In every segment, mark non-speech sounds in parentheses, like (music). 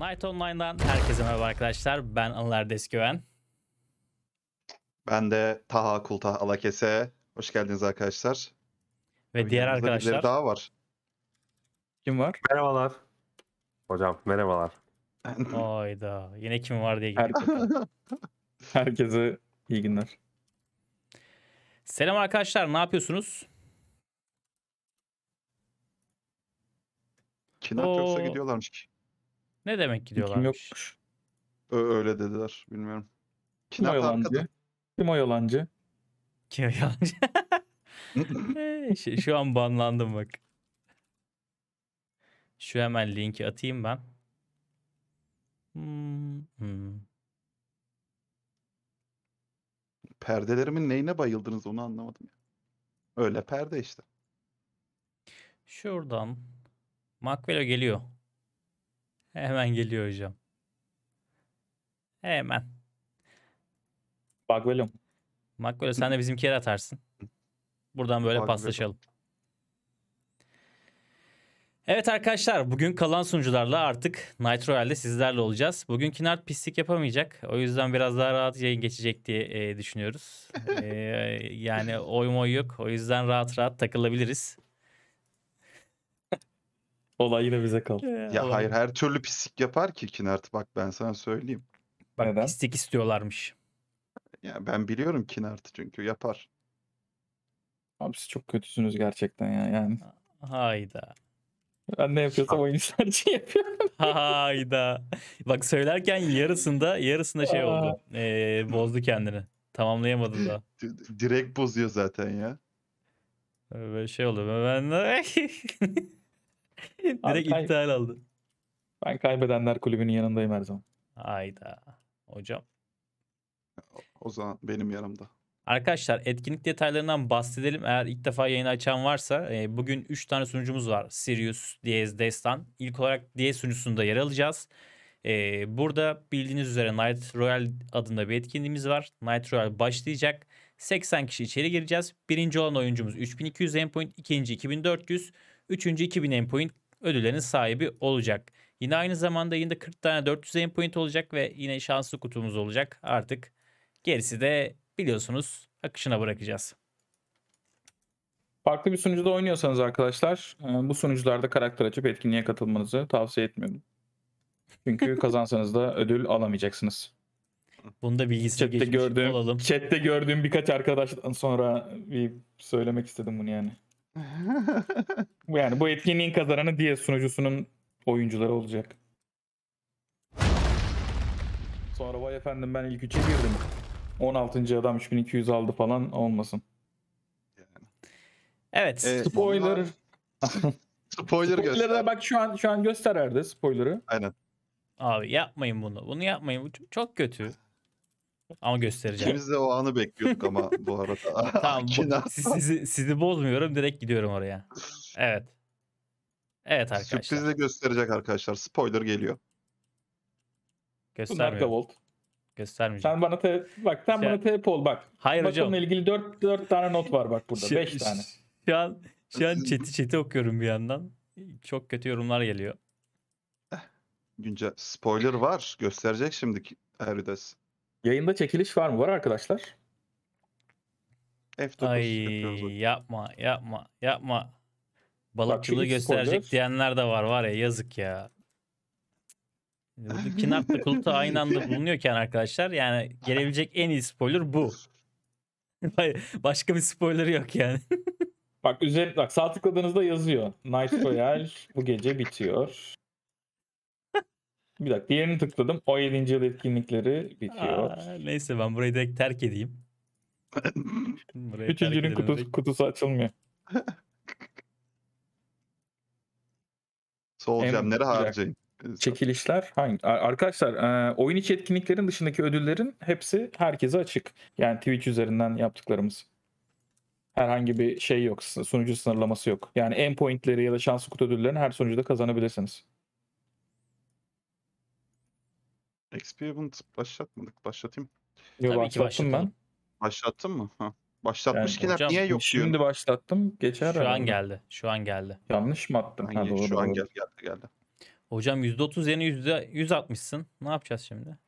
Night Online'dan herkese merhaba arkadaşlar. Ben Anılar Desküven. Ben de Taha Kulta Alakese. Hoş geldiniz arkadaşlar. Ve Tabii diğer arkadaşlar. daha var. Kim var? Merhabalar. Hocam merhabalar. Hayda. Yine kim var diye girdik. (laughs) Herkese iyi günler. Selam arkadaşlar. Ne yapıyorsunuz? Kinat yoksa gidiyorlarmış ki. Ne demek gidiyorlarmış? Kim yokmuş. Ö- Öyle dediler. Bilmiyorum. Kim o yalancı? Kim o yalancı? Kim o yalancı? şu, şu an banlandım bak. Şu hemen linki atayım ben. Hmm, hmm, Perdelerimin neyine bayıldınız onu anlamadım. ya. Öyle perde işte. Şuradan. Makvelo geliyor. Hemen geliyor hocam. Hemen. Bagvelum. Makbule sen de bizimkileri atarsın. Buradan böyle Bagvelum. paslaşalım. Evet arkadaşlar bugün kalan sunucularla artık Night Royale'de sizlerle olacağız. Bugün Kinart pislik yapamayacak. O yüzden biraz daha rahat yayın geçecek diye e, düşünüyoruz. (laughs) e, yani oy moy yok. O yüzden rahat rahat takılabiliriz. Olay yine bize kaldı. Ya, ya hayır her türlü pislik yapar ki Kinart bak ben sana söyleyeyim. Bak Neden? pislik istiyorlarmış. Ya ben biliyorum Kinart'ı çünkü yapar. Abi siz çok kötüsünüz gerçekten ya yani. Hayda. Ben ne yapıyorsam o insan için yapıyorum. Hayda. Bak söylerken yarısında yarısında şey oldu. Ee, bozdu kendini. Tamamlayamadı da. (laughs) Direkt bozuyor zaten ya. Böyle şey oldu. Ben (laughs) (laughs) Direkt kay- iptal aldı. Ben kaybedenler kulübünün yanındayım her zaman. Hayda. Hocam. O zaman benim yanımda. Arkadaşlar etkinlik detaylarından bahsedelim. Eğer ilk defa yayını açan varsa e, bugün 3 tane sunucumuz var. Sirius, Diez, Destan. İlk olarak Diez sunucusunda yer alacağız. E, burada bildiğiniz üzere Night Royal adında bir etkinliğimiz var. Night Royal başlayacak. 80 kişi içeri gireceğiz. Birinci olan oyuncumuz 3200 endpoint, ikinci 2400, 3. 2000 endpoint ödüllerinin sahibi olacak. Yine aynı zamanda yine 40 tane 400 endpoint olacak ve yine şanslı kutumuz olacak. Artık gerisi de biliyorsunuz akışına bırakacağız. Farklı bir sunucuda oynuyorsanız arkadaşlar e, bu sunucularda karakter açıp etkinliğe katılmanızı tavsiye etmiyorum. Çünkü (laughs) kazansanız da ödül alamayacaksınız. Bunda bilgisi chatte geçmiş gördüğüm, olalım. Chat'te gördüğüm birkaç arkadaştan sonra bir söylemek istedim bunu yani yani bu etkinliğin kazananı diye sunucusunun oyuncuları olacak. Sonra vay efendim ben ilk üçe girdim. 16. adam 3200 aldı falan olmasın. Evet. Ee, spoiler. (laughs) spoiler Spoiler'a bak şu an şu an göstererdi spoiler'ı. Aynen. Abi yapmayın bunu. Bunu yapmayın. Bu çok kötü. Ama göstereceğim. İkimiz de o anı bekliyorduk ama bu arada. (laughs) (laughs) tamam. Bu, sizi, sizi bozmuyorum. Direkt gidiyorum oraya. (laughs) Evet. Evet arkadaşlar. Sürprizle gösterecek arkadaşlar. Spoiler geliyor. Bunlar Göstermiyorum. Gavolt. Göstermeyeceğim. Sen bana te bak sen Şey- bana tep ol bak. Hayır hocam. Batum'la ilgili 4 4 tane not var bak burada. Şu- şey- 5 tane. Şu an, şu an chat'i chat'i okuyorum bir yandan. Çok kötü yorumlar geliyor. Eh, Günce spoiler var. Gösterecek şimdi Erides. Yayında çekiliş var mı? Var arkadaşlar. F9 Ay yapma yapma yapma. Balıkçılığı gösterecek spoiler. diyenler de var var ya yazık ya. (laughs) Kinart da aynı anda bulunuyorken arkadaşlar yani gelebilecek en iyi spoiler bu. (laughs) Başka bir spoiler yok yani. (laughs) Bak üzerine bak sağ tıkladığınızda yazıyor. Night Royale bu gece bitiyor. Bir dakika diğerini tıkladım. O 7. yıl etkinlikleri bitiyor. Aa, neyse ben burayı direkt terk edeyim. (laughs) Üçüncünün terk kutusu, kutusu açılmıyor. Solucanları harcayın. Çekilişler hangi? Arkadaşlar e, oyun içi etkinliklerin dışındaki ödüllerin hepsi herkese açık. Yani Twitch üzerinden yaptıklarımız. Herhangi bir şey yok. Sunucu sınırlaması yok. Yani en endpointleri ya da şanslı kutu ödüllerini her sunucuda kazanabilirsiniz. Experiment başlatmadık. Başlatayım. Yo, Tabii ki başlattım ben. Başlattın mı? Ha. Başlatmış ki Yani niye yok diyorum. Şimdi başlattım. Geçer. Şu an herhalde. geldi. Şu an geldi. Yanlış mı attım? Ha, doğru, şu an geldi geldi geldi. Hocam %30 yerine %100 atmışsın. Ne yapacağız şimdi?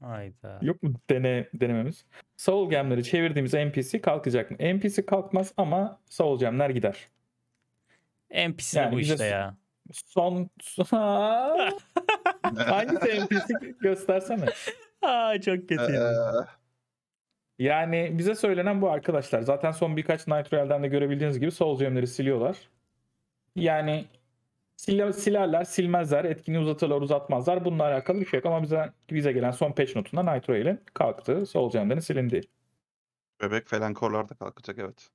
Hayda. Yok mu dene, denememiz? Soul gemleri çevirdiğimiz NPC kalkacak mı? NPC kalkmaz ama Soul gemler gider. NPC Yani bu işte ya. Son... (laughs) (laughs) Hangi NPC göstersene. Aa, çok kötü. ya. Ee, yani bize söylenen bu arkadaşlar. Zaten son birkaç Night Royale'den de görebildiğiniz gibi Soul Gem'leri siliyorlar. Yani sil silerler, silmezler, etkinliği uzatırlar, uzatmazlar. Bununla alakalı bir şey yok ama bize bize gelen son patch notunda Night Royale'in kalktı. Soul Gem'lerin silindi. Bebek falan korlarda kalkacak evet.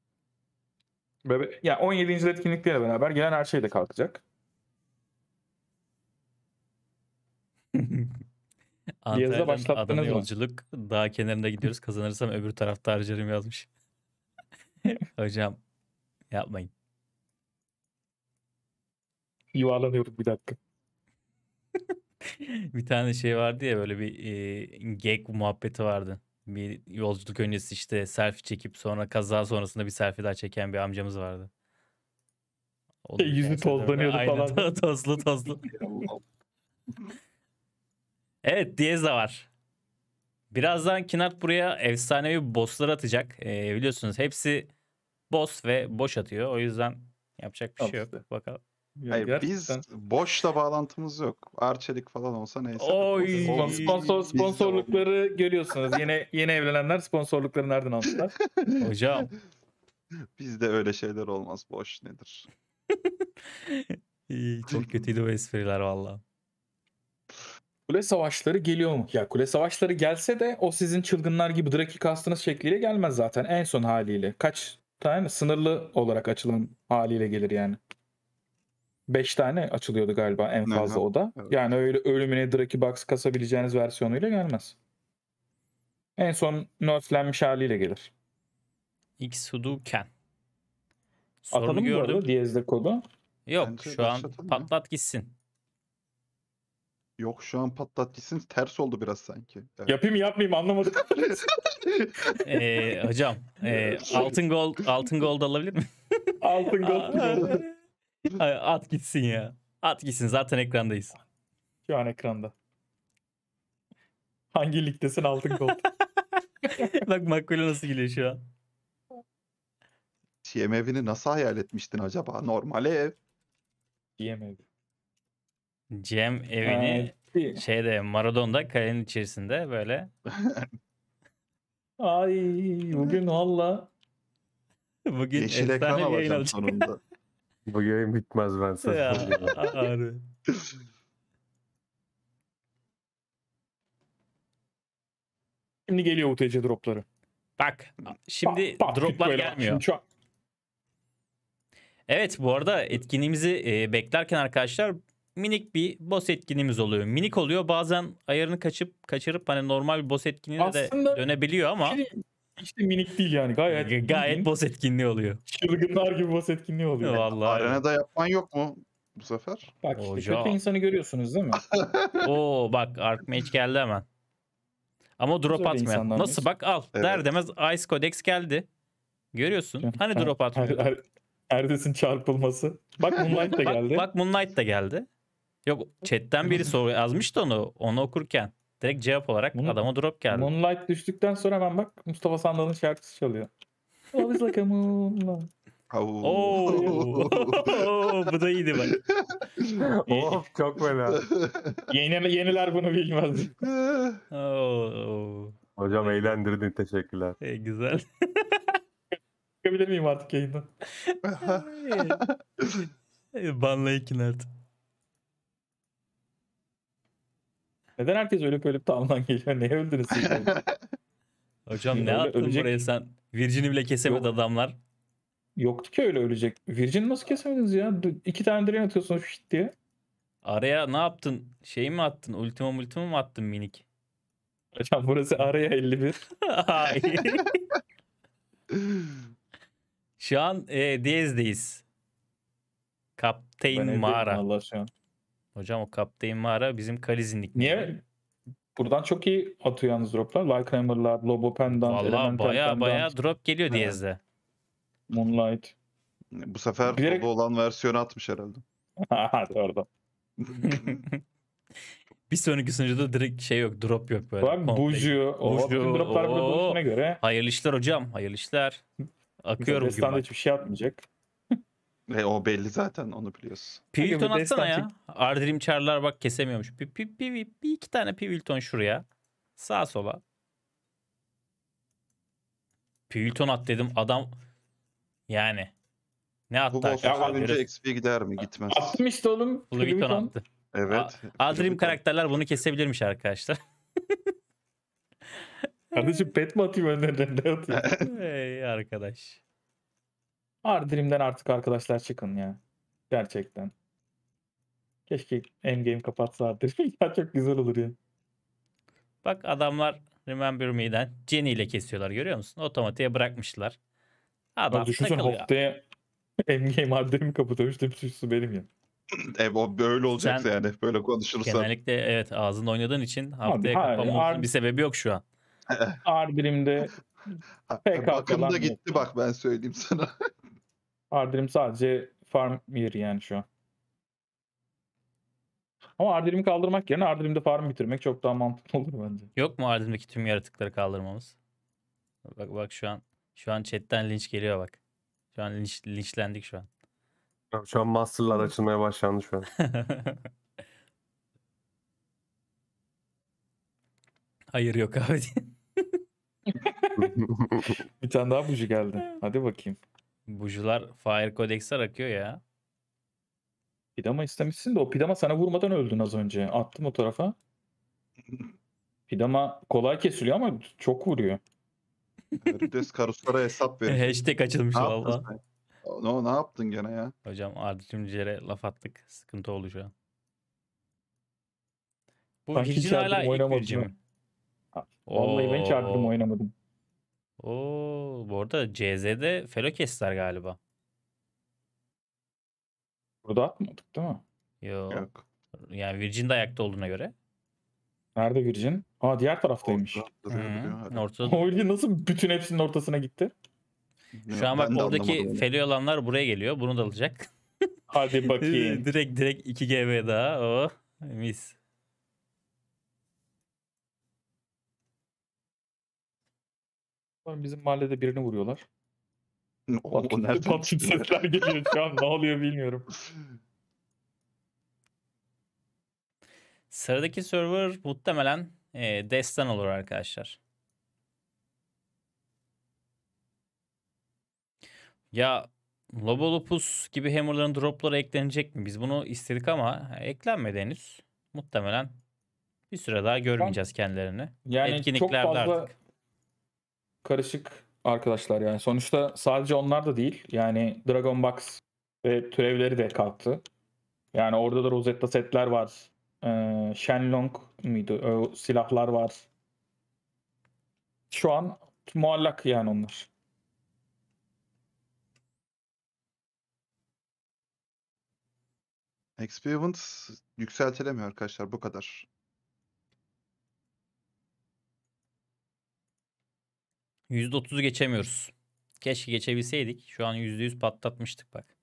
Bebek, ya yani 17. etkinliklerle beraber gelen her şey de kalkacak. (laughs) Antalya'dan başlattınız yolculuk. daha kenarında gidiyoruz. Kazanırsam öbür tarafta harcarım yazmış. (laughs) Hocam yapmayın. Yuvarlanıyoruz bir dakika. (laughs) bir tane şey vardı ya böyle bir e, gag muhabbeti vardı. Bir yolculuk öncesi işte selfie çekip sonra kaza sonrasında bir selfie daha çeken bir amcamız vardı. Olur E, yüzü tozlanıyordu Aynen, falan. tozlu tozlu. Evet Diaz da var. Birazdan Kinat buraya efsanevi bosslar atacak. Ee, biliyorsunuz hepsi boss ve boş atıyor. O yüzden yapacak bir şey yok. Bakalım. Hayır gerçekten. biz boşla bağlantımız yok. Arçelik falan olsa neyse. Oy. Sponsor, sponsorlukları görüyorsunuz. Yeni yeni evlenenler sponsorlukları nereden almışlar? (laughs) Hocam Bizde öyle şeyler olmaz. Boş nedir? (laughs) çok kötüydü bu espriler valla. Kule savaşları geliyor mu? Ya kule savaşları gelse de o sizin çılgınlar gibi Draki kastınız şekliyle gelmez zaten en son haliyle. Kaç tane sınırlı olarak açılan haliyle gelir yani. 5 tane açılıyordu galiba en fazla Aha, o da. Evet. Yani öyle ölümüne Draki Box kasabileceğiniz versiyonuyla gelmez. En son nerflenmiş haliyle gelir. X Huduken. Sorunu Atalım gördüm. Diez'de kodu. Yok Bence şu an patlat gitsin. Yok şu an patlatçısın ters oldu biraz sanki. Evet. Yapayım yapmayayım anlamadım. (laughs) Ee, hocam e, şey- altın gol altın gold alabilir mi? (laughs) altın gold. At gitsin ya. At gitsin zaten ekrandayız. Şu an ekranda. Hangi ligdesin altın gold? (laughs) Bak makbule nasıl geliyor şu an. TM evini nasıl hayal etmiştin acaba? Normal ev. evi. Cem evini Ay. şeyde Maradon'da kalenin içerisinde böyle. (laughs) Ay bugün valla. Bugün Yeşil ekran alacağım sonunda. (laughs) Bu yayın bitmez ben sana söyleyeyim. (laughs) Şimdi geliyor UTC dropları. Bak şimdi bak, bak, droplar gelmiyor. Bak, şimdi Evet bu arada etkinliğimizi e, beklerken arkadaşlar minik bir boss etkinimiz oluyor. Minik oluyor bazen ayarını kaçıp kaçırıp hani normal bir boss etkinliğine Aslında de dönebiliyor ama işte şey minik değil yani gayet gayet boss etkinliği oluyor. Çılgınlar gibi boss etkinliği oluyor. Vallahi. Arenada yapman yok mu bu sefer? Bak işte kötü insanı görüyorsunuz değil mi? (laughs) Oo bak Archmage geldi hemen. Ama drop atmayan. Nasıl bak al evet. der demez Ice Codex geldi. Görüyorsun. Hani drop atmıyor. Er, er, Erdes'in çarpılması. Bak Moonlight da geldi. bak, bak Moonlight da geldi. Yok chatten biri soru (laughs) yazmıştı onu. Onu okurken. Direkt cevap olarak Moon, adama drop geldi. Moonlight düştükten sonra ben bak Mustafa Sandal'ın şarkısı çalıyor. (laughs) Always like a moonlight. Oo. Oo. bu da iyiydi bak. (laughs) Oh çok fena. Yeni, yeniler bunu bilmez. Oh. Hocam eğlendirdin teşekkürler. E, güzel. Çıkabilir miyim artık yayından? Ee, banlayın artık. Neden herkes ölüp ölüp tavlan geliyor? Neye öldünüz (laughs) Hocam ne yaptın ölecek- buraya sen? Virgin'i bile kesemedi Yok. adamlar. Yoktu ki öyle ölecek. Virgin nasıl kesemediniz ya? Dü- İki tane direğe atıyorsunuz şit diye. Araya ne yaptın? Şey mi attın? Ultima ultima mı attın minik? Hocam burası araya 51. (laughs) Ay. Şu an e, Diez'deyiz. Ben Kaptein evdeyim Mağara. şu an. Hocam o Kaptein Mara bizim Kalizinlik. Niye? Buradan çok iyi atıyor yalnız droplar. Lycraimer'lar, Lobopen'dan, Valla baya baya drop geliyor de. Moonlight. Bu sefer Bilerek... olan versiyonu atmış herhalde. (laughs) Ha Doğru. (laughs) bir sonraki sunucuda direkt şey yok, drop yok böyle. Bak Buju, buju. droplar burada göre. Hayırlı işler hocam, hayırlı işler. Akıyorum gibi. hiçbir şey atmayacak. E, o belli zaten onu biliyorsun. Pivilton yani atsana ya. Ardrim Charlar bak kesemiyormuş. Bir, bir, bir, bir, bir iki tane Pivilton şuraya. Sağa sola. Pivilton at dedim adam yani. Ne attı? Bu Wolfsburg önce XP gider mi? Gitmez. Attım işte oğlum. Pivilton attı. Evet. A karakterler bunu kesebilirmiş arkadaşlar. Kardeşim pet mi atayım önlerine? Ne atayım? (laughs) Ey arkadaş. Ardirim'den artık arkadaşlar çıkın ya. Gerçekten. Keşke endgame kapatsa Ardirim. (laughs) ya çok güzel olur ya. Bak adamlar Remember Me'den Jenny ile kesiyorlar görüyor musun? Otomatiğe bırakmışlar. Adam düşünsene takılıyor. haftaya endgame Ardirim kapatıyormuş. Hepsi benim ya. E, o böyle olacak yani böyle konuşursan. Genellikle evet ağzında oynadığın için haftaya kapanmanın bir sebebi yok şu an. (laughs) Ardirim'de PKK'dan Bakım da gitti bak ben söyleyeyim sana. Ardilim sadece farm yeri yani şu an. Ama Ardilim'i kaldırmak yerine Ardilim'de farm bitirmek çok daha mantıklı (laughs) olur bence. Yok mu Ardilim'deki tüm yaratıkları kaldırmamız? Bak bak şu an şu an chatten linç geliyor bak. Şu an linç, linçlendik şu an. şu an masterlar açılmaya başlandı şu an. (laughs) Hayır yok abi. (laughs) Bir tane daha buji geldi. Hadi bakayım. Bujular Fire Codex'e akıyor ya. Pidama istemişsin de o pidama sana vurmadan öldün az önce. Attım o tarafa. Pidama kolay kesiliyor ama çok vuruyor. Rides Karuslara hesap (laughs) veriyor. Hashtag açılmış Ne valla. Ne No, ne yaptın gene ya? Hocam ardıçımcılara laf attık. Sıkıntı oldu şu an. Bu Sanki hala ilk oynamadım birinci mi? Vallahi ben Oo. çağırdım oynamadım. Oo, bu arada CZ'de felokesler galiba. Burada atmadık değil mi? Yok. Yok. Yani Virgin Virgin'de ayakta olduğuna göre. Nerede Virgin? Aa diğer taraftaymış. Ortada duruyor, duruyor. (laughs) O Virgin nasıl bütün hepsinin ortasına gitti? Şu an bak ben de oradaki anlamadım. olanlar buraya geliyor. Bunu da alacak. Hadi (laughs) bakayım. direkt direkt 2 GB daha. Oh, mis. Sonra bizim mahallede birini vuruyorlar. O, o patlı, sesler geliyor şu an. Ne oluyor bilmiyorum. Sıradaki server muhtemelen e, Destan olur arkadaşlar. Ya Lobolopus gibi hammerların dropları eklenecek mi? Biz bunu istedik ama eklenmedi henüz. Muhtemelen bir süre daha görmeyeceğiz kendilerini. Yani Etkinliklerde çok fazla artık karışık arkadaşlar yani. Sonuçta sadece onlar da değil. Yani Dragon Box ve türevleri de kalktı. Yani orada da Rosetta setler var. Ee, Shenlong muydu? O silahlar var. Şu an muallak yani onlar. Experience yükseltilemiyor arkadaşlar bu kadar. %30'u geçemiyoruz. Keşke geçebilseydik. Şu an %100 patlatmıştık bak.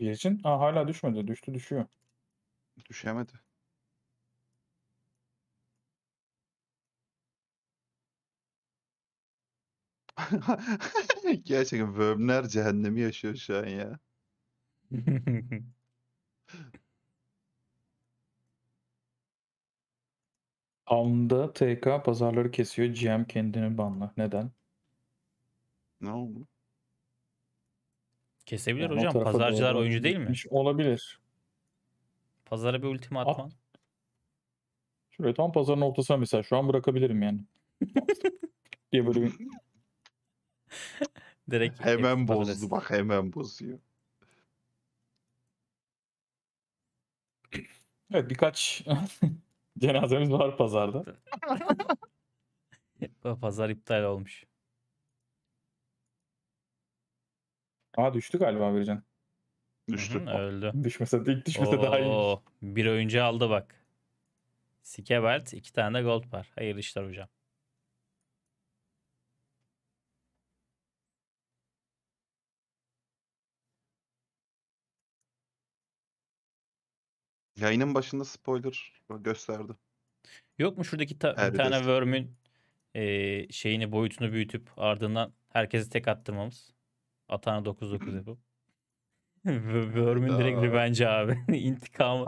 Birçin, Aa, hala düşmedi. Düştü düşüyor. Düşemedi. (laughs) Gerçekten Vömler cehennemi yaşıyor şu an ya. (laughs) Pound'da TK pazarları kesiyor. GM kendini banla. Neden? Ne oldu? Kesebilir Yani hocam. Pazarcılar oyuncu değil mi? Olabilir. Pazara bir ultimi At. Şöyle tam pazarın ortasına mesela şu an bırakabilirim yani. (laughs) diye böyle bir- (laughs) Direkt Hemen hepsi patates. bak hemen bozuyor. Evet birkaç (laughs) (laughs) Cenazemiz var pazarda. (laughs) Pazar iptal olmuş. Aa düştü galiba Bircan. Düştü. Hı, öldü. (laughs) Düşmese ilk düşmese Oo, daha iyi. Bir oyuncu aldı bak. Sikebert iki tane de gold var. Hayırlı işler hocam. Yayının başında spoiler gösterdi. Yok mu şuradaki ta- bir tane destek. Worm'ün e, şeyini boyutunu büyütüp ardından herkesi tek attırmamız. Atana 99 hmm. yapıp. (laughs) Worm'ün direkt Aa. revenge abi. (laughs) İntikamı.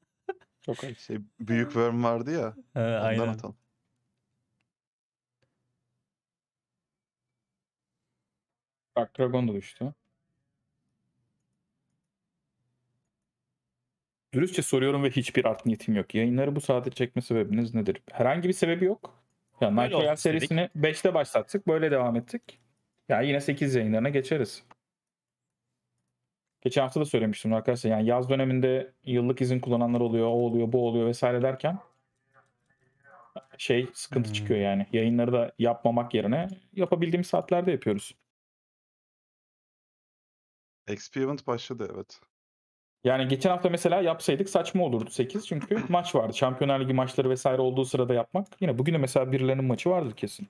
(laughs) Çok ayıp. şey, büyük worm vardı ya. Ha, Ondan aynen. atalım. Bak Dragon da düştü. Dürüstçe soruyorum ve hiçbir art niyetim yok. Yayınları bu saate çekme sebebiniz nedir? Herhangi bir sebebi yok. yani Night Royale serisini 5'te başlattık. Böyle devam ettik. yani yine 8 yayınlarına geçeriz. Geçen hafta da söylemiştim arkadaşlar. Yani yaz döneminde yıllık izin kullananlar oluyor, o oluyor, bu oluyor vesaire derken şey sıkıntı hmm. çıkıyor yani. Yayınları da yapmamak yerine yapabildiğimiz saatlerde yapıyoruz. Experiment başladı evet. Yani geçen hafta mesela yapsaydık saçma olurdu 8 çünkü (clears throat) maç vardı. Şampiyonlar Ligi maçları vesaire olduğu sırada yapmak. Yine bugün de mesela birilerinin maçı vardır kesin.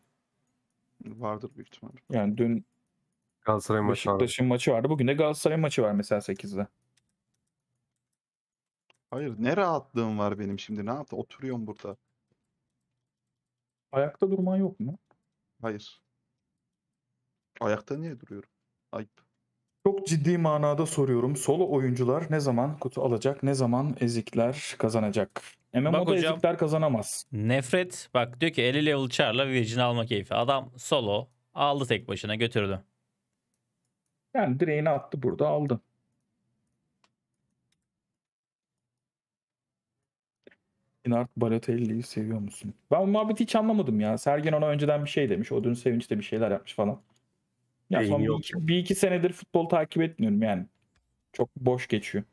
Vardır büyük ihtimal. Yani dün Galatasaray maçı vardı. Beşiktaş'ın maçı vardı. Bugün de Galatasaray maçı var mesela 8'de. Hayır ne rahatlığım var benim şimdi ne yaptı? Oturuyorum burada. Ayakta durman yok mu? Hayır. Ayakta niye duruyorum? Ayıp. Çok ciddi manada soruyorum. Solo oyuncular ne zaman kutu alacak, ne zaman ezikler kazanacak? MMO'da hocam, ezikler kazanamaz. Nefret bak diyor ki 50 level charla virgin alma keyfi. Adam solo aldı tek başına götürdü. Yani direğini attı burada aldı. Inart Balotelli'yi seviyor musun? Ben bu muhabbeti hiç anlamadım ya. Sergen ona önceden bir şey demiş. O dün sevinçte bir şeyler yapmış falan. Ya son bir iki, bir iki senedir futbol takip etmiyorum yani. Çok boş geçiyor.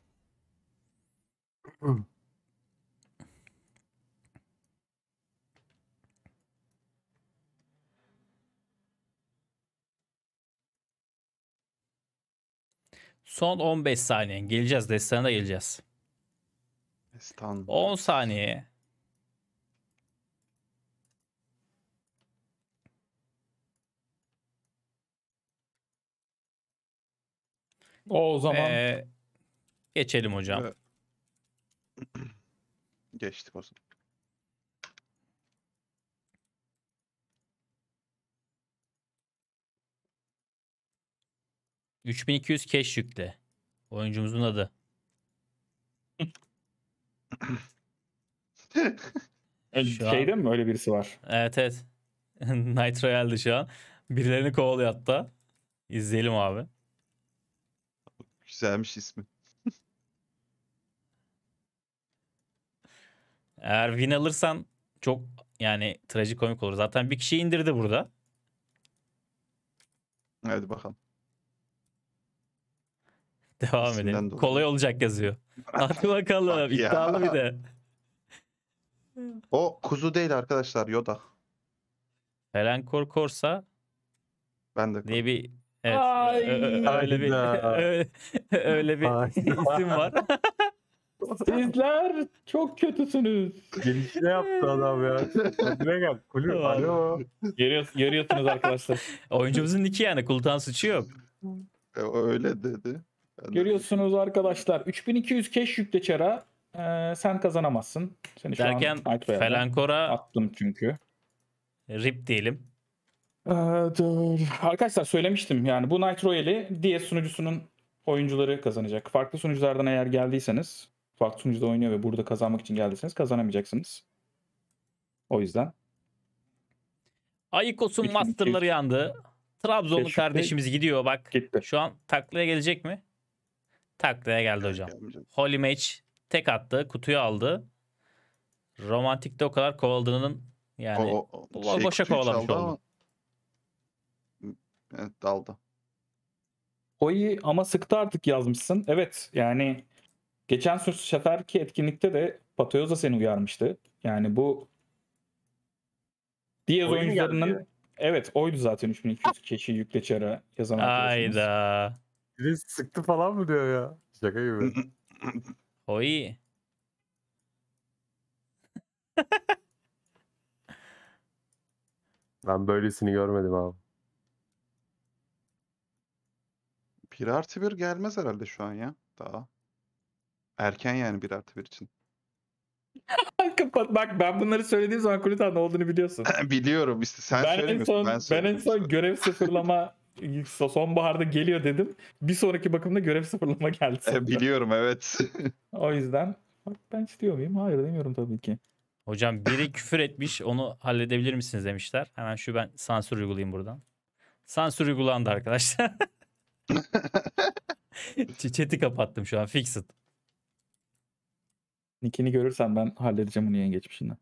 Son 15 saniye. Geleceğiz. Destana geleceğiz. Destan. 10 saniye. O zaman Ee, geçelim hocam. (clears throat) Geçtik o zaman. ...3200 cash yükle. Oyuncumuzun adı. Öyle- (clears throat) e, an- mi öyle birisi var? Evet evet. (laughs) Night Royale'di şu an. Birilerini kovalıyor hatta. İzleyelim abi. Güzelmiş ismi. Eğer win alırsan çok yani trajikomik olur. Zaten bir kişi indirdi burada. Hadi bakalım. Devam İsimden edelim. Kolay olacak yazıyor. (laughs) Hadi bakalım. İddialı bir de. O kuzu değil arkadaşlar Yoda. Felenkor Korsa ben de diye bir Evet. Ay. Öyle bir öyle, bir isim var. (laughs) Sizler çok kötüsünüz. Gelişine yaptı adam ya. Ne gel. Kulü. Alo. Yarıyorsunuz, arkadaşlar. Oyuncumuzun iki yani. Kultan suçu yok. E, öyle dedi. Ben Görüyorsunuz arkadaşlar. 3200 keş yükle çara. Ee, sen kazanamazsın. Seni şu Derken an Felankora attım çünkü. Rip diyelim dur. Arkadaşlar söylemiştim yani bu Night Royale'i diğer sunucusunun oyuncuları kazanacak. Farklı sunuculardan eğer geldiyseniz, farklı sunucuda oynuyor ve burada kazanmak için geldiyseniz kazanamayacaksınız. O yüzden. Ayikos'un masterları yandı. Trabzonlu Keşke kardeşimiz değil. gidiyor bak. Gitti. Şu an taklaya gelecek mi? Taklaya geldi hocam. Holy Match tek attı. Kutuyu aldı. Romantikte o kadar kovaladığının yani o, o, şey, boşa kovalamış oldu. Ama Evet daldı. Hoyi ama sıktı artık yazmışsın. Evet yani geçen seferki etkinlikte de Patoyoz da seni uyarmıştı. Yani bu Diaz oyuncularının evet oydu zaten 3200 kişi yükle çara yazan Ayda. Biri sıktı falan mı diyor ya? Şaka gibi. Hoyi. (laughs) (laughs) ben böylesini görmedim abi. 1 artı 1 gelmez herhalde şu an ya. Daha. Erken yani 1 artı 1 için. (laughs) Kapat. Bak ben bunları söylediğim zaman Kulita ne olduğunu biliyorsun. (laughs) Biliyorum. İşte sen ben en son, ben, ben en son görev (laughs) sıfırlama sonbaharda geliyor dedim. Bir sonraki bakımda görev sıfırlama geldi. E, Sonra. biliyorum evet. o yüzden bak ben istiyor muyum? Hayır demiyorum tabii ki. Hocam biri küfür etmiş onu halledebilir misiniz demişler. Hemen şu ben sansür uygulayayım buradan. Sansür uygulandı arkadaşlar. Çiçeti kapattım şu an. Fixed. Nick'ini görürsen ben halledeceğim onu yayın geçmişinden.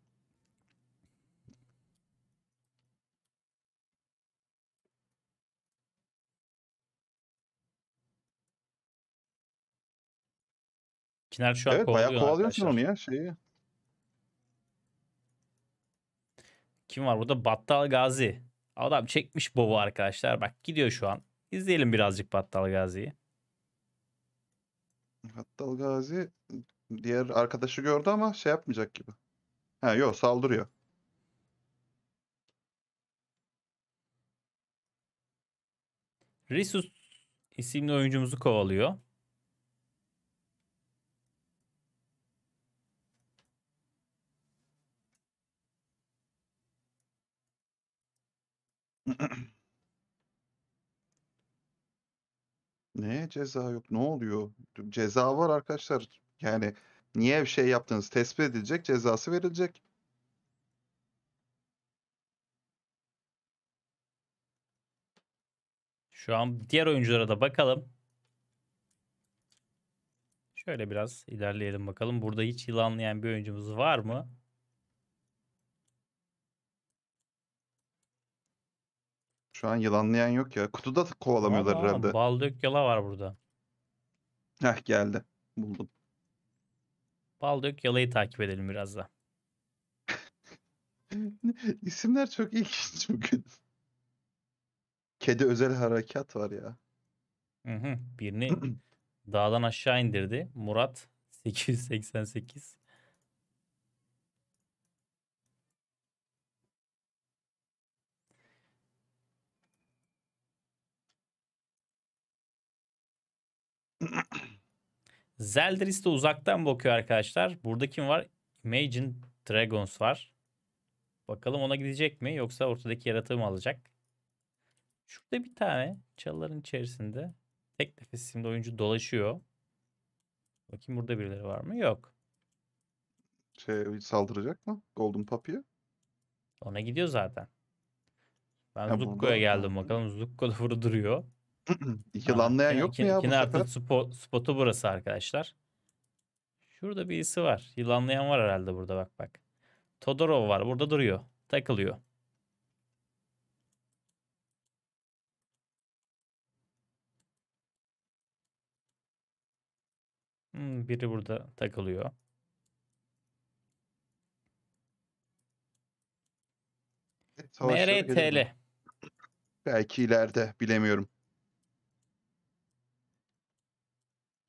Kiner şu an evet, kovalıyor bayağı kovalıyorsun onu ya şeyi. Kim var burada? Battal Gazi. Adam çekmiş bobu arkadaşlar. Bak gidiyor şu an. İzleyelim birazcık Battal Gazi'yi. Battal Gazi diğer arkadaşı gördü ama şey yapmayacak gibi. Ha yok saldırıyor. Risus isimli oyuncumuzu kovalıyor. (clears throat) Ne ceza yok? Ne oluyor? Ceza var arkadaşlar. Yani niye bir şey yaptınız tespit edilecek, cezası verilecek. Şu an diğer oyunculara da bakalım. Şöyle biraz ilerleyelim bakalım. Burada hiç yılanlayan bir oyuncumuz var mı? Şu an yılanlayan yok ya. Kutuda kovalamıyorlar Aman, herhalde. Bal dök yala var burada. Heh geldi. Buldum. Bal dök yalayı takip edelim biraz da. (laughs) İsimler çok ilginç bugün. Kedi özel harekat var ya. Birini (clears throat) dağdan aşağı indirdi. Murat 888. Zeldris de uzaktan bakıyor arkadaşlar. Burada kim var? Imagine Dragons var. Bakalım ona gidecek mi? Yoksa ortadaki yaratığı mı alacak? Şurada bir tane çalıların içerisinde tek nefes isimli oyuncu dolaşıyor. Bakayım burada birileri var mı? Yok. Şey saldıracak mı? Golden Puppy'ye? Ona gidiyor zaten. Ben Zukko'ya geldim bakalım. Zukko da burada duruyor. Yılanlayan (clears throat) yok mu ya bu artık spotu burası arkadaşlar. Şurada birisi var. Yılanlayan var herhalde burada bak bak. Todorov var. Burada duruyor. Takılıyor. Hmm, biri burada takılıyor. E, MRTL. Belki ileride bilemiyorum.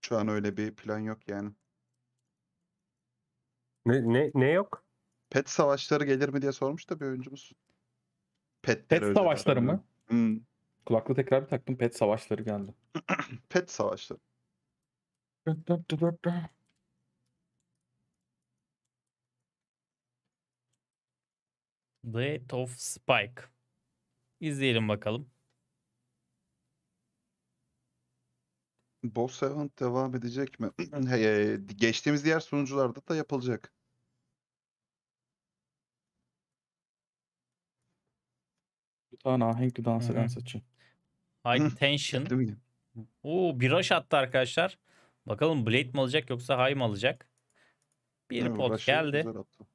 Şu an öyle bir plan yok yani. Ne, ne, ne yok? Pet savaşları gelir mi diye sormuş da bir oyuncumuz. Pet, pet savaşları mı? Hmm. Kulaklığı tekrar bir taktım. Pet savaşları geldi. (clears throat) pet savaşları. Blade of Spike. İzleyelim bakalım. Boss Servant devam edecek mi? (clears throat) Geçtiğimiz diğer sunucularda da yapılacak. Bir tane ahenkli dans eden Hı. saçı. High tension. mi? Oo bir rush attı arkadaşlar. Bakalım Blade mi alacak yoksa High mı alacak? Bir Evet, pot geldi. güzel attı.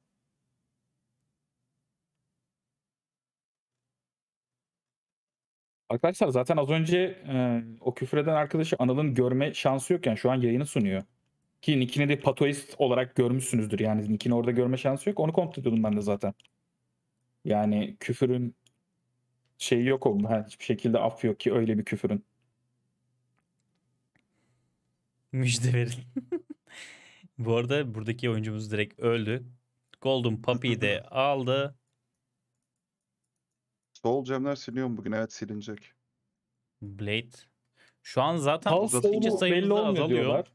Arkadaşlar zaten az önce e, o küfreden arkadaşı Anıl'ın görme şansı yokken şu an yayını sunuyor. Ki Nick'ini de patoist olarak görmüşsünüzdür yani Nick'ini orada görme şansı yok onu kontrol ediyordum ben de zaten. Yani küfürün şeyi yok oldu. Ha, hiçbir şekilde af yok ki öyle bir küfürün. Müjde verin. (laughs) Bu arada buradaki oyuncumuz direkt öldü. Golden Puppy'yi de (laughs) aldı. Soul Gem'ler siliniyor mu bugün? Evet silinecek. Blade. Şu an zaten uzatıcı sayımız azalıyor.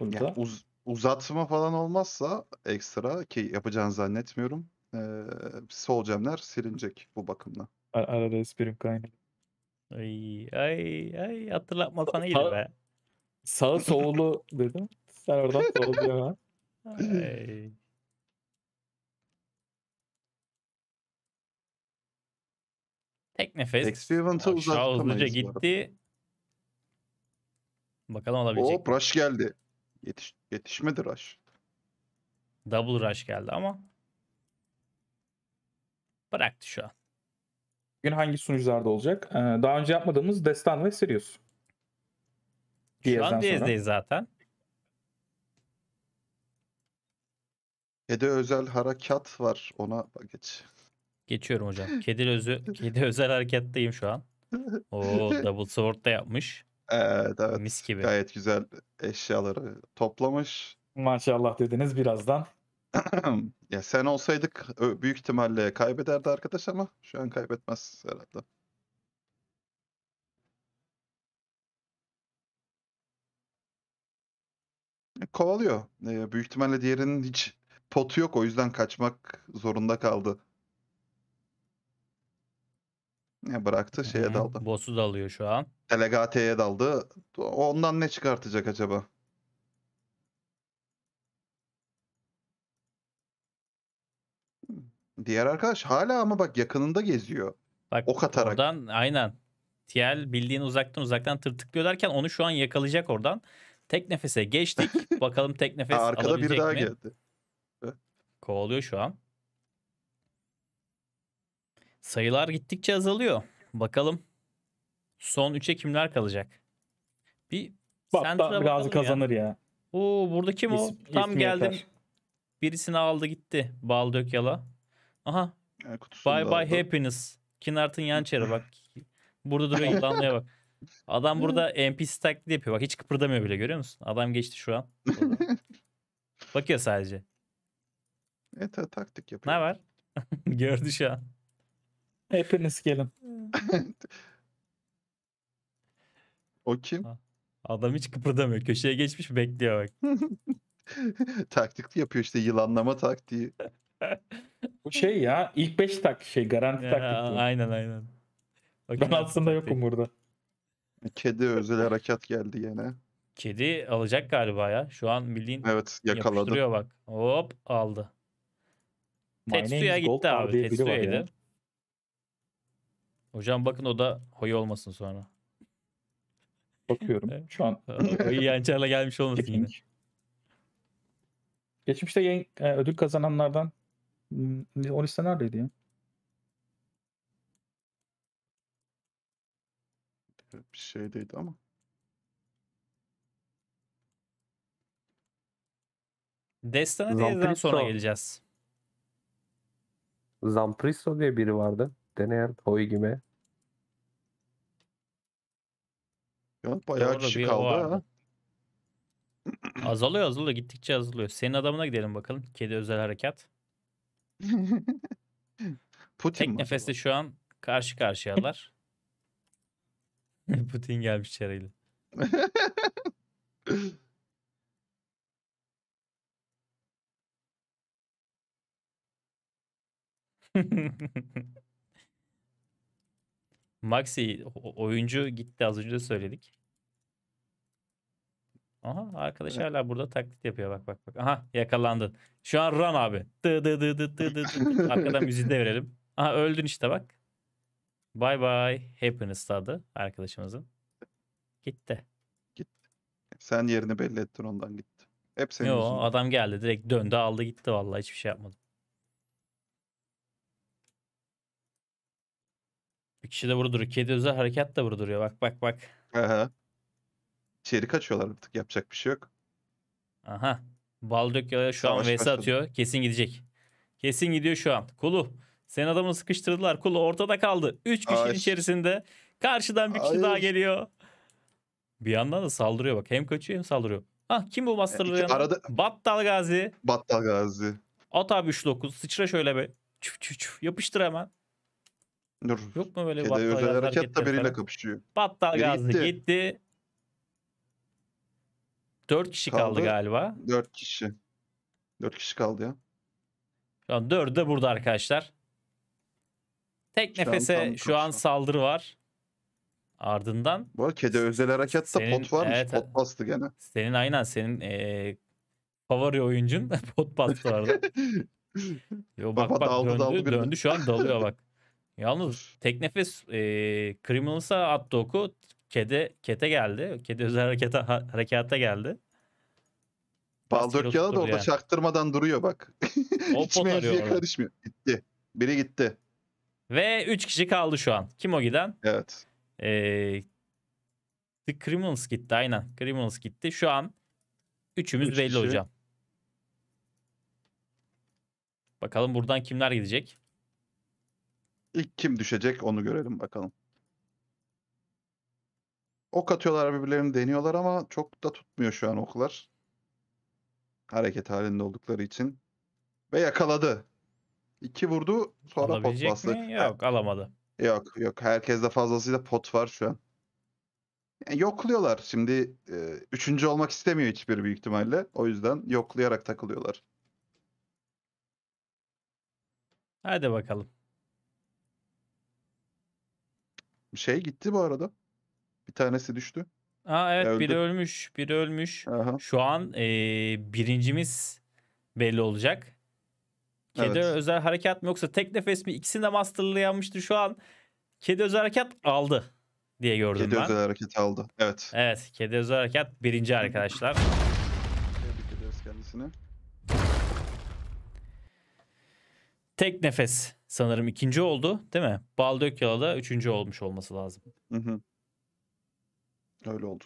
Yani uz uzatma falan olmazsa ekstra ki yapacağını zannetmiyorum. Ee, Soul Gem'ler silinecek bu bakımda. Ar arada esprim kaynadı. Ay ay ay hatırlatma sana iyi be. Sağ soğulu dedim. Sen oradan soğulu diyorsun ha. (laughs) Tek nefes. Experiement'a uzaklamayız. hızlıca gitti. Bakalım olabilecek. Hop mi? rush geldi. Yetiş yetişmedi rush. Double rush geldi ama. Bıraktı şu an. Bugün hangi sunucularda olacak? Ee, daha önce yapmadığımız Destan ve Sirius. Şu an Diyez'deyiz zaten. Ede özel harekat var. Ona geç. Geçiyorum hocam. Kedi özü kedi özel hareketteyim şu an. (laughs) O double sword da yapmış. Evet evet. Mis gibi. Gayet güzel eşyaları toplamış. Maşallah dediniz birazdan. (clears throat) ya sen olsaydık büyük ihtimalle kaybederdi arkadaş ama şu an kaybetmez herhalde. Kovalıyor. Ee, büyük ihtimalle diğerinin hiç potu yok o yüzden kaçmak zorunda kaldı. Ne bıraktı? Şeye Hı-hı. daldı. Boss'u dalıyor şu an. Delegate'ye daldı. Ondan ne çıkartacak acaba? Diğer arkadaş hala ama bak yakınında geziyor. Bak ok atarak. Oradan aynen. Tiel bildiğin uzaktan uzaktan tırtıklıyor derken onu şu an yakalayacak oradan. Tek nefese geçtik. (laughs) Bakalım tek nefes ha, arkada alabilecek biri daha mi? geldi. Kovalıyor şu an. Sayılar gittikçe azalıyor. Bakalım son 3'e kimler kalacak? Bir Bak, Center'a biraz kazanır ya. ya. Oo burada kim o? Tam geldim. Yeter. Birisini aldı gitti. Bal dök yala. Aha. E, bye bye aldı. happiness. Kinart'ın yan çeri bak. (laughs) Burada duruyor yılanlığa bak. Adam hmm. burada NPC taklidi yapıyor. Bak hiç kıpırdamıyor bile görüyor musun? Adam geçti şu an. (laughs) Bakıyor sadece. Evet taktik yapıyor. Ne var? (laughs) Gördü şu an. Hepiniz gelin. (laughs) o kim? Adam hiç kıpırdamıyor. Köşeye geçmiş bekliyor bak. (laughs) Taktikli yapıyor işte yılanlama taktiği. Bu şey ya ilk 5 tak şey garanti ya, taktik. Aynen aynen. Bak, ben aslında taktik. yokum burada. Kedi özel harekat geldi yine. Kedi alacak galiba ya. Şu an bildiğin evet, yakaladı. yapıştırıyor bak. Hop aldı. Tetsuya gitti abi. Tetsuya'ydı. Hocam bakın o da hoy olmasın sonra. Bakıyorum şu an. (laughs) Hoyu yançarla gelmiş olmasın yine. Geçmişte yayın, e, ödül kazananlardan hmm, o liste neredeydi ya? Bir şeydeydi ama. Destiny Zamprisco. sonra geleceğiz. Zampristo diye biri vardı deneyen Hoigim'e. Ya bayağı Doğru, kişi kaldı ha. (clears throat) Azalıyor azalıyor gittikçe azalıyor. Senin adamına gidelim bakalım. Kedi özel harekat. (laughs) Putin Tek nefeste şu an karşı karşıyalar. (laughs) Putin gelmiş içeriyle. (laughs) Maxi oyuncu gitti az önce de söyledik. Aha arkadaş hala burada taklit yapıyor bak bak bak. Aha yakalandın. Şu an run abi. Dı dı dı dı dı dı. dı. Arkadan müziği de verelim. Aha öldün işte bak. Bye bye. Happiness tadı arkadaşımızın. Gitti. Gitti. Sen yerini belli ettin ondan gitti. Hep senin Yo, adam geldi direkt döndü aldı gitti vallahi hiçbir şey yapmadım. Bir kişi de burada Kedi özel harekat da burada Bak bak bak. Aha. İçeri kaçıyorlar artık. Yapacak bir şey yok. Aha. Bal döküyor. şu Savaş an VS atıyor. Kesin gidecek. Kesin gidiyor şu an. Kulu. Sen adamı sıkıştırdılar. Kulu ortada kaldı. 3 kişinin Ay. içerisinde. Karşıdan bir kişi Ay. daha geliyor. Bir yandan da saldırıyor bak. Hem kaçıyor hem saldırıyor. Ah kim bu master'ı e, yani arada... Battal Gazi. Battal Gazi. At abi 3-9. Sıçra şöyle be. Çuf çuf çuf. Yapıştır hemen. Dur. Yok mu böyle battal özel hareket de biriyle kapışıyor. Battal gazlı gitti. gitti. 4 kişi kaldı, kaldı galiba. Dört kişi. Dört kişi kaldı ya. Şu an 4 de burada arkadaşlar. Tek şu nefese an şu an saldırı var. Ardından. Bu kedi özel harekatta senin, pot varmış. Evet, pot bastı gene. Senin aynen senin ee, favori oyuncun (laughs) pot bastı vardı. (laughs) Yo, bak bak, bak daldı, döndü, daldı döndü, döndü şu an dalıyor bak. (laughs) Yalnız tek nefes e, Criminals'a attı oku. Kede, kete geldi. Kede özel harekete, harekata geldi. Baldur Kala da orada yani. çaktırmadan duruyor bak. (laughs) Hiç mevzuya karışmıyor. Gitti. Biri gitti. Ve 3 kişi kaldı şu an. Kim o giden? Evet. Ee, The Criminals gitti aynen. Criminals gitti. Şu an üçümüz üç belli kişi. hocam. Bakalım buradan kimler gidecek? İlk kim düşecek onu görelim bakalım. Ok atıyorlar birbirlerini deniyorlar ama çok da tutmuyor şu an oklar. Hareket halinde oldukları için. Ve yakaladı. İki vurdu sonra pot Alabilecek bastı. mi? Yok alamadı. Yok yok herkeste fazlasıyla pot var şu an. Yani e, yokluyorlar şimdi e, üçüncü olmak istemiyor hiçbir büyük ihtimalle. O yüzden yoklayarak takılıyorlar. Hadi bakalım. şey gitti bu arada. Bir tanesi düştü. Aa evet Öldü. biri ölmüş. Biri ölmüş. Aha. Şu an e, birincimiz belli olacak. Kedi evet. özel harekat mı yoksa tek nefes mi? İkisini de masterlayanmıştı şu an. Kedi özel harekat aldı diye gördüm kedi ben. Kedi özel harekat aldı. Evet. Evet. Kedi özel harekat birinci arkadaşlar. Tebrik ederiz kendisini. Tek nefes sanırım ikinci oldu değil mi? Baldökya'la da üçüncü olmuş olması lazım. Hı hı. Öyle oldu.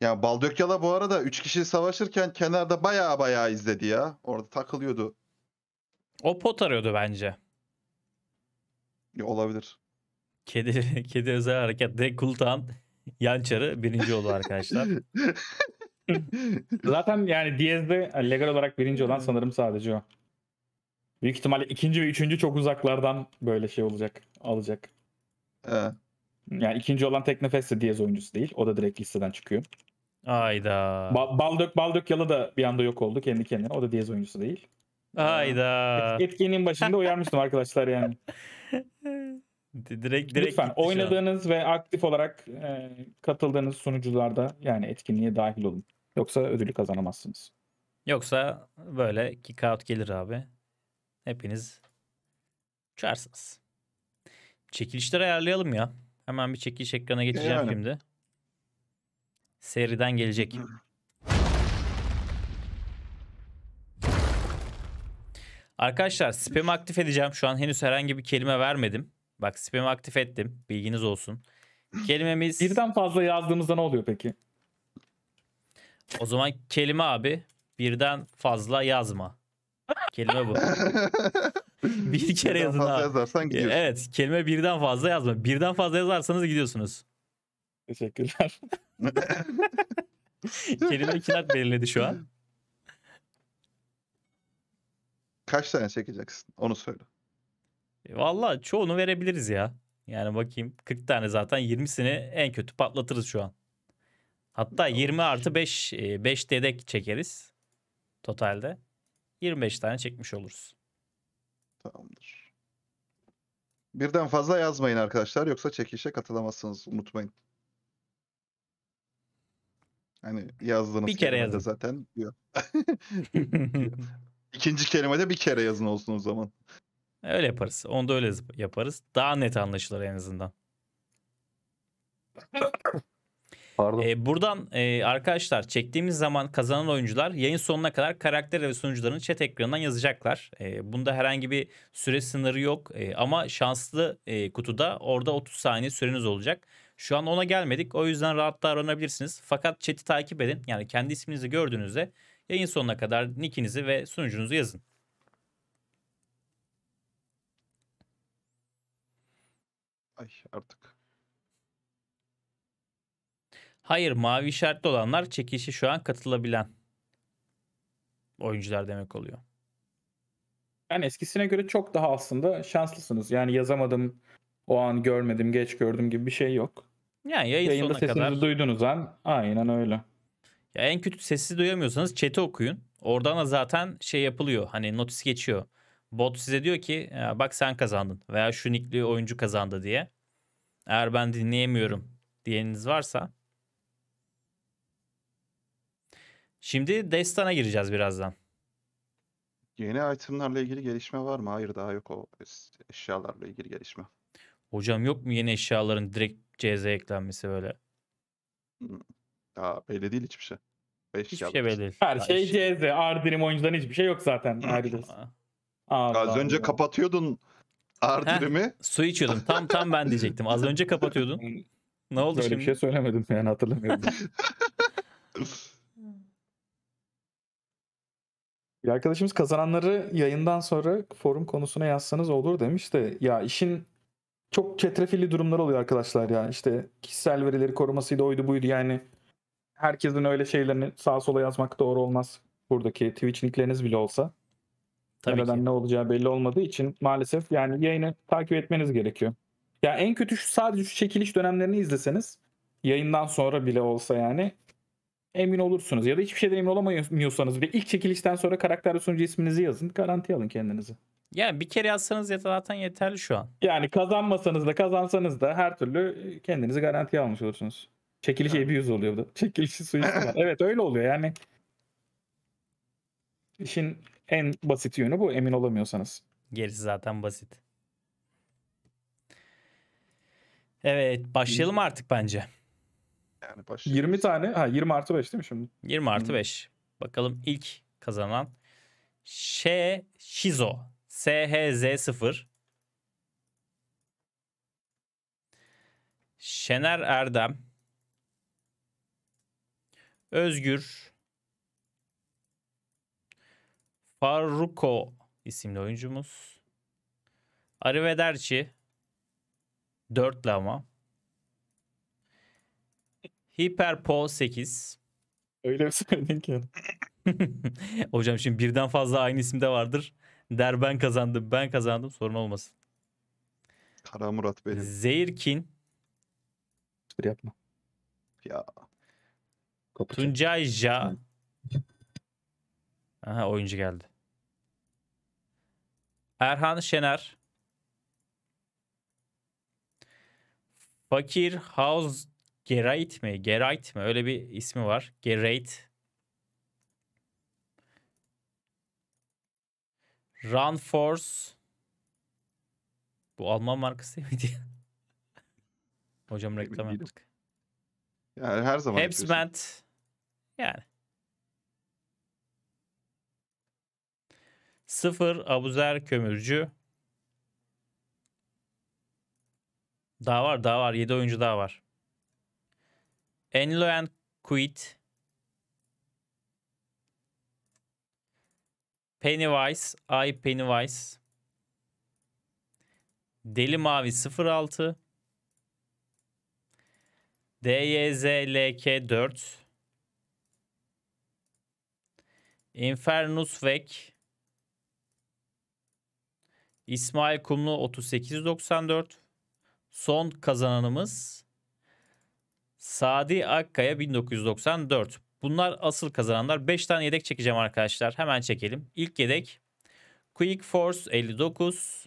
Ya Baldökyalı bu arada üç kişi savaşırken kenarda baya baya izledi ya. Orada takılıyordu. O pot arıyordu bence. Ya, olabilir. Kedi, (laughs) kedi özel harekette Kultan Yançarı birinci oldu arkadaşlar. (laughs) Zaten yani Diaz'de legal olarak birinci olan sanırım sadece o. Büyük ihtimalle ikinci ve üçüncü çok uzaklardan böyle şey olacak, alacak. Ee. Yani ikinci olan Teknofest de Diaz oyuncusu değil. O da direkt listeden çıkıyor. Ayda. Ba- Baldök Baldök Yalı da bir anda yok oldu kendi kendine. O da Diaz oyuncusu değil. Ayda. Et, etkinliğin başında uyarmıştım arkadaşlar yani. (laughs) direkt direkt Lütfen oynadığınız ve aktif olarak e, katıldığınız sunucularda yani etkinliğe dahil olun. Yoksa ödülü kazanamazsınız. Yoksa böyle kick out gelir abi. Hepiniz uçarsınız. Çekilişler ayarlayalım ya. Hemen bir çekiliş ekrana geçeceğim yani. şimdi. Seriden gelecek. Arkadaşlar spam aktif edeceğim. Şu an henüz herhangi bir kelime vermedim. Bak spam aktif ettim. Bilginiz olsun. Kelimemiz... Birden fazla yazdığımızda ne oluyor peki? O zaman kelime abi birden fazla yazma. Kelime bu. (laughs) bir kere yazın fazla yazarsan gidiyorsun. E, evet kelime birden fazla yazma. Birden fazla yazarsanız gidiyorsunuz. Teşekkürler. (laughs) kelime iki kinat belirledi şu an. Kaç tane çekeceksin? Onu söyle. E, Valla çoğunu verebiliriz ya. Yani bakayım 40 tane zaten 20'sini en kötü patlatırız şu an. Hatta 20 artı 5 5 e, dedek çekeriz totalde. 25 tane çekmiş oluruz. Tamamdır. Birden fazla yazmayın arkadaşlar yoksa çekişe katılamazsınız unutmayın. Hani yazdığınız bir kere yazın. zaten diyor. (laughs) İkinci kelimede bir kere yazın olsun o zaman. Öyle yaparız. Onu da öyle yaparız. Daha net anlaşılır en azından. (laughs) Pardon. E, buradan e, arkadaşlar çektiğimiz zaman kazanan oyuncular yayın sonuna kadar karakter ve sunucuların chat ekranından yazacaklar. E, bunda herhangi bir süre sınırı yok e, ama şanslı e, kutuda orada 30 saniye süreniz olacak. Şu an ona gelmedik o yüzden rahat davranabilirsiniz. Fakat chat'i takip edin yani kendi isminizi gördüğünüzde yayın sonuna kadar nickinizi ve sunucunuzu yazın. Ay artık Hayır mavi işaretli olanlar çekişi şu an katılabilen oyuncular demek oluyor. Yani eskisine göre çok daha aslında şanslısınız. Yani yazamadım, o an görmedim, geç gördüm gibi bir şey yok. Yani yayın Yayında sonuna kadar. duydunuz an aynen öyle. Ya en kötü sesi duyamıyorsanız chat'i okuyun. Oradan da zaten şey yapılıyor. Hani notis geçiyor. Bot size diyor ki bak sen kazandın veya şu nickli oyuncu kazandı diye. Eğer ben dinleyemiyorum diyeniniz varsa Şimdi Destan'a gireceğiz birazdan. Yeni itemlarla ilgili gelişme var mı? Hayır daha yok o eşyalarla ilgili gelişme. Hocam yok mu yeni eşyaların direkt CZ eklenmesi böyle? Daha hmm. belli değil hiçbir şey. Beş hiçbir şey belli değil. Her Daha şey CZ. Ardirim oyuncuların hiçbir şey yok zaten. Hmm. Ayrılırız. Az önce kapatıyordun Ardirim'i. Su içiyordum. Tam tam ben diyecektim. Az önce kapatıyordun. Hmm. Ne oldu Böyle şimdi? bir şey söylemedim yani hatırlamıyorum. (laughs) Bir arkadaşımız kazananları yayından sonra forum konusuna yazsanız olur demiş de ya işin çok çetrefilli durumlar oluyor arkadaşlar ya. İşte kişisel verileri korumasıydı oydu buydu yani. Herkesin öyle şeylerini sağa sola yazmak doğru olmaz. Buradaki Twitch linkleriniz bile olsa. Tabii Neden ki. ne olacağı belli olmadığı için maalesef yani yayını takip etmeniz gerekiyor. Ya en kötü şu sadece şu çekiliş dönemlerini izleseniz yayından sonra bile olsa yani emin olursunuz. Ya da hiçbir şeyden emin olamıyorsanız bile ilk çekilişten sonra karakter sunucu isminizi yazın. Garanti alın kendinizi. Yani bir kere yazsanız ya zaten yeterli şu an. Yani kazanmasanız da kazansanız da her türlü kendinizi garantiye almış olursunuz. Çekiliş ebi yüz oluyordu. (laughs) Çekilişi suistimal. (laughs) evet öyle oluyor yani. İşin en basit yönü bu emin olamıyorsanız. Gerisi zaten basit. Evet başlayalım artık bence. Yani baş 20 tane. Ha 20 artı 5 değil mi şimdi? 20 artı hmm. 5. Bakalım ilk kazanan Ş Şizo SHZ0 Şener Erdem Özgür Faruko isimli oyuncumuz. Arrivederci. Dörtlü ama. Hyperpo 8. Öyle mi söyledin ki. (laughs) Hocam şimdi birden fazla aynı isimde vardır. Der ben kazandım, ben kazandım sorun olmasın. Kara Murat benim. Zehirkin. Hiçbir yapma. Ya. Kapacak. Tuncay Ja. Aha oyuncu geldi. Erhan Şener. Fakir House Geralt mi? Geralt mi? Öyle bir ismi var. Geralt. Run Force. Bu Alman markası değil miydi? (laughs) Hocam reklam yaptık. Yani her zaman Hepsment. Yani. Sıfır Abuzer Kömürcü. Daha var daha var. 7 oyuncu daha var. Enlo and Quit. Pennywise. I Pennywise. Deli Mavi 06. DYZLK 4. Infernus Vek. İsmail Kumlu 3894. Son kazananımız Sadi Akkaya 1994. Bunlar asıl kazananlar. 5 tane yedek çekeceğim arkadaşlar. Hemen çekelim. İlk yedek Quick Force 59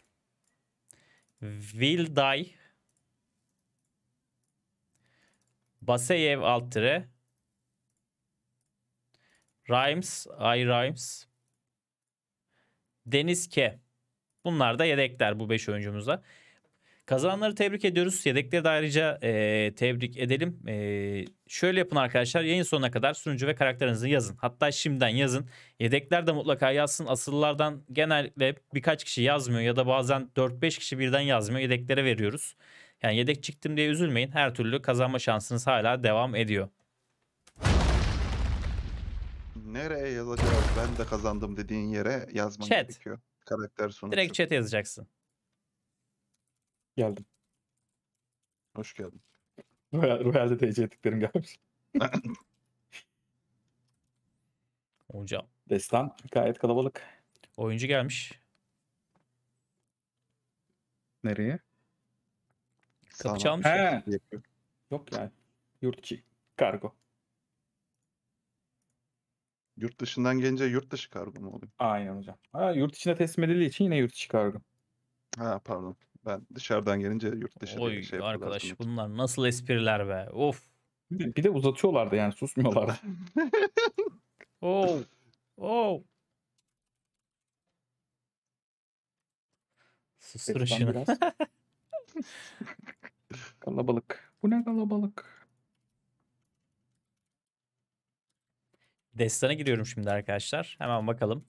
Will Die Baseyev alt Rhymes, I Rhymes Deniz K. Bunlar da yedekler bu 5 oyuncumuzda. Kazananları tebrik ediyoruz. Yedekleri de ayrıca e, tebrik edelim. E, şöyle yapın arkadaşlar. Yayın sonuna kadar sunucu ve karakterinizi yazın. Hatta şimdiden yazın. Yedekler de mutlaka yazsın. Asıllardan genellikle birkaç kişi yazmıyor ya da bazen 4-5 kişi birden yazmıyor. Yedeklere veriyoruz. Yani yedek çıktım diye üzülmeyin. Her türlü kazanma şansınız hala devam ediyor. Nereye yazacağız ben de kazandım dediğin yere yazman Chat. gerekiyor. Karakter sunucu. Direkt chat yazacaksın. Geldim. Hoş geldin. Royal, Royal'de TC ettiklerim gelmiş. (laughs) Hocam. Destan gayet kalabalık. Oyuncu gelmiş. Nereye? Kapı çalmış. He. Yok yani. Yurt içi. Kargo. Yurt dışından gelince yurt dışı kargo mu oluyor? Aynen hocam. Ha, yurt içine teslim edildiği için yine yurt dışı kargo. Ha pardon. Ben dışarıdan gelince yurt dışı Oy şey arkadaş bunlar nasıl espriler be. Of. Bir de, bir de uzatıyorlardı yani susmuyorlardı. (laughs) oh. Oh. Sustur şunu. (laughs) kalabalık. Bu ne kalabalık? Destana giriyorum şimdi arkadaşlar. Hemen bakalım.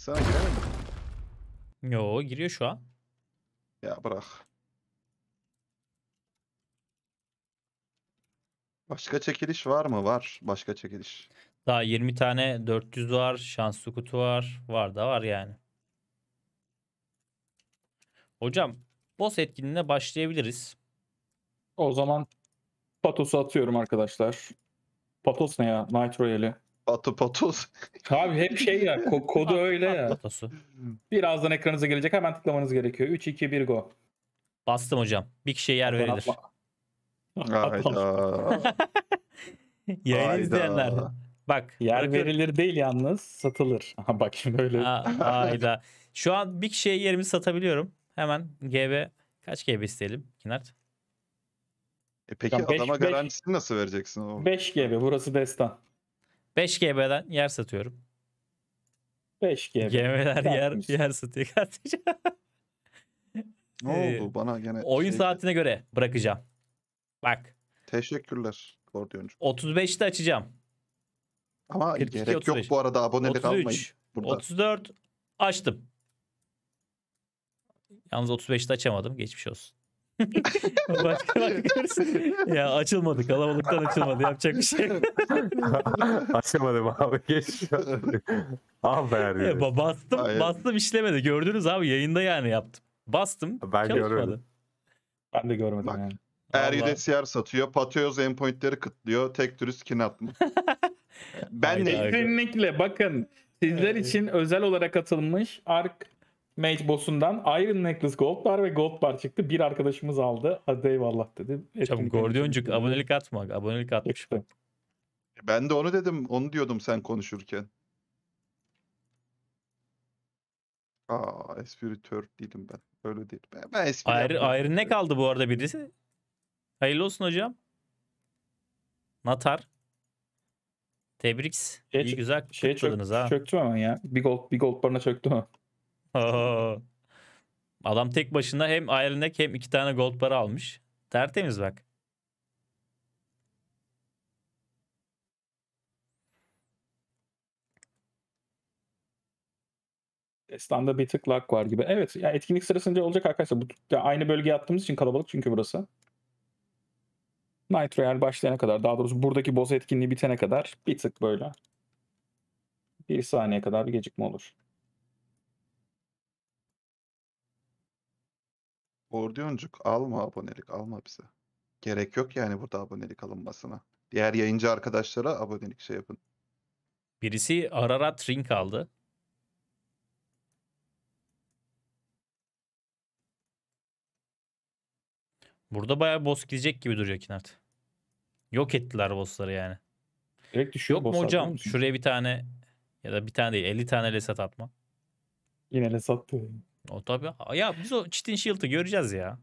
Sana girer mi? Yo giriyor şu an. Ya bırak. Başka çekiliş var mı? Var. Başka çekiliş. Daha 20 tane 400 var. Şanslı kutu var. Var da var yani. Hocam boss etkinliğine başlayabiliriz. O zaman Patos'u atıyorum arkadaşlar. Patos ne ya? Night Royale'i. Patı patos. Abi hep şey ya ko- kodu (laughs) öyle ya. Patosu. Birazdan ekranınıza gelecek hemen tıklamanız gerekiyor. 3, 2, 1 go. Bastım hocam. Bir kişiye yer verilir. Atma. Hayda. (laughs) Yayın izleyenler. Bak. Yer bırakıyorum. verilir değil yalnız satılır. (laughs) Aha bak şimdi öyle. Hayda. Şu an bir kişiye yerimi satabiliyorum. Hemen GB kaç GB isteyelim Kinart? E peki adama beş- garantisini nasıl vereceksin? o? 5 GB burası destan. 5 GB'den yer satıyorum. 5 GB. GB'ler yer, yer satıyor kardeşim. ne ee, oldu bana gene? Oyun şey... saatine göre bırakacağım. Bak. Teşekkürler Kordiyoncu. 35'te açacağım. Ama 42, gerek 35. yok bu arada abonelik 33, almayın. Burada. 34 açtım. Yalnız 35'te açamadım. Geçmiş olsun başka bakıyorsun. ya açılmadı. Kalabalıktan açılmadı. Yapacak bir şey. yok. (laughs) Açamadım abi. Geç. Al be Ya, ba- bastım, Hayır. bastım işlemedi. Gördünüz abi yayında yani yaptım. Bastım, Ben görmedim. Ben de görmedim Bak. yani. Ergide Vallahi. satıyor. Patöz endpointleri kıtlıyor. Tek turist kin atma. (laughs) ben Hayda. ne? Kesinlikle bakın sizler için özel olarak atılmış ARK Mate Boss'undan Iron Necklace Gold Bar ve Gold Bar çıktı. Bir arkadaşımız aldı. Hadi eyvallah dedi. Çabuk Gordioncuk abonelik atma. Abonelik atmış. E, ben de onu dedim. Onu diyordum sen konuşurken. Aa, espiritör değilim ben. Öyle değil. Ben, ben Ayrı, ayrı ne kaldı bu arada birisi? Hayırlı olsun hocam. Natar. Tebrik. Şey, İyi güzel şey çöktü, ha. Çöktü ama ya. Bir gold, bir gold barına çöktü ha. (laughs) Adam tek başına hem Iron hem iki tane gold para almış. Tertemiz bak. Destan'da bir tık lag var gibi. Evet yani etkinlik sırasında olacak arkadaşlar. Bu, yani aynı bölgeye attığımız için kalabalık çünkü burası. Night Royale başlayana kadar daha doğrusu buradaki boss etkinliği bitene kadar bir tık böyle. Bir saniye kadar bir gecikme olur. Bordiyoncuk alma abonelik alma bize. Gerek yok yani burada abonelik alınmasına. Diğer yayıncı arkadaşlara abonelik şey yapın. Birisi Ararat Ring aldı. Burada bayağı boss gidecek gibi duruyor Kinart. Yok ettiler bossları yani. Direkt düşüyor Yok mu hocam? Şuraya bir tane ya da bir tane değil 50 tane lesat atma. Yine lesat diyorum. O tabii. Ya biz o Çitin Shield'ı göreceğiz ya.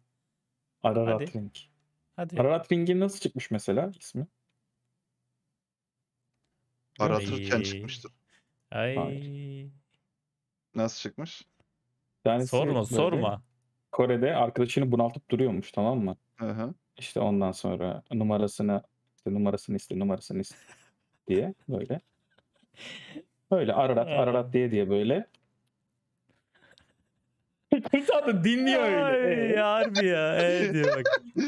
Ararat Hadi. Ring. Hadi. Ararat Ring'i nasıl çıkmış mesela ismi? Aratırken Ay. çıkmıştır. Ay. Hayır. Nasıl çıkmış? Yani sorma sorma. Kore'de arkadaşını bunaltıp duruyormuş tamam mı? Hı hı. İşte ondan sonra numarasını işte numarasını iste numarasını iste diye böyle. Böyle ararat ararat diye diye böyle Kurtan da dinliyor öyle. Ay, ee? harbi ya. Evet diyor bak.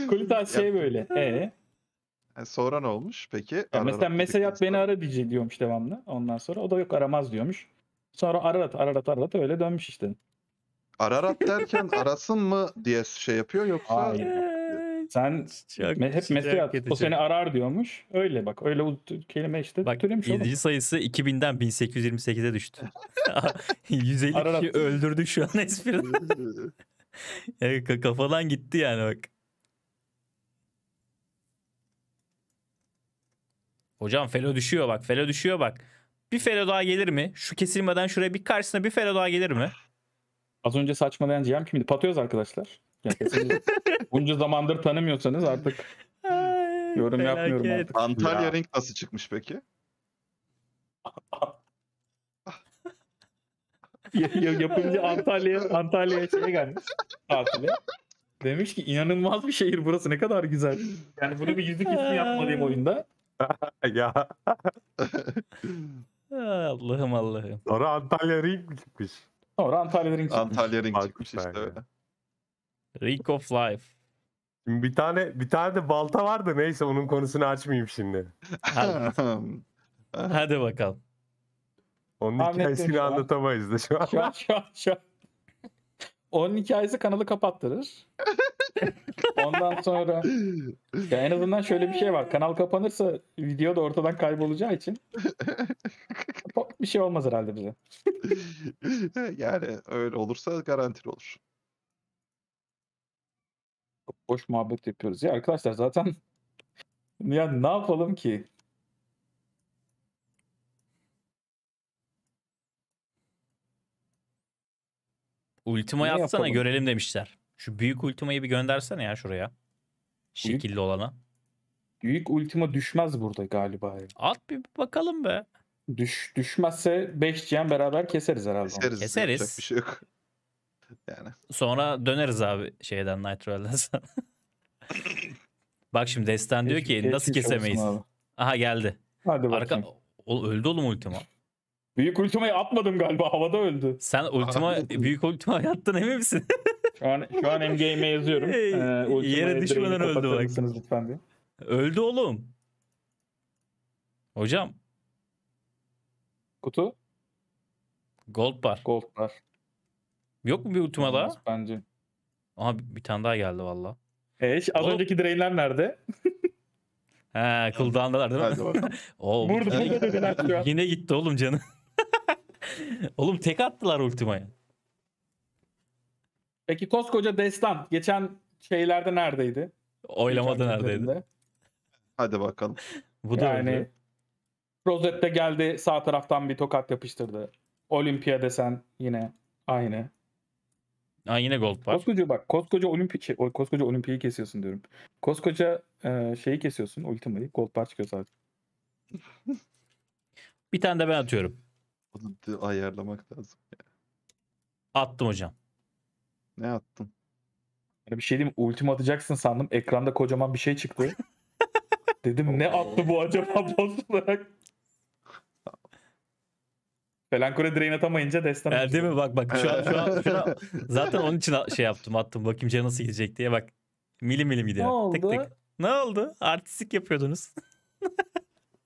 Kurtan şey böyle. Ee? Yani sonra ne olmuş peki? Ya mesela mesaj at beni ara diyecek diyormuş devamlı. Ondan sonra o da yok aramaz diyormuş. Sonra ararat ararat ararat öyle dönmüş işte. Ararat derken arasın mı diye şey yapıyor yoksa? Hayır. Sen çok, me- hep Messi at. O seni arar diyormuş. Öyle bak. Öyle kelime işte. Bak, izleyici sayısı 2000'den 1828'e düştü. 150 (laughs) Ararat. kişi öldürdük şu an espriden. (laughs) ya, kafadan gitti yani bak. Hocam felo düşüyor bak. Felo düşüyor bak. Bir felo daha gelir mi? Şu kesilmeden şuraya bir karşısına bir felo daha gelir mi? Az önce saçmalayan Cem kimdi? Patıyoruz arkadaşlar. Ya (laughs) Bunca zamandır tanımıyorsanız artık yorum yapmıyorum artık. Antalya Ya. ring nasıl çıkmış peki? Ya- Yapımcı Antalya Antalya'ya şey gelmiş tatile. Demiş ki inanılmaz bir şehir burası ne kadar güzel. Yani bunu bir yüzük ismi yapmalıyım oyunda. (laughs) ya Allah'ım Allah'ım. sonra Antalya ring çıkmış. Sonra çıkmış. Antalya ring çıkmış işte. öyle. Reek of Life. Şimdi bir tane bir tane de balta vardı neyse onun konusunu açmayayım şimdi. Hadi, Hadi bakalım. Onun Ahmet hikayesini anlatamayız da şu an. Şu an şu an şu an. Onun hikayesi kanalı kapattırır. Ondan sonra ya en azından şöyle bir şey var. Kanal kapanırsa video da ortadan kaybolacağı için bir şey olmaz herhalde bize. yani öyle olursa garanti olur boş muhabbet yapıyoruz. Ya arkadaşlar zaten (laughs) ya ne yapalım ki? Ultima yapsana görelim demişler. Şu büyük ultimayı bir göndersene ya şuraya. Şekilli büyük, olana. Büyük ultima düşmez burada galiba. Yani. At bir bakalım be. Düş, düşmezse 5 cihan beraber keseriz herhalde. Keseriz. Keseriz. Bir şey yok. Yani. Sonra döneriz abi şeyden Nitro'dan sonra. (laughs) Bak şimdi Destan diyor ki nasıl kesemeyiz? Aha geldi. Hadi Arka o, öldü oğlum ultima. Büyük ultimayı atmadım galiba havada öldü. Sen ultima büyük ultima attın emin misin? Şu an, şu an MGM'e yazıyorum. Hey, ee, yere düşmeden öldü kapatır bak. Lütfen diye. öldü oğlum. Hocam Kutu gold bar. gold var. Yok mu bir ultima daha? Bence. Aha bir tane daha geldi valla. Eş az Oğlum. önceki direğler nerede? (laughs) He cooldown'dalar değil mi? Hadi (laughs) Burada yine, yine gitti oğlum canım. (laughs) oğlum tek attılar ultima'yı. Peki koskoca destan geçen şeylerde neredeydi? Oylamada Geçen neredeydi? Hadi bakalım. Bu da yani... Yani Rosette geldi sağ taraftan bir tokat yapıştırdı. Olimpia desen yine aynı. Aa, yine Gold var. Koskoca bak koskoca olimpik koskoca olimpiyi kesiyorsun diyorum. Koskoca e, şeyi kesiyorsun ultimayı. Gold bar çıkıyor sadece. (laughs) bir tane de ben atıyorum. Onu ayarlamak lazım. Attım hocam. Ne attın? Yani bir şey diyeyim ultimi atacaksın sandım. Ekranda kocaman bir şey çıktı. (laughs) Dedim ne attı bu acaba boss olarak. Felankore drain atamayınca destan. Yani e, değil mi? Bak bak şu an, şu an, şu an (laughs) zaten onun için şey yaptım attım. Bakayım canı nasıl gidecek diye bak. Milim milim gidiyor. Ne oldu? Tek tek. Ne oldu? Artistik yapıyordunuz. (laughs)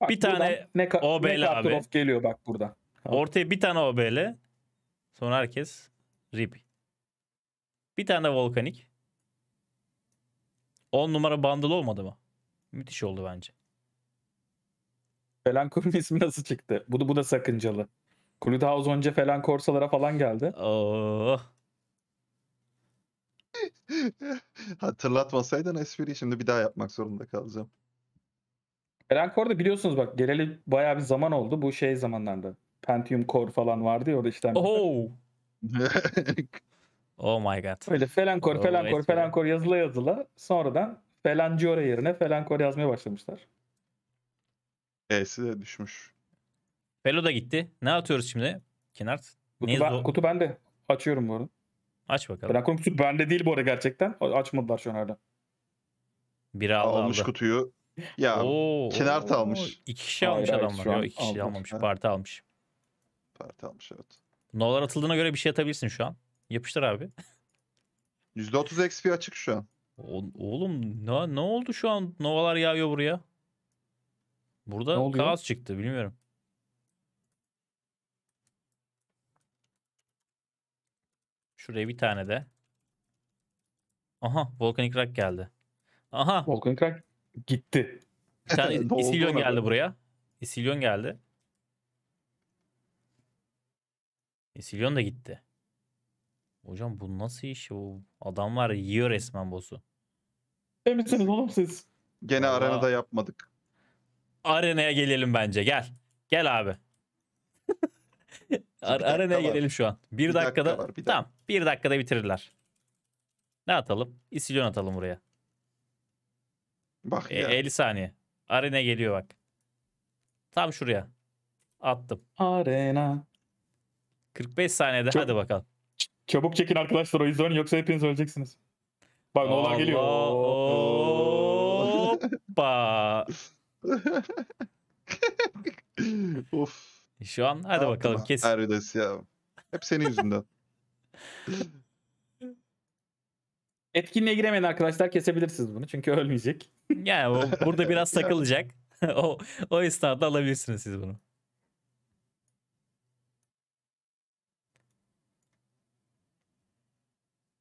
bak, bir tane ne OBL ne abi. geliyor bak burada. Ortaya bir tane OBL. Sonra herkes rip. Bir tane volkanik. 10 numara bundle olmadı mı? Müthiş oldu bence. Felankor'un (laughs) ismi nasıl çıktı? Bu, da bu da sakıncalı. Clubhouse önce falan korsalara falan geldi. Oo. Oh. (laughs) Hatırlatmasaydın espriyi şimdi bir daha yapmak zorunda kalacağım. Falan Core'da biliyorsunuz bak geleli baya bir zaman oldu. Bu şey zamanlarda. Pentium Core falan vardı ya orada işte. Oh. (laughs) oh my god. Öyle falan Core, oh, falan Core, falan Core yazıla yazıla sonradan Felanciore yerine falan Core yazmaya başlamışlar. E'si de düşmüş. Pelo da gitti. Ne atıyoruz şimdi? Kenart. Kutu, ben, o? kutu bende. Açıyorum bu arada. Aç bakalım. Drakon'un kutusu bende değil bu arada gerçekten. Açmadılar şu an hala. Biri aldı, almış aldı. kutuyu. Ya oo, Kenart oo. almış. İki kişi hayır, almış hayır, adamlar. Yok İki kişi almamış. Ha. Parti almış. Parti almış evet. Nolar atıldığına göre bir şey atabilirsin şu an. Yapıştır abi. %30 XP açık şu an. O, oğlum ne, ne oldu şu an? Novalar yağıyor buraya. Burada kaos çıktı bilmiyorum. Şuraya bir tane de. Aha Volcanic Rock geldi. Aha. Volcanic Rock gitti. Bir tane (laughs) geldi buraya. Isilion geldi. Isilion da gitti. Hocam bu nasıl iş? O adamlar yiyor resmen boss'u. Emisiniz oğlum siz. Gene Vallahi... aranada yapmadık arenaya gelelim bence. Gel. Gel abi. (laughs) Ar arenaya gelelim şu an. Bir, bir dakikada dakika var, bir tamam. Dakika. Bir dakikada bitirirler. Ne atalım? İsilyon atalım buraya. Bak e, 50 saniye. Arena geliyor bak. Tam şuraya. Attım. Arena. 45 saniyede Çok... hadi bakalım. Çabuk çekin arkadaşlar o yüzden yoksa hepiniz öleceksiniz. Bak Allah, ne geliyor. Hoppa. (laughs) (laughs) of. E, şu an hadi Yaptım bakalım kes. Ervides ya. Hep senin yüzünden. (laughs) Etkinliğe giremeyen arkadaşlar kesebilirsiniz bunu çünkü ölmeyecek. Yani o, burada biraz (laughs) takılacak. o, o esnada alabilirsiniz siz bunu.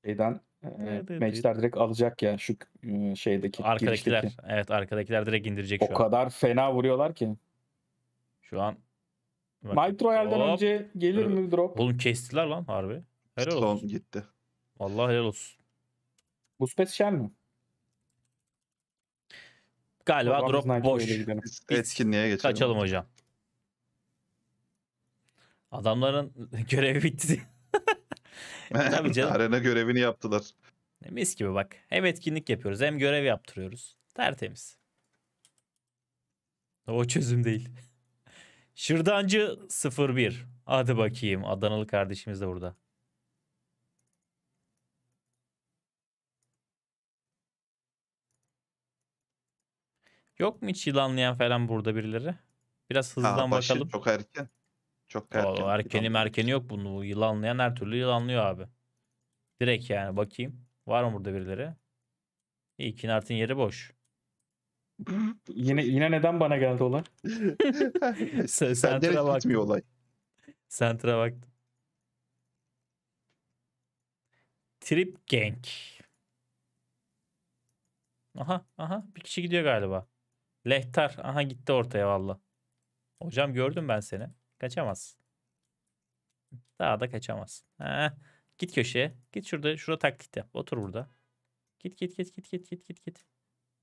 Şeyden Evet, Matchler direkt alacak ya şu ıı, şeydeki. Arkadakiler. Girişteki. Evet arkadakiler direkt indirecek o şu an. O kadar fena vuruyorlar ki. Şu an. Bak. Night Royale'den Hop. önce gelir mi drop? Oğlum kestiler lan harbi. Helal Son gitti. Allah helal olsun. Bu spesiyel mi? Galiba Doğru, drop boş. etkinliğe geçelim. Kaçalım hocam. Adamların (laughs) görevi bitti. (laughs) Tabii canım. Arena görevini yaptılar. Mis gibi bak. Hem etkinlik yapıyoruz hem görev yaptırıyoruz. Tertemiz. O çözüm değil. (laughs) Şırdancı 01. Hadi bakayım. Adanalı kardeşimiz de burada. Yok mu hiç yılanlayan falan burada birileri? Biraz hızlıdan Aa, bakalım. Çok erken. Çok erken. O, erkeni merkeni yok bunu. Yılanlayan her türlü yılanlıyor abi. Direkt yani bakayım. Var mı burada birileri? İyi Kinart'ın yeri boş. (clears throat) yine yine neden bana geldi (laughs) olay? sen, sen direkt gitmiyor olay. Center'a baktım. Trip Gang. Aha aha bir kişi gidiyor galiba. Lehtar aha gitti ortaya valla. Hocam gördüm ben seni. Kaçamaz. Daha da kaçamaz. Ha. Git köşeye. Git şurada. Şurada taklit yap. Otur burada. Git git git git git git git git.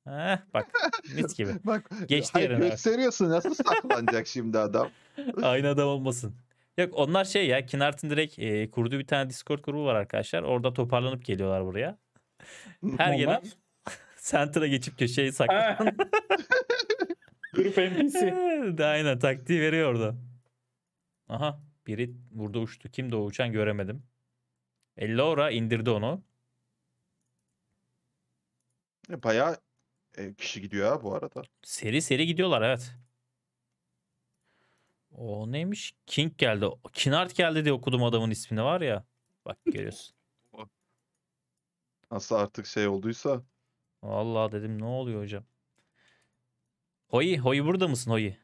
Heh, bak mis (laughs) gibi. bak, Geçti hayır, yerine. Gösteriyorsun nasıl saklanacak şimdi adam. (laughs) Aynı adam olmasın. Yok onlar şey ya Kinart'ın direkt e, kurduğu bir tane Discord grubu var arkadaşlar. Orada toparlanıp geliyorlar buraya. Her gelen (laughs) center'a geçip köşeyi saklan. Grup NPC. Aynen taktiği veriyor orada. Aha biri burada uçtu. Kim o uçan göremedim. E, Laura indirdi onu. E, Bayağı e, kişi gidiyor ha bu arada. Seri seri gidiyorlar evet. O neymiş? King geldi. Kinart geldi diye okudum adamın ismini var ya. Bak (laughs) görüyorsun. Nasıl artık şey olduysa. Vallahi dedim ne oluyor hocam. Hoyi, Hoyi burada mısın Hoyi?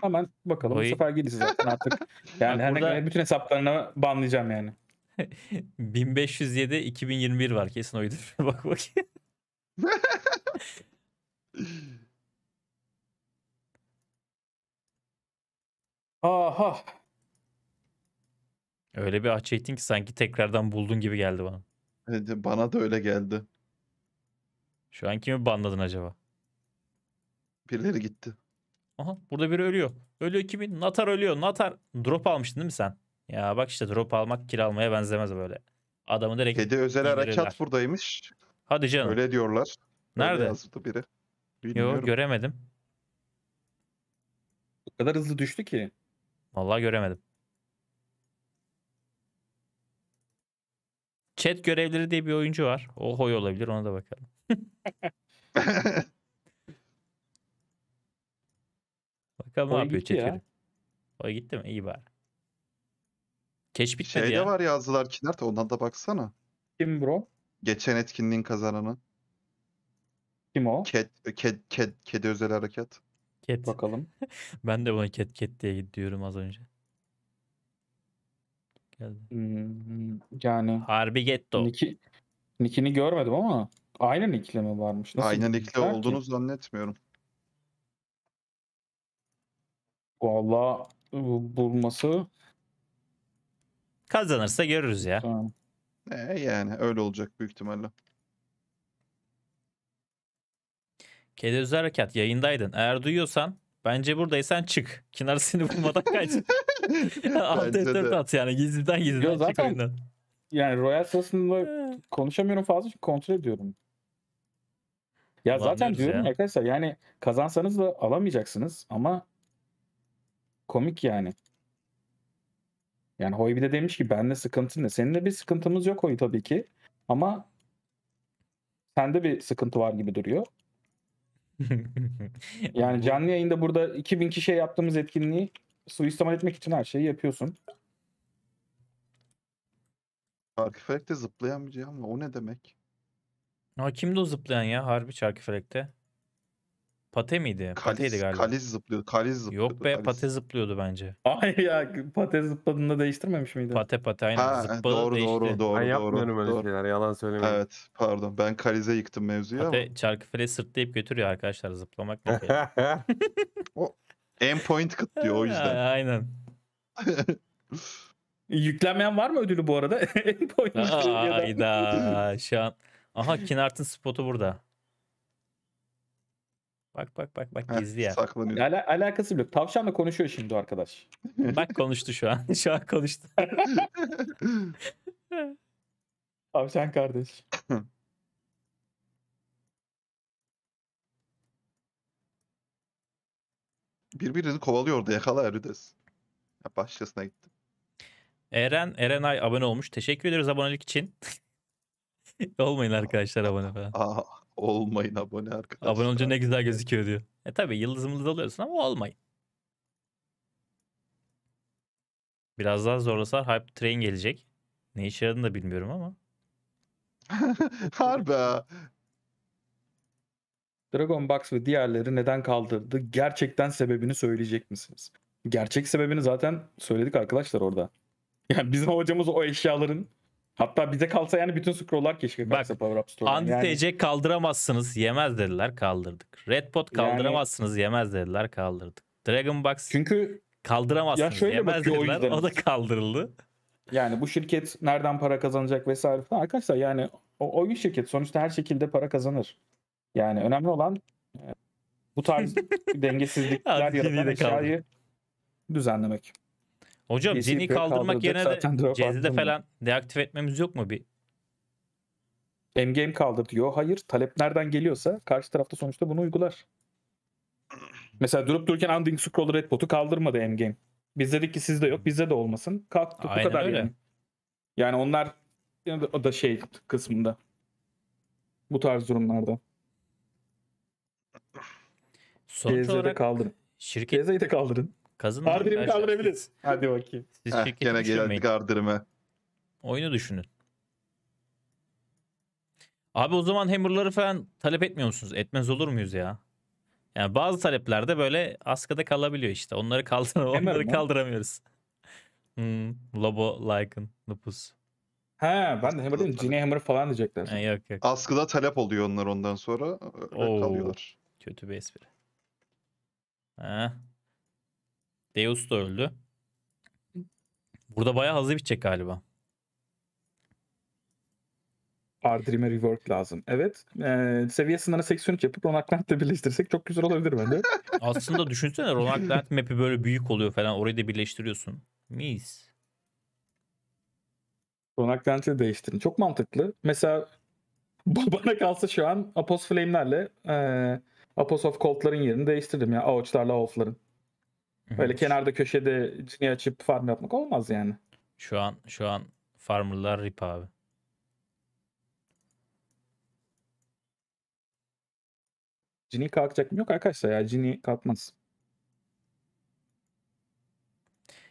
Hemen bakalım. Oy. Bu sefer gelirse zaten artık. (laughs) Yani her burada... bütün hesaplarını banlayacağım yani. 1507 (laughs) 2021 var kesin oydur. (laughs) bak bak. Aha. Öyle bir aç ah ettin ki sanki tekrardan buldun gibi geldi bana. E, bana da öyle geldi. Şu an kimi banladın acaba? Birileri gitti. Aha burada biri ölüyor. Ölüyor kimin? Natar ölüyor. Natar drop almıştın değil mi sen? Ya bak işte drop almak kiralmaya benzemez böyle. Adamı direkt Kedi özel harekat buradaymış. Hadi canım. Öyle diyorlar. Nerede? Öyle yazdı biri. Bilmiyorum. Yo göremedim. O kadar hızlı düştü ki. Vallahi göremedim. Chat görevleri diye bir oyuncu var. O hoy olabilir ona da bakalım. (laughs) (laughs) Bakalım ne Oy yapıyor gitti ya. gitti mi? İyi bari. Keş bitmedi Şeyde ya. var yazdılar Kinert ondan da baksana. Kim bro? Geçen etkinliğin kazananı. Kim o? Ket, ket, ket, kedi özel hareket. Ket. Bakalım. (laughs) ben de buna ket ket diye gidiyorum az önce. Geldi. Hmm, yani. Harbi getto. Niki, nikini görmedim ama aynı nickle mi varmış? Nasıl Aynı nickle olduğunu zannetmiyorum. Vallahi e, bulması Kazanırsa görürüz ya. tamam. Ee, yani öyle olacak büyük ihtimalle. Kedi Özel Harekat yayındaydın. Eğer duyuyorsan bence buradaysan çık. (laughs) Kinar seni bulmadan (laughs) kaç. Alt Bence F4 at yani gizliden gizliden çık oyundan. Yani Royal sırasında konuşamıyorum fazla çünkü kontrol ediyorum. Ya zaten diyorum ya arkadaşlar yani kazansanız da alamayacaksınız ama Komik yani. Yani Hoy bir de demiş ki benle sıkıntı ne? Seninle bir sıkıntımız yok Hoy tabii ki. Ama sende bir sıkıntı var gibi duruyor. (laughs) yani canlı yayında burada 2000 kişiye şey yaptığımız etkinliği suistimal etmek için her şeyi yapıyorsun. Çarkı felekte zıplayan bir cihan mı? O ne demek? Aa, kimdi o zıplayan ya harbi çarkı felekte? Pate miydi? Kaliz, Pateydi galiba. Kaliz zıplıyordu. Kaliz zıplıyordu. Yok be kaliz. pate zıplıyordu bence. Hayır ya pate zıpladığında değiştirmemiş miydi? Pate pate aynı. zıpladı doğru, değişti. Doğru doğru ben yapmıyorum doğru, öyle doğru. şeyler yalan söylemiyorum. Evet pardon ben kalize yıktım mevzuyu pate, ama. çarkı file sırtlayıp götürüyor arkadaşlar zıplamak ne (laughs) O endpoint kıt diyor o yüzden. (laughs) aynen. (laughs) Yüklenmeyen var mı ödülü bu arada? endpoint. Ayda şu an. Aha Kinart'ın spotu burada. Bak bak bak bak gizli ya. Saklanıyor. alakası yok. Tavşanla konuşuyor şimdi arkadaş. (laughs) Bak konuştu şu an. (laughs) Şu an konuştu. (laughs) Tavşan kardeş. Birbirini kovalıyor da yakala Erides. Ya Başkasına gitti. Eren Erenay abone olmuş. Teşekkür ederiz abonelik için. Olmayın arkadaşlar abone falan. Aa olmayın abone arkadaşlar. Abone olunca ne güzel gözüküyor diyor. E tabi yıldız alıyorsun ama olmayın. Biraz daha zorlasalar Hype Train gelecek. Ne işe yaradığını da bilmiyorum ama. (laughs) Harbi Dragon Box ve diğerleri neden kaldırdı? Gerçekten sebebini söyleyecek misiniz? Gerçek sebebini zaten söyledik arkadaşlar orada. Yani bizim hocamız o eşyaların Hatta bize kalsa yani bütün scroll'lar keşke kalsa Bak, Power Up Store'dan. Anti yani... TC kaldıramazsınız yemez dediler kaldırdık. Red Pot kaldıramazsınız yani... yemez dediler kaldırdık. Dragon Box Çünkü kaldıramazsınız ya şöyle yemez dediler o, o da kaldırıldı. Yani bu şirket nereden para kazanacak vesaire falan. Arkadaşlar yani o oyun şirket sonuçta her şekilde para kazanır. Yani önemli olan e, bu tarz (laughs) dengesizlikler yaratan eşyayı düzenlemek. Hocam Zini kaldırmak yerine de Cezide falan deaktif etmemiz yok mu bir? Endgame kaldır diyor. Hayır talep nereden geliyorsa karşı tarafta sonuçta bunu uygular. Mesela durup dururken Undying Scroll red Redbot'u kaldırmadı Endgame. Biz dedik ki sizde yok bizde de olmasın. Kalktı bu kadar öyle. yani. Yani onlar o da şey kısmında. Bu tarz durumlarda. Sonuç Gezleri olarak kaldırın. Şirket... Gezleri de kaldırın. Kazın. Ardirim'i şey- kaldırabiliriz. Hadi bakayım. Siz Heh, şirketi gene düşünmeyin. geldik Oyunu düşünün. Abi o zaman hammerları falan talep etmiyor musunuz? Etmez olur muyuz ya? Yani bazı taleplerde böyle askıda kalabiliyor işte. Onları kaldır onları kaldıramıyoruz. hmm, Lobo, Lycan, Lupus. He ben de hammer Cine Gene hammer falan diyecekler. Ha, yok yok. Askıda talep oluyor onlar ondan sonra. Oo, kalıyorlar. Kötü bir espri. Ha. Deus da öldü. Burada bayağı hızlı bitecek galiba. Ardrim'e rework lazım. Evet. E, seviye sınırı 83 yapıp Ronald Lent'le birleştirsek çok güzel olabilir bence. (laughs) Aslında düşünsene Ronald Lent map'i böyle büyük oluyor falan. Orayı da birleştiriyorsun. Mis. Ronald Lent'i değiştirin. Çok mantıklı. Mesela (laughs) bana kalsa şu an Apos Flame'lerle e, Apos of Cold'ların yerini değiştirdim ya. Ağaçlarla Off'ların. Böyle kenarda köşede cini açıp farm yapmak olmaz yani. Şu an şu an farmerlar rip abi. Cini kalkacak mı? Yok arkadaşlar ya Cini kalkmaz.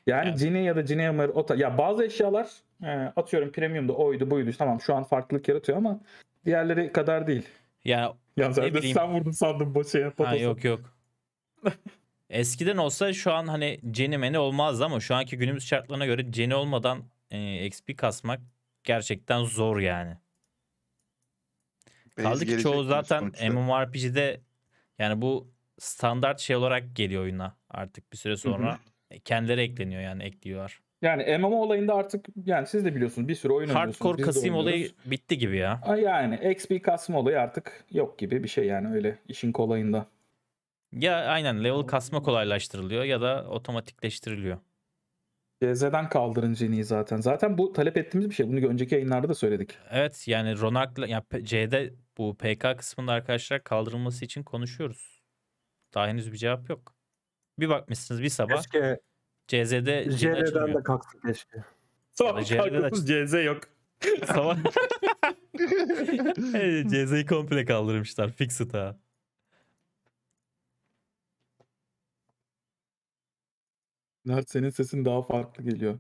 Yani, yani. Cini ya da Cini Hammer Ota. Ya bazı eşyalar e, atıyorum premiumda oydu buydu tamam şu an farklılık yaratıyor ama diğerleri kadar değil. Ya yani, Yalnız ne bileyim. sen vurdun sandım bu şeye. Ha, yok yok. (laughs) Eskiden olsa şu an hani Jenny meni olmazdı ama şu anki günümüz şartlarına göre Jenny olmadan e, XP kasmak gerçekten zor yani. Base Kaldı ki çoğu zaten MMORPG'de yani bu standart şey olarak geliyor oyuna artık bir süre sonra. Hı hı. E, kendileri ekleniyor yani ekliyorlar. Yani MMO olayında artık yani siz de biliyorsunuz bir sürü oyun Hardcore oynuyorsunuz. Hardcore kasayım olayı bitti gibi ya. Yani XP kasma olayı artık yok gibi bir şey yani öyle işin kolayında. Ya aynen level kasma kolaylaştırılıyor ya da otomatikleştiriliyor. CZ'den kaldırın niye zaten. Zaten bu talep ettiğimiz bir şey. Bunu önceki yayınlarda da söyledik. Evet yani Ronak'la ya C'de bu PK kısmında arkadaşlar kaldırılması için konuşuyoruz. Daha henüz bir cevap yok. Bir bakmışsınız bir sabah. Keşke CZ'de CZ'den de kalksın keşke. Sabah CZ yok. Sabah (laughs) (laughs) CZ'yi komple kaldırmışlar. Fixed ha. Mert senin sesin daha farklı geliyor.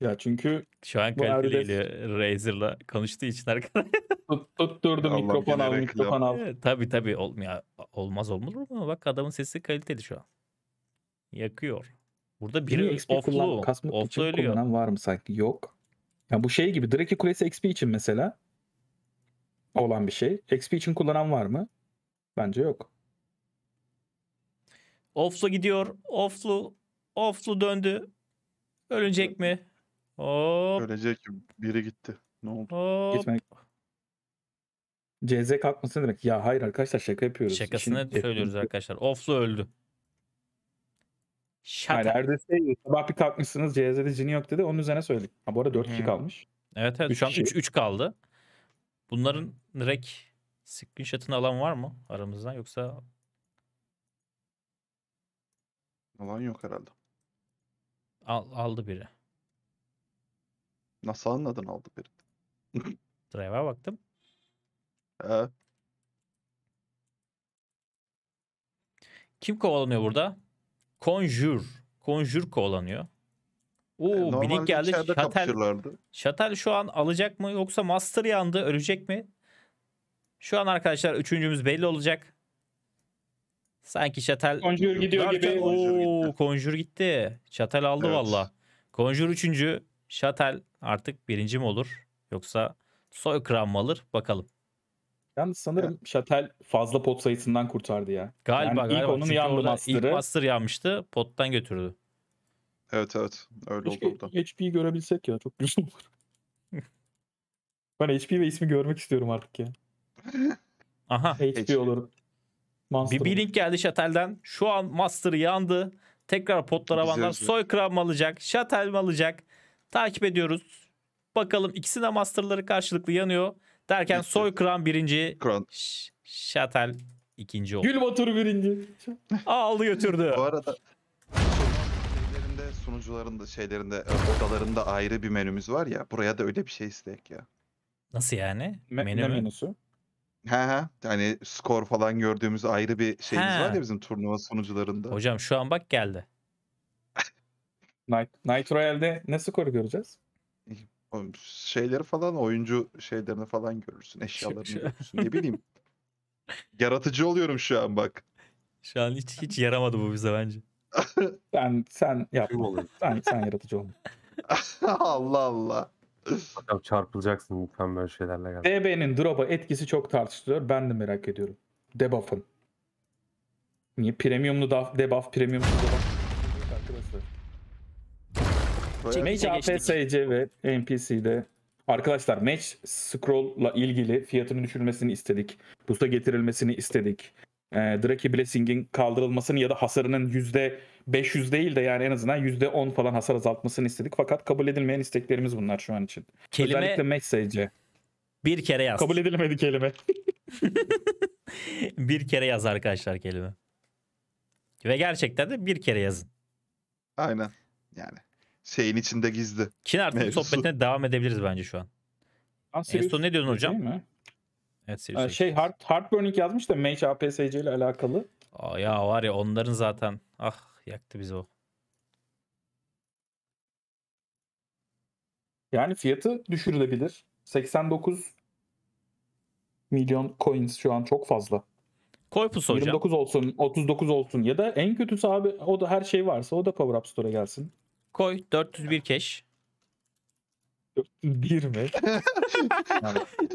Ya çünkü şu an kaliteli. Erdes... Razer'la konuştuğu için arkadaşlar. (laughs) Tutturdu tutturdum mikrofon al mikrofon al. tabii tabii ol, ya, olmaz olmaz ama Bak adamın sesi kaliteli şu an. Yakıyor. Burada biri offlu. Kasmak offlu için ölüyor. kullanan var mı sanki? Yok. Ya bu şey gibi Drake Kulesi XP için mesela olan bir şey. XP için kullanan var mı? Bence yok. Offlu gidiyor. Offlu Oflu döndü. Ölecek mi? Hop. Ölecek biri gitti. Ne oldu? Hop. Gitmek. CZ kalkması demek? Ya hayır arkadaşlar şaka yapıyoruz. Şakasını İşin söylüyoruz arkadaşlar. Oflu öldü. Şaka. Hayır Erdes'e sabah bir kalkmışsınız CZ'de cini yok dedi. Onun üzerine söyledik. Ha, bu arada 4 kişi hmm. kalmış. Evet evet. Şu an 3, 3 kaldı. Bunların rek. screenshot'ını alan var mı aramızdan yoksa? Alan yok herhalde. Al, aldı biri. Nasıl anladın aldı biri? Drive'a baktım. Ee, Kim kovalanıyor hmm. burada? Conjure. Conjure kovalanıyor. E, Oo, bilik geldi. Şatel, Şatel şu an alacak mı yoksa Master yandı ölecek mi? Şu an arkadaşlar üçüncümüz belli olacak. Sanki Şatel... Conjure gidiyor derken, gibi. Ooo Conjure gitti. Şatel aldı evet. valla. Conjure üçüncü. Şatel artık birinci mi olur? Yoksa soykıran mı alır? Bakalım. Yani sanırım Şatel fazla pot sayısından kurtardı ya. Galiba yani galiba. İlk onun yandı master'ı. İlk master yanmıştı. Pottan götürdü. Evet evet. Öyle Keşke oldu orada. HP'yi görebilsek ya. Çok güzel olur. (laughs) ben HP ve ismi görmek istiyorum artık ya. Aha. HP, HP. olurum. Monster. Bir, bir link geldi Şatel'den. Şu an Master yandı. Tekrar potlara banlar. Soykram alacak? Şatel mi alacak? Takip ediyoruz. Bakalım ikisine Master'ları karşılıklı yanıyor. Derken soy Soykram birinci. Kron. Şatel ikinci oldu. Gül motoru birinci. (laughs) Aldı götürdü. Bu arada şeylerinde, sunucularında şeylerinde odalarında ayrı bir menümüz var ya. Buraya da öyle bir şey istek ya. Nasıl yani? Me menü ne menüsü? He he. Yani skor falan gördüğümüz ayrı bir şeyimiz He. var ya bizim turnuva sonucularında. Hocam şu an bak geldi. Night, Night Royale'de ne skoru göreceğiz? Şeyleri falan oyuncu şeylerini falan görürsün. Eşyalarını şu- görürsün. Ne (laughs) bileyim. Yaratıcı oluyorum şu an bak. Şu an hiç hiç yaramadı bu bize bence. Ben sen yap. Kim Sen, sen yaratıcı olma. (laughs) Allah Allah. Bakalım çarpılacaksın lütfen şeylerle. Galiba. DB'nin drop'a etkisi çok tartışılıyor. Ben de merak ediyorum. Debuff'ın. Niye? Premiumlu da, debuff, premiumlu debuff. Arkadaşlar. APSC ve NPC'de Arkadaşlar match scroll'la ilgili fiyatının düşürülmesini istedik. Busta getirilmesini istedik. E, Draki Blessing'in kaldırılmasını ya da hasarının yüzde 500 değil de yani en azından %10 falan hasar azaltmasını istedik. Fakat kabul edilmeyen isteklerimiz bunlar şu an için. Kelime... Özellikle max Bir kere yaz. Kabul edilmedi kelime. (laughs) bir kere yaz arkadaşlar kelime. Ve gerçekten de bir kere yazın. Aynen. Yani şeyin içinde gizli. Kinar artık sohbetine devam edebiliriz bence şu an. an en son ne diyorsun hocam? Mi? Evet, Sirius şey X. Heart, Heartburning yazmış da Mage APSC ile alakalı. Aa, ya var ya onların zaten ah Yaktı bizi o. Yani fiyatı düşürülebilir. 89 milyon coins şu an çok fazla. Koy pus hocam. 29 olsun, 39 olsun ya da en kötüsü abi o da her şey varsa o da Power Up Store'a gelsin. Koy 401 keş. 401 mi?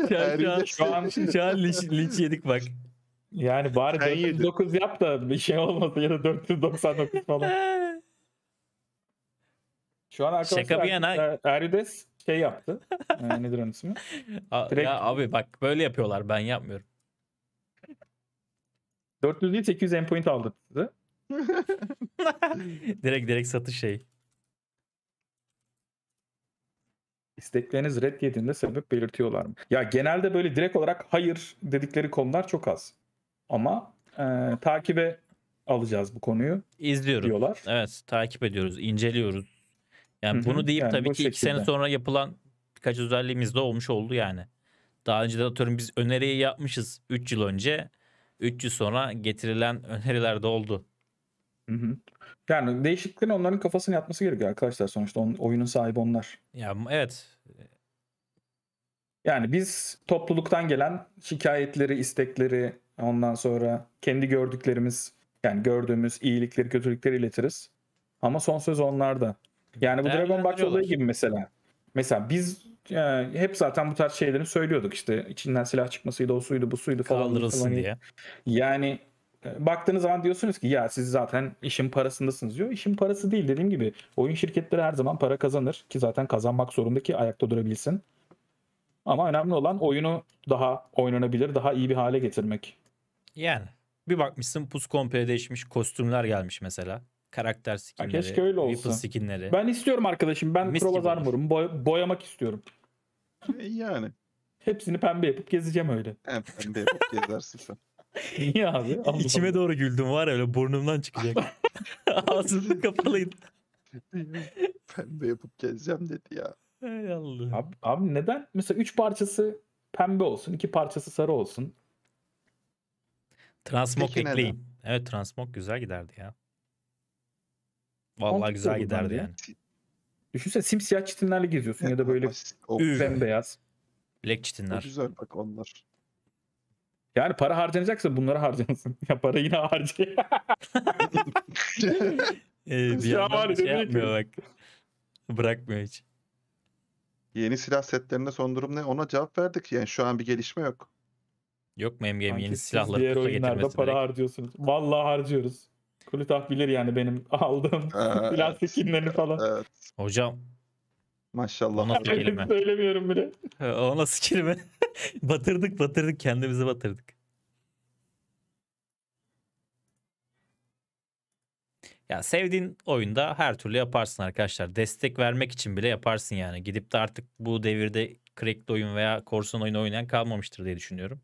yani (laughs) şu an, şu an linç, linç yedik bak. Yani bari Sen 409 yap da bir şey olmasın ya da 499 falan. (laughs) Şu an arkadaşlar Şaka bir yana... Erides şey yaptı. (laughs) ee, nedir onun ismi? A- Direkt... Ya abi bak böyle yapıyorlar ben yapmıyorum. 400 değil 800 endpoint aldı size. (laughs) direkt direkt satış şey. İstekleriniz red yediğinde sebep belirtiyorlar mı? Ya genelde böyle direkt olarak hayır dedikleri konular çok az. Ama e, takibe alacağız bu konuyu. İzliyoruz. Diyorlar. Evet takip ediyoruz, inceliyoruz. Yani Hı-hı, bunu deyip yani tabii ki şekilde. iki sene sonra yapılan birkaç özelliğimiz de olmuş oldu yani. Daha önce de atıyorum biz öneriyi yapmışız 3 yıl önce. 3 yıl sonra getirilen öneriler de oldu. Hı hı. Yani değişikliklerin onların kafasını yatması gerekiyor arkadaşlar sonuçta. On, oyunun sahibi onlar. Ya evet. Yani biz topluluktan gelen şikayetleri, istekleri, Ondan sonra kendi gördüklerimiz yani gördüğümüz iyilikleri kötülükleri iletiriz. Ama son söz onlarda. Yani bu Dragon Box olayı gibi mesela. Mesela biz yani e, hep zaten bu tarz şeyleri söylüyorduk işte içinden silah çıkmasıydı o suydu bu suydu falan. Kaldırılsın falan. diye. Yani e, baktığınız zaman diyorsunuz ki ya siz zaten işin parasındasınız diyor. İşin parası değil dediğim gibi oyun şirketleri her zaman para kazanır ki zaten kazanmak zorunda ki ayakta durabilsin. Ama önemli olan oyunu daha oynanabilir, daha iyi bir hale getirmek. Yani bir bakmışsın pus komple değişmiş kostümler gelmiş mesela. Karakter skinleri, ya keşke öyle olsa. skinleri. Ben istiyorum arkadaşım. Ben Mis Provaz Armor'umu boy- boyamak istiyorum. E, yani. Hepsini pembe yapıp gezeceğim öyle. Hem pembe yapıp gezersin sen. (laughs) İyi abi. Anladım. (laughs) İçime doğru güldüm var ya öyle burnumdan çıkacak. (laughs) Ağzım kapalıydı. pembe yapıp gezeceğim dedi ya. Ey Allah. Abi, abi neden? Mesela 3 parçası pembe olsun, 2 parçası sarı olsun. Transmog ekleyin. Neden? Evet transmog güzel giderdi ya. Vallahi güzel olur giderdi yani. yani. Düşünsene simsiyah çitinlerle geziyorsun ya da böyle O, Üf. bembeyaz. Black o güzel bak onlar. Yani para harcanacaksa bunları harcansın. (laughs) Ya para yine harcay. (laughs) Ee, bir Ya var şey yapmıyor bak. Bırakmıyor hiç. Yeni silah setlerinde son durum ne? Ona cevap verdik. Yani şu an bir gelişme yok. Yok mu MGM yeni silahları diğer oyunlarda para direkt. harcıyorsunuz. Vallahi harcıyoruz. Kulitah bilir yani benim (laughs) aldığım silah skinlerini falan. Evet. Hocam Maşallah. O nasıl kelime? Söylemiyorum bile. o nasıl kelime? batırdık batırdık kendimizi batırdık. Ya sevdiğin oyunda her türlü yaparsın arkadaşlar. Destek vermek için bile yaparsın yani. Gidip de artık bu devirde cracked oyun veya korsan oyunu oynayan kalmamıştır diye düşünüyorum.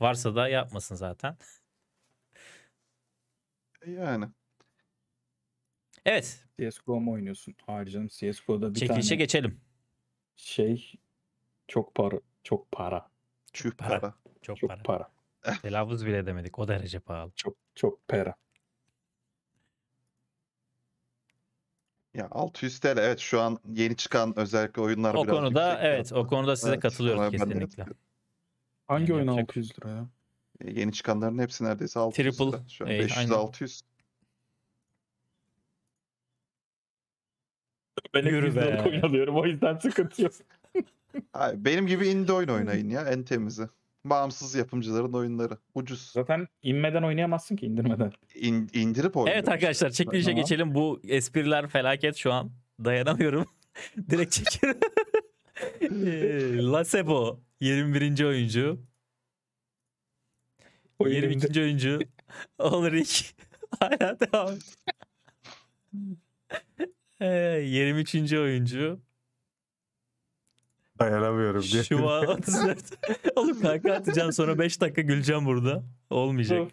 Varsa da yapmasın zaten. E, yani. Evet. CSGO mu oynuyorsun? Hayır canım CSGO'da bir Çekilişe tane geçelim. şey çok para çok para. Çok para. para. Çok, para. para. Eh. Telaffuz bile edemedik. O derece pahalı. Çok çok para. Ya 600 TL evet şu an yeni çıkan özellikle oyunlar O birazcık konuda şey evet o konuda size evet, katılıyorum kesinlikle. Hangi yani oyuna yapacak? 600 lira ya? E, yeni çıkanların hepsi neredeyse 600 Triple lira. Şu an 500-600. E, ben Yürü be. oynalıyorum o yüzden sıkıntı yok. (laughs) Hayır, benim gibi indie oyun oynayın ya en temizi. Bağımsız yapımcıların oyunları. Ucuz. Zaten inmeden oynayamazsın ki indirmeden. İn, indirip oynuyoruz. Evet arkadaşlar çekilişe tamam. geçelim. Bu espriler felaket şu an. Dayanamıyorum. (laughs) Direkt çekerim. (laughs) Ee, Lasebo. 21. oyuncu. O 22. oyuncu. Ulrich. (laughs) Hala devam. ee, 23. oyuncu. Dayanamıyorum diye. Şu an 34. (laughs) Oğlum kanka atacağım sonra 5 dakika güleceğim burada. Olmayacak.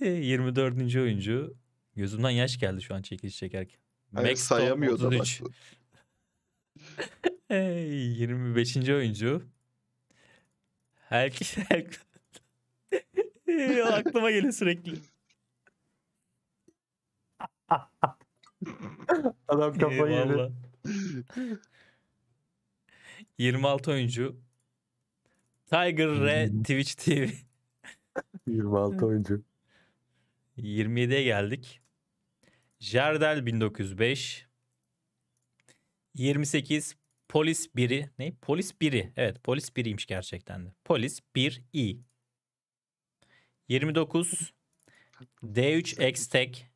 Ee, 24. oyuncu. Gözümden yaş geldi şu an çekiliş çekerken. Hayır, Max sayamıyordum. 33. (laughs) 25. oyuncu. Herkes (laughs) herkes. (laughs) Aklıma geliyor sürekli. (laughs) Adam kafayı yedi. 26 oyuncu. Tiger R hmm. Twitch TV. 26 oyuncu. 27'ye geldik. Jardel 1905. 28 Polis biri ne? Polis biri. Evet polis biriymiş gerçekten de. Polis bir i. 29 D3 tek.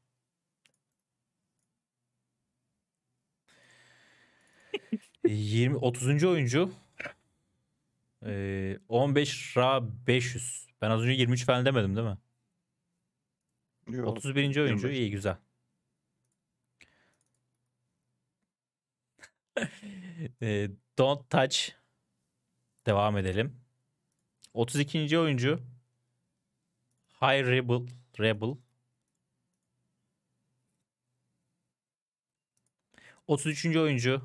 Yirmi otuzuncu oyuncu ee, beş Ra 500. Ben az önce 23 falan demedim değil mi? Yok, 31. 25. oyuncu iyi güzel. (laughs) Ee, Don't Touch. Devam edelim. 32. oyuncu High Rebel. Rebel. 33. oyuncu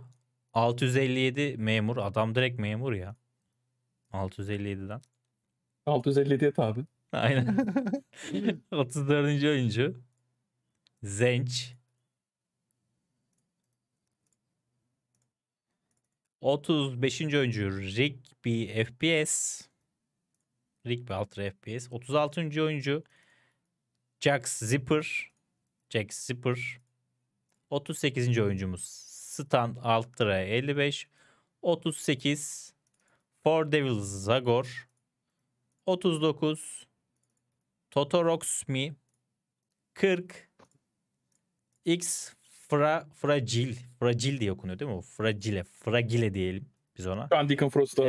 657 memur. Adam direkt memur ya. 657'den. 657'ye tabi. Aynen. 34. (laughs) oyuncu Zenç. 35. oyuncu Rigby FPS. Rigby Ultra FPS. 36. oyuncu Jax Zipper. Jax Zipper. 38. oyuncumuz Stan Ultra 55. 38 Four Devils Zagor. 39 Totorox Mi. 40 X fra, fragil, fragil diye okunuyor değil mi? O fragile, fragile diyelim biz ona. Ben Deacon Frost'u ee,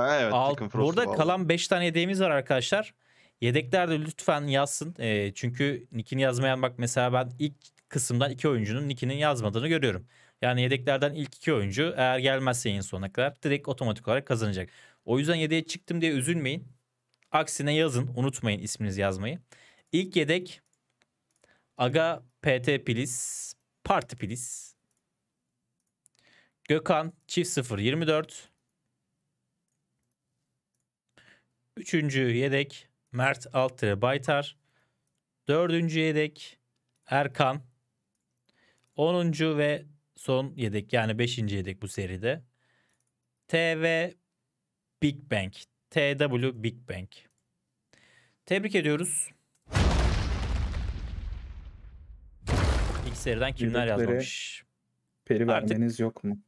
evet, alt, Deacon Frost'u Burada kalan 5 tane yedeğimiz var arkadaşlar. Yedekler de lütfen yazsın. E, çünkü Nick'in yazmayan bak mesela ben ilk kısımdan iki oyuncunun nickinin yazmadığını görüyorum. Yani yedeklerden ilk iki oyuncu eğer gelmezse en sonuna kadar direkt otomatik olarak kazanacak. O yüzden yedeğe çıktım diye üzülmeyin. Aksine yazın. Unutmayın isminizi yazmayı. İlk yedek Aga PT Pilis Parti Pilis. Gökhan çift 0 24. Üçüncü yedek Mert Altıre Baytar. Dördüncü yedek Erkan. Onuncu ve son yedek yani beşinci yedek bu seride. TV Big Bang. TW Big Bang. Tebrik ediyoruz. seriden kimler yazmış? yazmamış? Peri Artık vermeniz yok mu?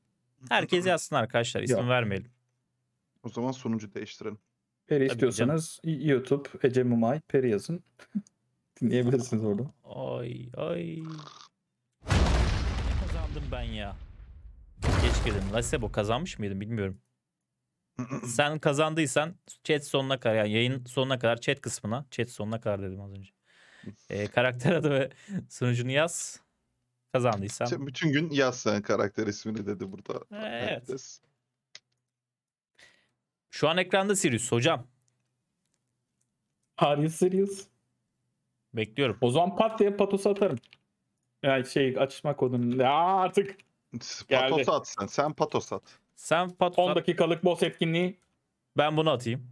Herkes yazsın arkadaşlar. İsim Yok. vermeyelim. O zaman sonucu değiştirin. Peri Tabii istiyorsanız YouTube Ece Mumay Peri yazın. (laughs) Dinleyebilirsiniz orada. Ay ay. Ne kazandım ben ya? Geç girdim. Lasebo kazanmış mıydım bilmiyorum. (clears throat) Sen kazandıysan chat sonuna kadar yani yayın sonuna kadar chat kısmına chat sonuna kadar dedim az önce. Ee, karakter adı ve (laughs) sunucunu yaz. Kazandıysam. bütün gün yaz sen karakter ismini dedi burada. evet. Şu an ekranda Sirius hocam. Are you serious? Bekliyorum. O zaman pat diye patosu atarım. Yani şey açma kodunu. Ya artık. Patos at sen. Sen patos at. Sen patos 10 dakikalık boss etkinliği. Ben bunu atayım.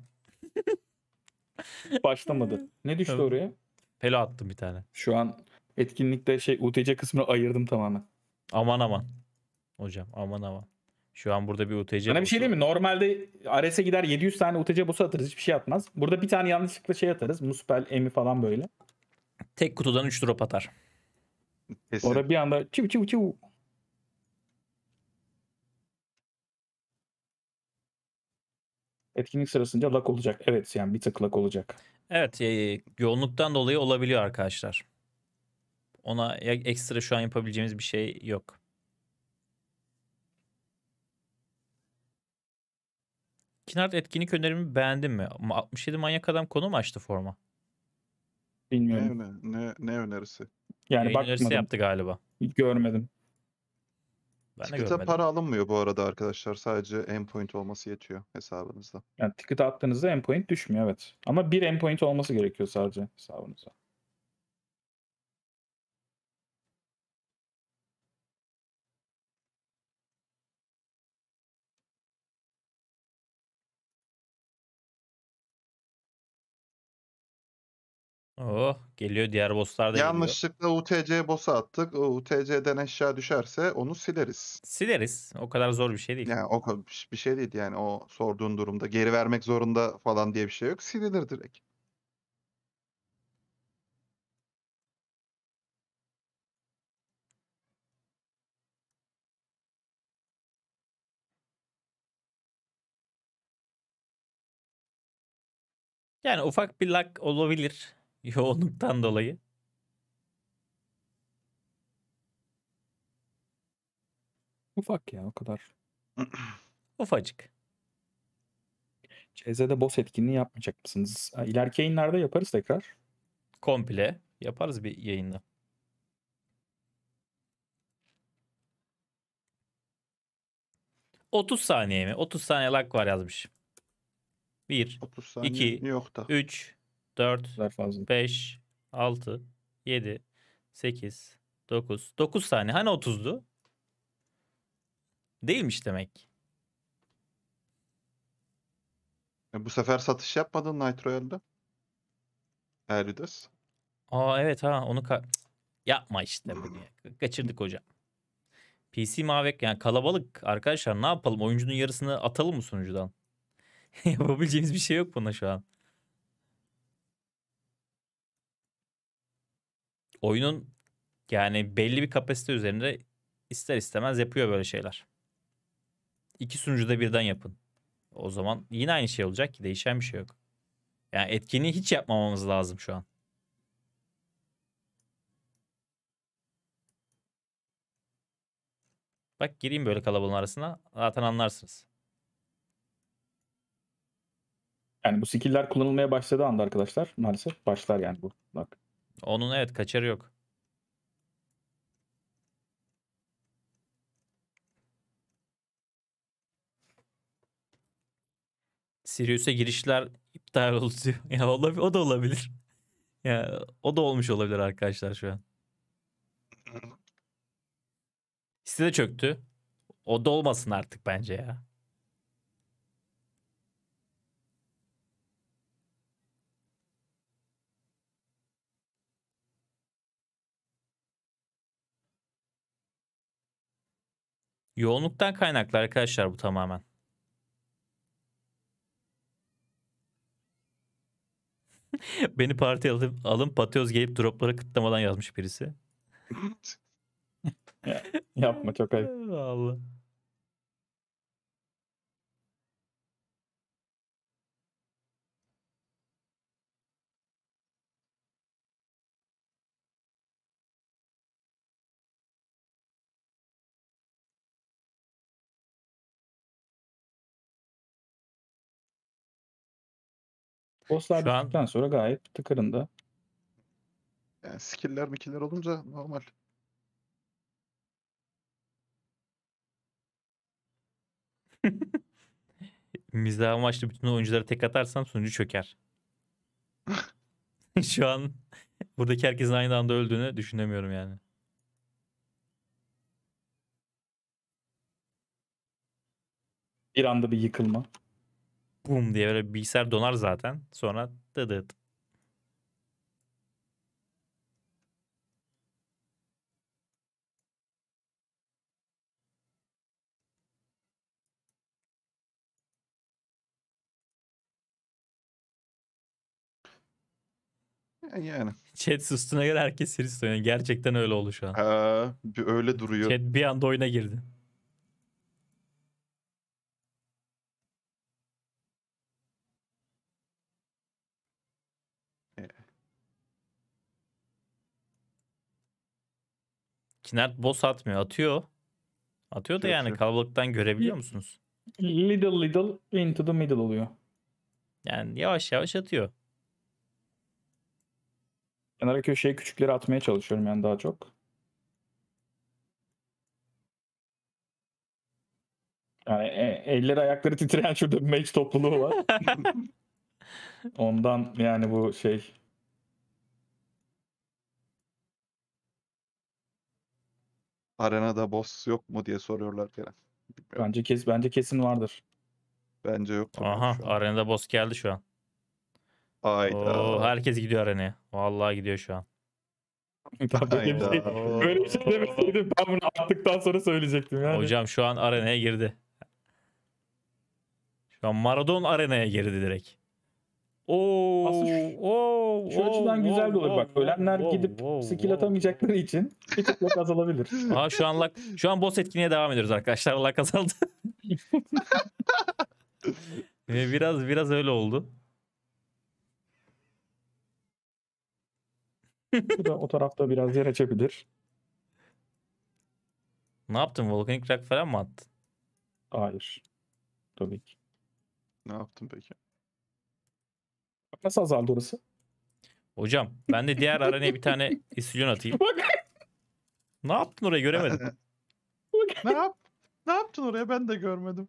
Başlamadı. Ne düştü Tabii. oraya? Pelo attım bir tane. Şu an etkinlikte şey UTC kısmını ayırdım tamamen. Aman aman. Hocam aman aman. Şu an burada bir UTC Sana bir şey değil mi? Normalde Ares'e gider 700 tane UTC bosu atarız. Hiçbir şey atmaz. Burada bir tane yanlışlıkla şey atarız. Muspel, Emi falan böyle. Tek kutudan 3 drop atar. Kesin. Orada bir anda çiv çiv çiv. Etkinlik sırasında lak olacak. Evet yani bir tık lak olacak. Evet e, yoğunluktan dolayı olabiliyor arkadaşlar. Ona ekstra şu an yapabileceğimiz bir şey yok. Kinart etkinlik önerimi beğendin mi? 67 manyak adam konu mu açtı forma? Bilmiyorum. Ne, ne, ne önerisi? Yani Yayın bakmadım. Önerisi yaptı galiba. Görmedim. Ben Ticket'a para alınmıyor bu arada arkadaşlar. Sadece endpoint olması yetiyor hesabınızda. Yani ticket attığınızda endpoint düşmüyor evet. Ama bir endpoint olması gerekiyor sadece hesabınızda. Oh geliyor diğer bosslar da geliyor. Yanlışlıkla UTC boss'a attık. O UTC'den eşya düşerse onu sileriz. Sileriz. O kadar zor bir şey değil. Yani o ka- bir şey değil yani o sorduğun durumda geri vermek zorunda falan diye bir şey yok. Silinir direkt. Yani ufak bir lag olabilir yoğunluktan dolayı. Ufak ya o kadar. (clears throat) Ufacık. CZ'de boss etkinliği yapmayacak mısınız? İleriki yayınlarda yaparız tekrar. Komple yaparız bir yayında. ...30 saniye mi? 30 saniye lag var yazmış. Bir. 30 saniye 2, yok da. Üç. 4, 5, 6, 7, 8, 9. 9 tane. Hani 30'du? Değilmiş demek. E bu sefer satış yapmadın Night Royale'da. Erlides. Aa evet ha onu ka- yapma işte bunu. Kaçırdık hocam. PC mavek yani kalabalık arkadaşlar ne yapalım oyuncunun yarısını atalım mı sunucudan? (laughs) Yapabileceğimiz bir şey yok buna şu an. oyunun yani belli bir kapasite üzerinde ister istemez yapıyor böyle şeyler. İki sunucuda birden yapın. O zaman yine aynı şey olacak ki değişen bir şey yok. Yani etkinliği hiç yapmamamız lazım şu an. Bak gireyim böyle kalabalığın arasına. Zaten anlarsınız. Yani bu skill'ler kullanılmaya başladığı anda arkadaşlar maalesef başlar yani bu. Bak. Onun evet kaçarı yok. Sirius'a girişler iptal oldu (laughs) ya olabilir, o da olabilir. ya o da olmuş olabilir arkadaşlar şu an. Hissi de çöktü. O da olmasın artık bence ya. Yoğunluktan kaynaklı arkadaşlar bu tamamen. (laughs) Beni parti alıp alın patios gelip droplara kıtlamadan yazmış birisi. (laughs) Yapma çok ayıp. (laughs) Allah. Bosslar an- sonra gayet tıkırında. Yani skill'ler mikiller olunca normal. (laughs) Mizah amaçlı bütün oyuncuları tek atarsan sunucu çöker. (laughs) Şu an buradaki herkesin aynı anda öldüğünü düşünemiyorum yani. Bir anda bir yıkılma bum diye böyle bilgisayar donar zaten. Sonra dıdıt. E, yani. Chat sustuna göre herkes Siris oynuyor. Gerçekten öyle oldu şu an. Ha, öyle duruyor. Chat bir anda oyuna girdi. Kinert boss atmıyor. Atıyor. Atıyor da yani kalabalıktan görebiliyor musunuz? Little little into the middle oluyor. Yani yavaş yavaş atıyor. Kenara köşeye küçükleri atmaya çalışıyorum yani daha çok. Yani e, elleri ayakları titreyen şurada bir mage topluluğu var. (laughs) Ondan yani bu şey Arenada boss yok mu diye soruyorlar Kerem. Bence kes bence kesin vardır. Bence yok. Aha arenada boss geldi şu an. Ayda. Oo, herkes gidiyor arenaya. Vallahi gidiyor şu an. Tabii (laughs) bir şey, böyle bir şey demeseydim ben bunu attıktan sonra söyleyecektim yani. Hocam şu an arenaya girdi. Şu an Maradon arenaya girdi direkt. Oo, Aslında oo, şu açıdan oo, güzel de olur. Oo, Bak ölenler oo, gidip oo, skill oo. atamayacakları için bir tık lag azalabilir. (laughs) Aha, şu an lag, şu an boss etkinliğe devam ediyoruz arkadaşlar. Lag azaldı. (laughs) Ee, biraz biraz öyle oldu. Bu da o tarafta biraz yer açabilir. Ne yaptın? Volkanik rock falan mı attın? Hayır. Tabii ki. Ne yaptın peki? Nasıl azaldı orası? Hocam ben de diğer araneye bir tane (laughs) istilyon atayım. ne yaptın oraya göremedim. ne, yap ne yaptın oraya ben de görmedim.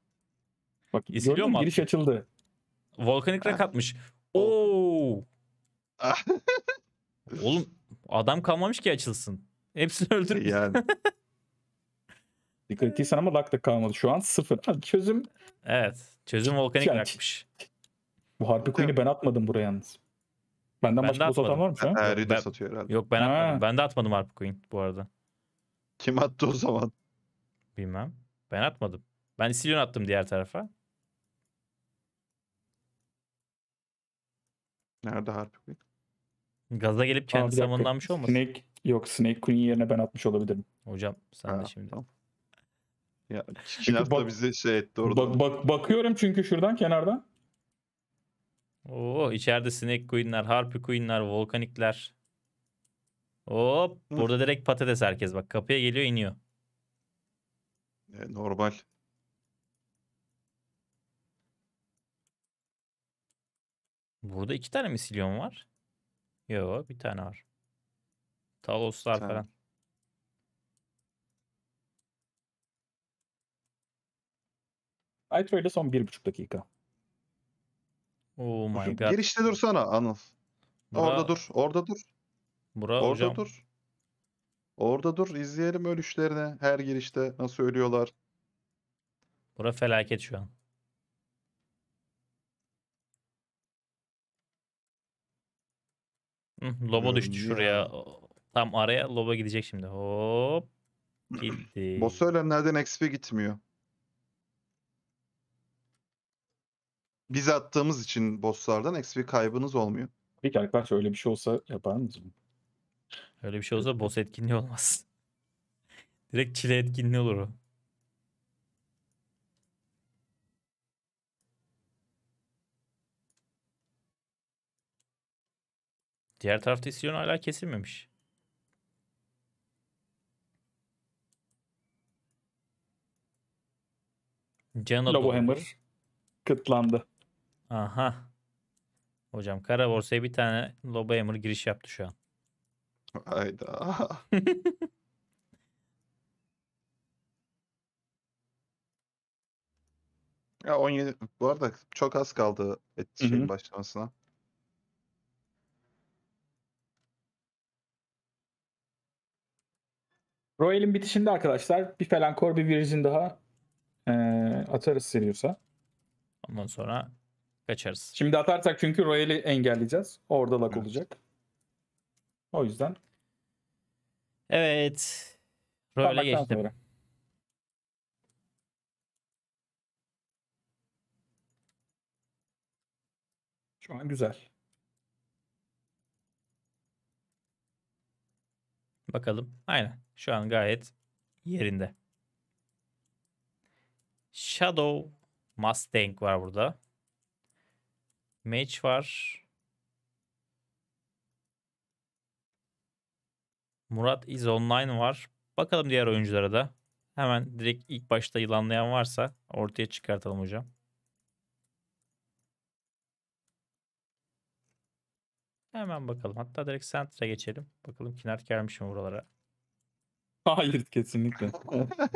Bak istilyon mu Giriş açıldı. Volkanik ah. rak atmış. Oh. Oo. Ah. (laughs) Oğlum adam kalmamış ki açılsın. Hepsini öldürmüş. Yani. Dikkat ettiysen ama rak da kalmadı. Şu an sıfır. Abi, çözüm. Evet. Çözüm volkanik rakmış. Bu Harpy Queen'i ben atmadım buraya yalnız. Benden ben başka boss atan var mı şu an? ben, satıyor herhalde. Yok ben ha. atmadım. Ben de atmadım Harpy Queen bu arada. Kim attı o zaman? Bilmem. Ben atmadım. Ben Isilion attım diğer tarafa. Nerede Harpy Queen? Gaza gelip kendi samanlanmış olmasın? Snake, yok Snake Queen yerine ben atmış olabilirim. Hocam sen ha, de şimdi. Tamam. Ya, çünkü bak, bize şey etti orada. Bak, bak, bakıyorum çünkü şuradan kenardan. Oo içeride Snake Queen'ler, Harpy Queen'ler, Volkanik'ler. Hop burada direkt patates herkes bak kapıya geliyor iniyor. E, normal. Burada iki tane mi var? Yok bir tane var. Taloslar tane. falan. Nitro ile son bir buçuk dakika. Oh my god. Girişte dursana Anıl. Bura, orada dur. Orada dur. Bura orada hocam. dur. Orada dur. İzleyelim ölüşlerini. Her girişte nasıl ölüyorlar. Bura felaket şu an. Hı, lobo Ölüm düştü şuraya. Tam araya lobo gidecek şimdi. Hop. Gitti. Boss ölenlerden XP gitmiyor. Biz attığımız için bosslardan XP kaybınız olmuyor. Peki arkadaşlar öyle bir şey olsa yapar mısın? Öyle bir şey olsa boss etkinliği olmaz. (laughs) Direkt çile etkinliği olur o. Diğer tarafta isyon hala kesilmemiş. Can'a Lobo Hammer kıtlandı. Aha. Hocam kara borsaya bir tane Loba Hammer giriş yaptı şu an. Hayda. (laughs) ya 17 bu arada çok az kaldı et başlamasına. Royal'in bitişinde arkadaşlar bir Felankor bir Virgin daha eee, atarız seriyorsa. Ondan sonra Kaçarız. Şimdi atarsak çünkü Royal'i engelleyeceğiz. Orada lag olacak. O yüzden. Evet. Royal'e geçtim. Sonra. Şu an güzel. Bakalım. Aynen. Şu an gayet yerinde. Shadow Mustang var burada. Mage var. Murat is online var. Bakalım diğer oyunculara da. Hemen direkt ilk başta yılanlayan varsa ortaya çıkartalım hocam. Hemen bakalım. Hatta direkt center'a geçelim. Bakalım Kinart gelmiş mi buralara? Hayır kesinlikle.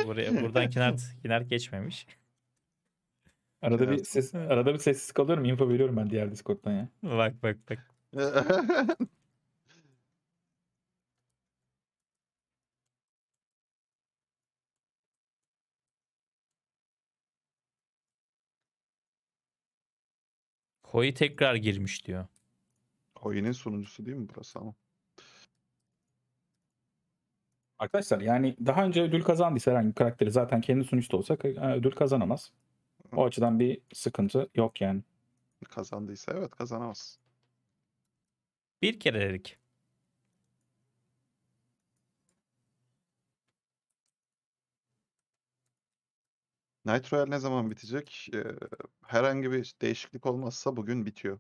Buraya, buradan Kinart, Kinart geçmemiş. Arada bir ses arada bir sessiz kalıyorum. Info veriyorum ben diğer Discord'dan ya. Bak bak bak. (laughs) Koyu tekrar girmiş diyor. Koyunun sunucusu değil mi burası ama? Arkadaşlar yani daha önce ödül kazandıysa herhangi bir karakteri zaten kendi sunucusu olsa e, ödül kazanamaz. O açıdan bir sıkıntı yok yani. Kazandıysa evet kazanamaz. Bir kere dedik. Night Royale ne zaman bitecek? Ee, herhangi bir değişiklik olmazsa bugün bitiyor.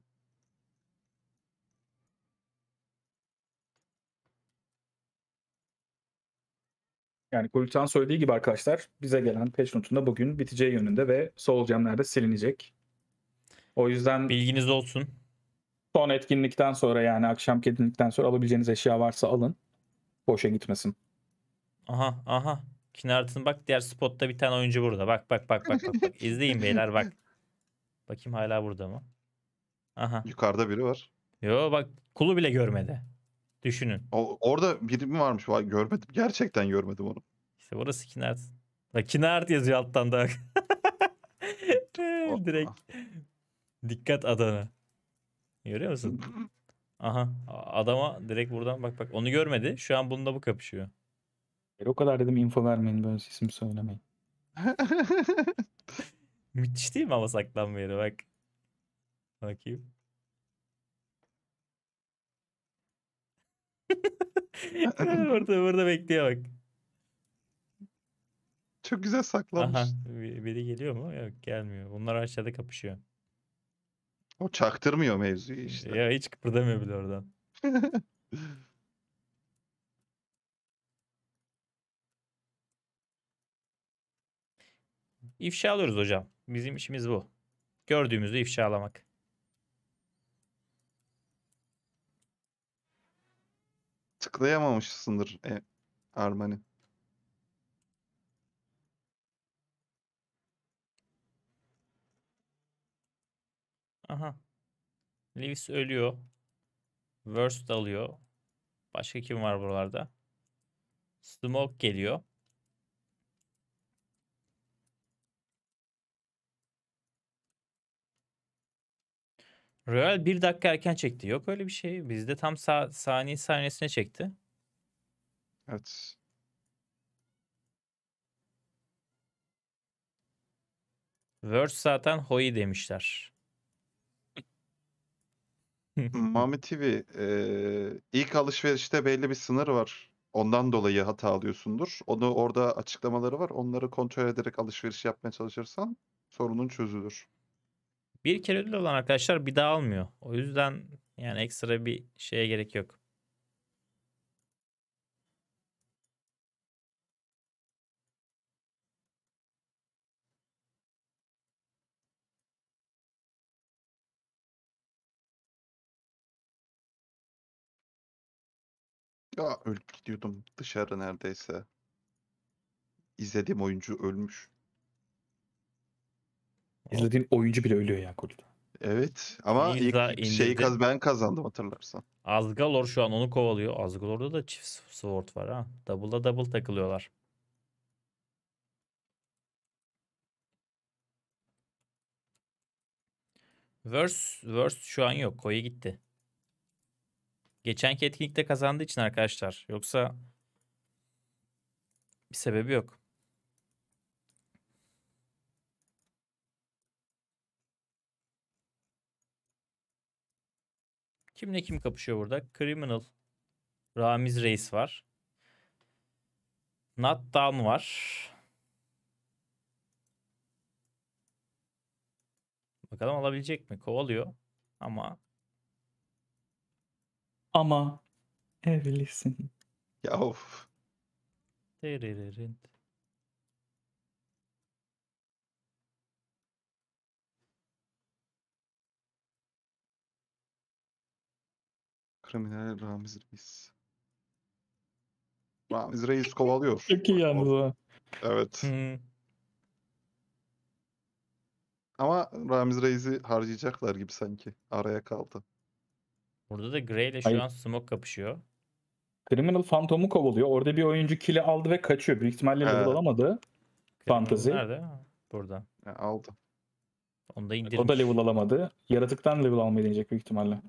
Yani Kulüpten söylediği gibi arkadaşlar bize gelen patch notunda bugün biteceği yönünde ve Soul Gem'lerde silinecek. O yüzden bilginiz olsun. Son etkinlikten sonra yani akşam etkinlikten sonra alabileceğiniz eşya varsa alın. Boşa gitmesin. Aha aha. Kinart'ın bak diğer spotta bir tane oyuncu burada. Bak bak bak bak bak. bak. (laughs) İzleyin beyler bak. Bakayım hala burada mı? Aha. Yukarıda biri var. Yo bak kulu bile görmedi. Düşünün. O, orada biri mi varmış? Vay, görmedim. Gerçekten görmedim onu. İşte burası Kinert. Bak Kinert yazıyor alttan da. (laughs) Direkt. Dikkat Adana. Görüyor musun? (laughs) Aha. Adama direkt buradan bak bak. Onu görmedi. Şu an bununla bu kapışıyor. E, o kadar dedim info vermeyin. Böyle isim söylemeyin. (laughs) Müthiş değil mi ama saklanma yeri bak. Bakayım. burada (laughs) burada bekliyor bak. Çok güzel saklanmış. Aha, biri geliyor mu? Yok gelmiyor. Bunlar aşağıda kapışıyor. O çaktırmıyor mevzuyu işte. Ya hiç kıpırdamıyor bile oradan. (laughs) İfşa alıyoruz hocam. Bizim işimiz bu. Gördüğümüzü ifşalamak. tıklayamamışsındır e, Armani. Aha. Lewis ölüyor. Worst alıyor. Başka kim var buralarda? Smoke geliyor. Royal bir dakika erken çekti. Yok öyle bir şey. Bizde tam sa saniye saniyesine çekti. Evet. Words zaten Hoi demişler. (laughs) Mami TV e, ilk alışverişte belli bir sınır var. Ondan dolayı hata alıyorsundur. Onu orada açıklamaları var. Onları kontrol ederek alışveriş yapmaya çalışırsan sorunun çözülür. Bir kere ödül olan arkadaşlar bir daha almıyor. O yüzden yani ekstra bir şeye gerek yok. Ya ölüp gidiyordum dışarı neredeyse. İzlediğim oyuncu ölmüş. İzlediğin oyuncu bile ölüyor ya golde. Evet ama ilk şeyi kaz ben kazandım hatırlarsan. Azgalor şu an onu kovalıyor. Azgalor'da da çift sword var ha. Double'da double takılıyorlar. Verse, verse şu an yok. Koyu gitti. Geçenki etkinlikte kazandığı için arkadaşlar. Yoksa bir sebebi yok. Kimle kim kapışıyor burada? Criminal. Ramiz Reis var. Not Down var. Bakalım alabilecek mi? Kovalıyor. Ama ama evlisin. Ya of. Terererint. Kriminal Ramiz Reis. Ramiz Reis kovalıyor. Çok iyi yalnız o. Evet. Ama Ramiz Reis'i harcayacaklar gibi sanki. Araya kaldı. Burada da Grey ile şu Hayır. an Smoke kapışıyor. Criminal Phantom'u kovalıyor. Orada bir oyuncu kili aldı ve kaçıyor. Büyük ihtimalle level alamadı. Fantasy. Nerede? Burada. Ha, aldı. Onu da indirmiş. O da level alamadı. Yaratıktan level almayı deneyecek büyük ihtimalle.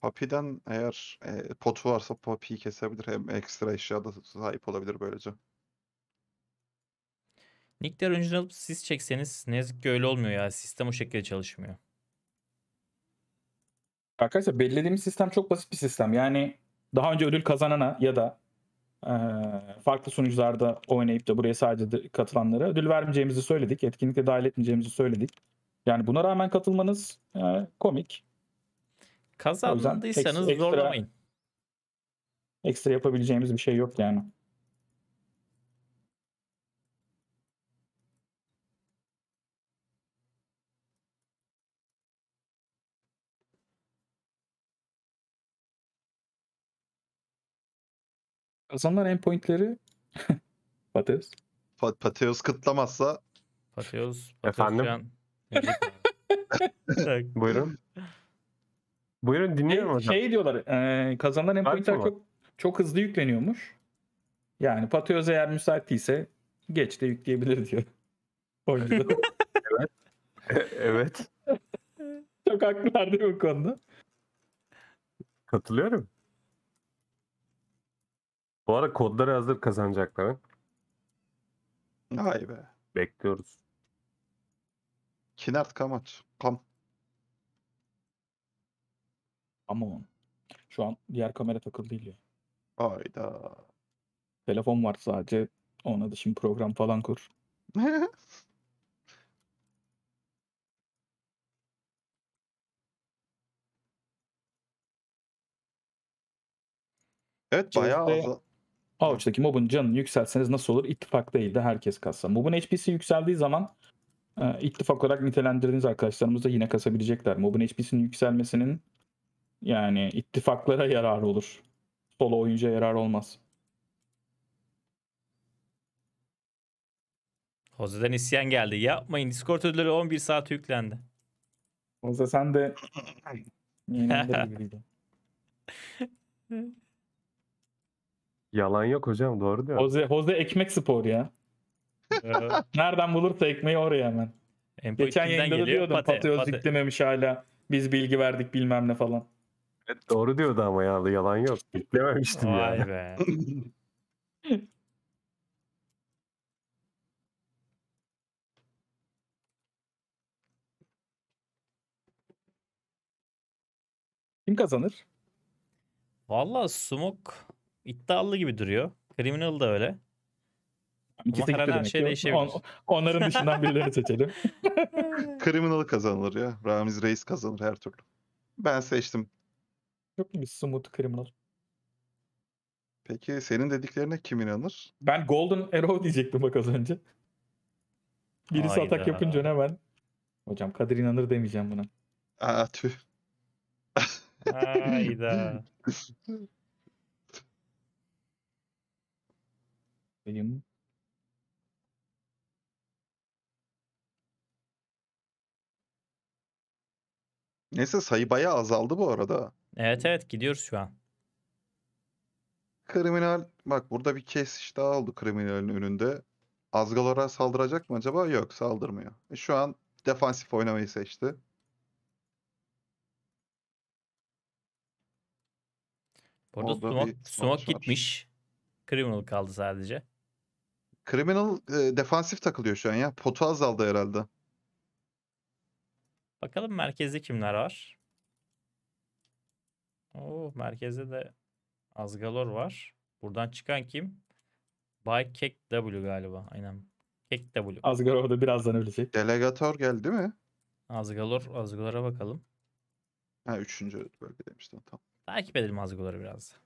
Papi'den eğer e, potu varsa Papi'yi kesebilir. Hem ekstra eşya da sahip olabilir böylece. Nickler önceden alıp siz çekseniz ne yazık ki öyle olmuyor ya. Sistem o şekilde çalışmıyor. Arkadaşlar belirlediğimiz sistem çok basit bir sistem. Yani daha önce ödül kazanana ya da e, farklı sunucularda oynayıp da buraya sadece de, katılanlara ödül vermeyeceğimizi söyledik. Etkinlikte dahil etmeyeceğimizi söyledik. Yani buna rağmen katılmanız e, komik. Kazandıysanız ekstra, zorlamayın. Ekstra yapabileceğimiz bir şey yok yani. Kazanılan endpointleri Pateos. (laughs) Pat Pateos kıtlamazsa Pateos, Pateos Efendim? (laughs) Buyurun. Buyurun dinliyorum şey, hocam. Şey diyorlar e, kazanılan endpointler çok, çok hızlı yükleniyormuş. Yani Patöz eğer müsait değilse geç de yükleyebilir diyor. O (laughs) evet. evet. çok haklılar değil mi bu konuda? Katılıyorum. Bu arada kodları hazır kazanacaklar. Vay be. Bekliyoruz. Kinert Kamaç. Kam. Aman. Şu an diğer kamera takılı değil ya. Hayda. Telefon var sadece. Ona da şimdi program falan kur. (laughs) Evet bayağı oldu. Avuç'taki mobun canını yükselseniz nasıl olur? İttifak değil de herkes kassa. Mobun HP'si yükseldiği zaman e, ittifak olarak nitelendirdiğiniz arkadaşlarımız da yine kasabilecekler. Mobun HP'sinin yükselmesinin yani ittifaklara yarar olur. Solo oyuncuya yarar olmaz. Hoze'den isyan geldi. Yapmayın. Discord ödülleri 11 saat yüklendi. Hoze sen de (laughs) Yalan yok hocam doğru diyor. Hoze, Hoze ekmek spor ya. Nereden bulursa ekmeği oraya hemen. Empo Geçen yayında da diyordum pate, Pate hala. Biz bilgi verdik bilmem ne falan. Evet, doğru diyordu ama ya yalan yok. Beklememiştim ya. Vay be. Kim kazanır? Vallahi Sumuk iddialı gibi duruyor. Criminal da öyle. İkisi Ama her şey değişebilir. On, onların dışından birileri seçelim. (laughs) Criminal kazanır ya. Ramiz Reis kazanır her türlü. Ben seçtim çok bir Smooth Criminal. Peki senin dediklerine kim inanır? Ben Golden Arrow diyecektim bak az önce. Birisi Hayda. atak yapınca ne ben? Hocam Kadir inanır demeyeceğim buna. Aa tüh. Hayda. Benim Neyse sayı bayağı azaldı bu arada. Evet evet gidiyoruz şu an. Kriminal bak burada bir kesiş daha oldu kriminalin önünde. Azgalara saldıracak mı acaba? Yok saldırmıyor. E, şu an defansif oynamayı seçti. Burada Orada gitmiş. Criminal kaldı sadece. Criminal e, defansif takılıyor şu an ya. Potu azaldı herhalde. Bakalım merkezde kimler var? Oo, oh, merkezde de Azgalor var. Buradan çıkan kim? Bay Kek W galiba. Aynen. Kek W. Azgalor da birazdan ölecek. Delegator geldi mi? Azgalor, Azgalor'a bakalım. Ha üçüncü bölge demiştim tamam. Takip edelim Azgalor'u biraz.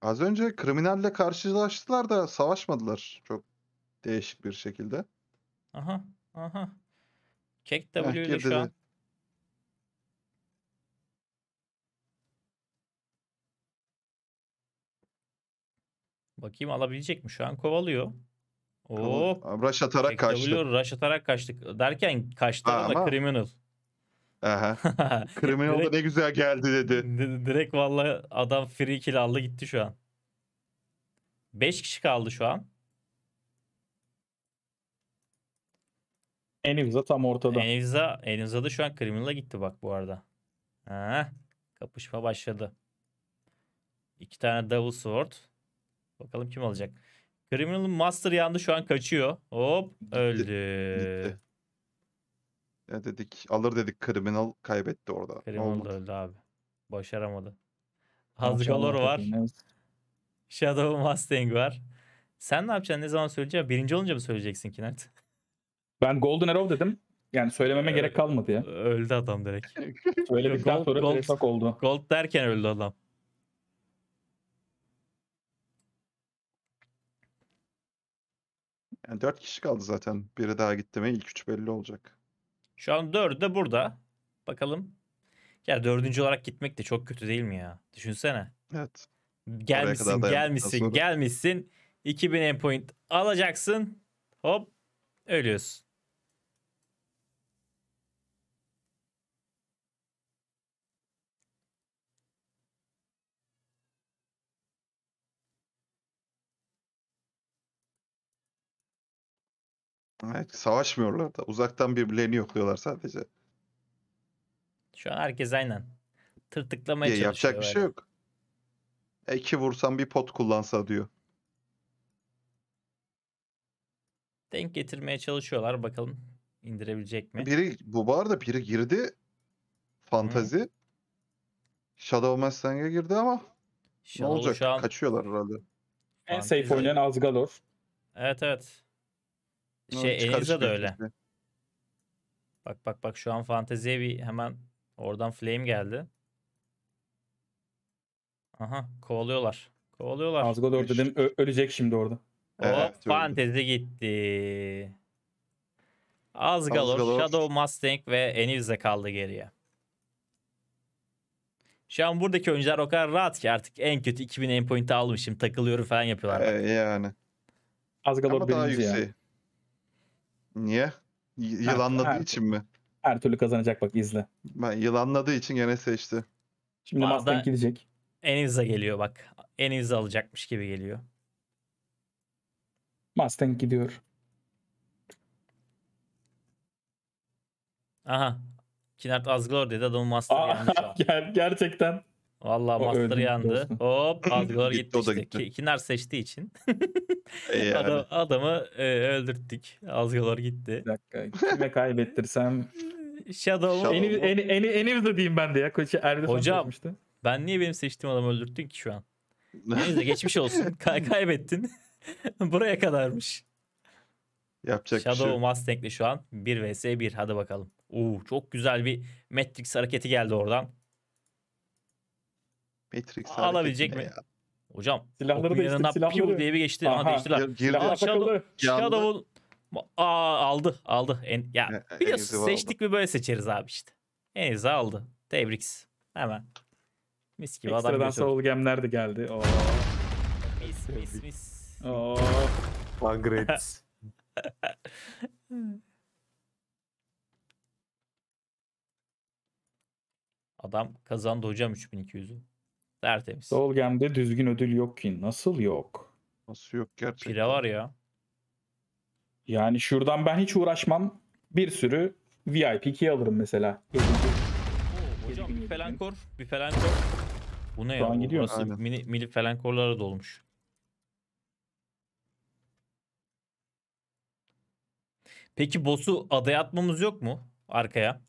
Az önce kriminalle karşılaştılar da savaşmadılar. Çok değişik bir şekilde. Aha aha. Kek W ile şu an Bakayım alabilecek mi? Şu an kovalıyor. Oo. Tamam. Oh. Rush atarak Tek kaçtı. rush atarak kaçtık. Derken kaçtı ama ama- criminal. Aha. (laughs) Criminal da ne güzel geldi dedi. Di- Direkt valla adam free kill aldı gitti şu an. 5 kişi kaldı şu an. Enimza tam ortada. Enza, Enza da şu an Criminal'a gitti bak bu arada. Ha, kapışma başladı. İki tane Double Sword. Bakalım kim alacak. Criminal Master yandı şu an kaçıyor. Hop öldü. Gitti. Ya dedik alır dedik Criminal kaybetti orada. Criminal da öldü abi. Başaramadı. Hazgalor var. Shadow Mustang var. Sen ne yapacaksın? Ne zaman söyleyeceksin? Birinci olunca mı söyleyeceksin Kinert? (laughs) Ben Golden Arrow dedim. Yani söylememe ee, gerek kalmadı ya. Öldü adam direkt. Söyledikten sonra gold, oldu. Gold derken öldü adam. Yani dört kişi kaldı zaten. Biri daha gitti mi İlk üç belli olacak. Şu an 4'ü de burada. Bakalım. Ya dördüncü olarak gitmek de çok kötü değil mi ya? Düşünsene. Evet. Gelmişsin, gelmişsin, gelmişsin. 2000 endpoint alacaksın. Hop ölüyorsun. Evet, savaşmıyorlar da uzaktan birbirlerini yokluyorlar sadece. Şu an herkes aynen tırtıklamaya çalışıyor. Yapacak bir şey yok. Eki iki vursam bir pot kullansa diyor. Denk getirmeye çalışıyorlar bakalım indirebilecek mi? Biri bu barda biri girdi fantazi. Hı. Shadow Mustang'e girdi ama Shadow ne olacak? An... Kaçıyorlar herhalde. En safe oynayan Azgalor. Evet evet. Şey Eliza da öyle. Işte. Bak bak bak şu an fanteziye bir hemen oradan flame geldi. Aha kovalıyorlar. Kovalıyorlar. Azgod orada dedim ö- ölecek şimdi orada. O evet, fantezi gitti. Azgalor, Azgalor, Shadow Mustang ve Enivize kaldı geriye. Şu an buradaki oyuncular o kadar rahat ki artık en kötü 2000 endpoint'i almışım takılıyorum falan yapıyorlar. Ee, yani. Azgalor Ama daha yüksek. Yani. Niye? Y- yılanladığı her, için mi? Her türlü kazanacak bak izle. Ben yılanladığı için gene seçti. Şimdi Arada... Mustang gidecek. Enivza geliyor bak. Enivza alacakmış gibi geliyor. Mustang gidiyor. Aha. Kinart Asgore dedi adamın Mustang gelmiş. (laughs) Ger gerçekten. Vallahi o master yandı. Diyorsun. Hop (laughs) az gitti, gitti, işte. gitti. Kinar seçtiği için. (laughs) E yani. Adam, adamı e, öldürttük. Az gitti. Bir dakika. Kime kaybettirsem (laughs) Shadow. Shadow. Eni, eni, eni, eni diyeyim ben de ya. Koçu Erdoğan Hocam seçmişti. ben niye benim seçtiğim adamı öldürttün ki şu an? Neyse geçmiş olsun. Kay kaybettin. Buraya kadarmış. Yapacak şey Shadow şey. Mustang'le şu an 1 vs 1. Hadi bakalım. Uu, çok güzel bir Matrix hareketi geldi oradan. Matrix alabilecek mi? Ya. Hocam silahları da yanından silahları. Pew diye bir geçti. Aha, değiştiler. Girdi. Shadow, Shadow'un Aa, aldı aldı. En, ya e, biliyorsun seçtik mi böyle seçeriz abi işte. En iyisi aldı. Tebriks. Hemen. Mis gibi Ekstradan adam Ekstradan Soul Gemler de geldi. Oo. Mis mis mis. Oo. Upgrades. (laughs) Adam kazandı hocam 3200'ü. Tertemiz. Dolgem'de düzgün ödül yok ki. Nasıl yok? Nasıl yok gerçekten? Pire var ya. Yani şuradan ben hiç uğraşmam. Bir sürü VIP 2 alırım mesela. Oo, hocam bir felankor, bir felankor. Bu ne Şu ya? Bu, burası mini, mini felankorlara dolmuş. Peki boss'u adaya atmamız yok mu? Arkaya.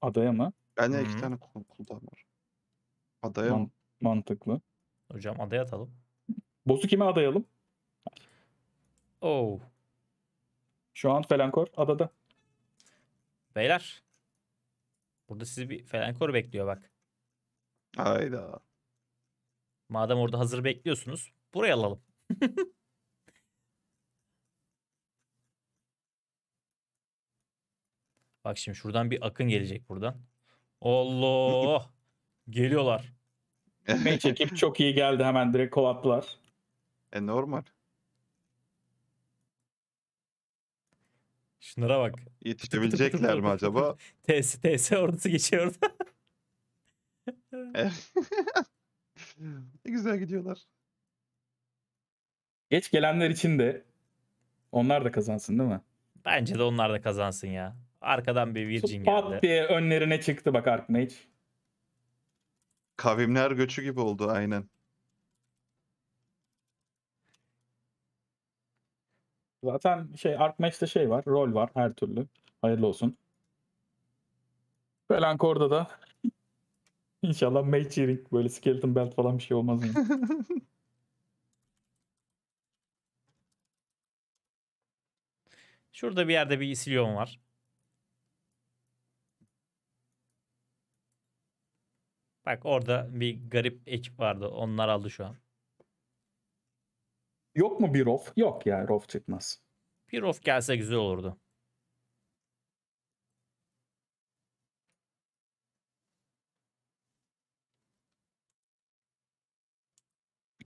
Adaya mı? Ben de iki tane kuldan var. Adaya Man- mantıklı. Hocam adaya atalım. Boss'u kime adayalım? Oh. Şu an Felankor adada. Beyler. Burada sizi bir Felankor bekliyor bak. Hayda. Madem orada hazır bekliyorsunuz. Buraya alalım. (laughs) bak şimdi şuradan bir akın gelecek buradan. Allah. Geliyorlar. Meç (laughs) çekip çok iyi geldi hemen direkt kol E normal. Şunlara bak. Yetişebilecekler mi acaba? TS, (laughs) TS ordusu geçiyor orada. (laughs) ne güzel gidiyorlar. Geç gelenler için de onlar da kazansın değil mi? Bence de onlar da kazansın ya. Arkadan bir Virgin geldi. Pat diye önlerine çıktı bak Arkmage. Kavimler göçü gibi oldu aynen. Zaten şey Arkmatch'te şey var. Rol var her türlü. Hayırlı olsun. Belankor'da da (laughs) inşallah Mage Ring böyle Skeleton Belt falan bir şey olmaz mı? (laughs) Şurada bir yerde bir isilyon var. Bak orada bir garip ekip vardı. Onlar aldı şu an. Yok mu bir off? Yok ya off çıkmaz. Bir off gelse güzel olurdu.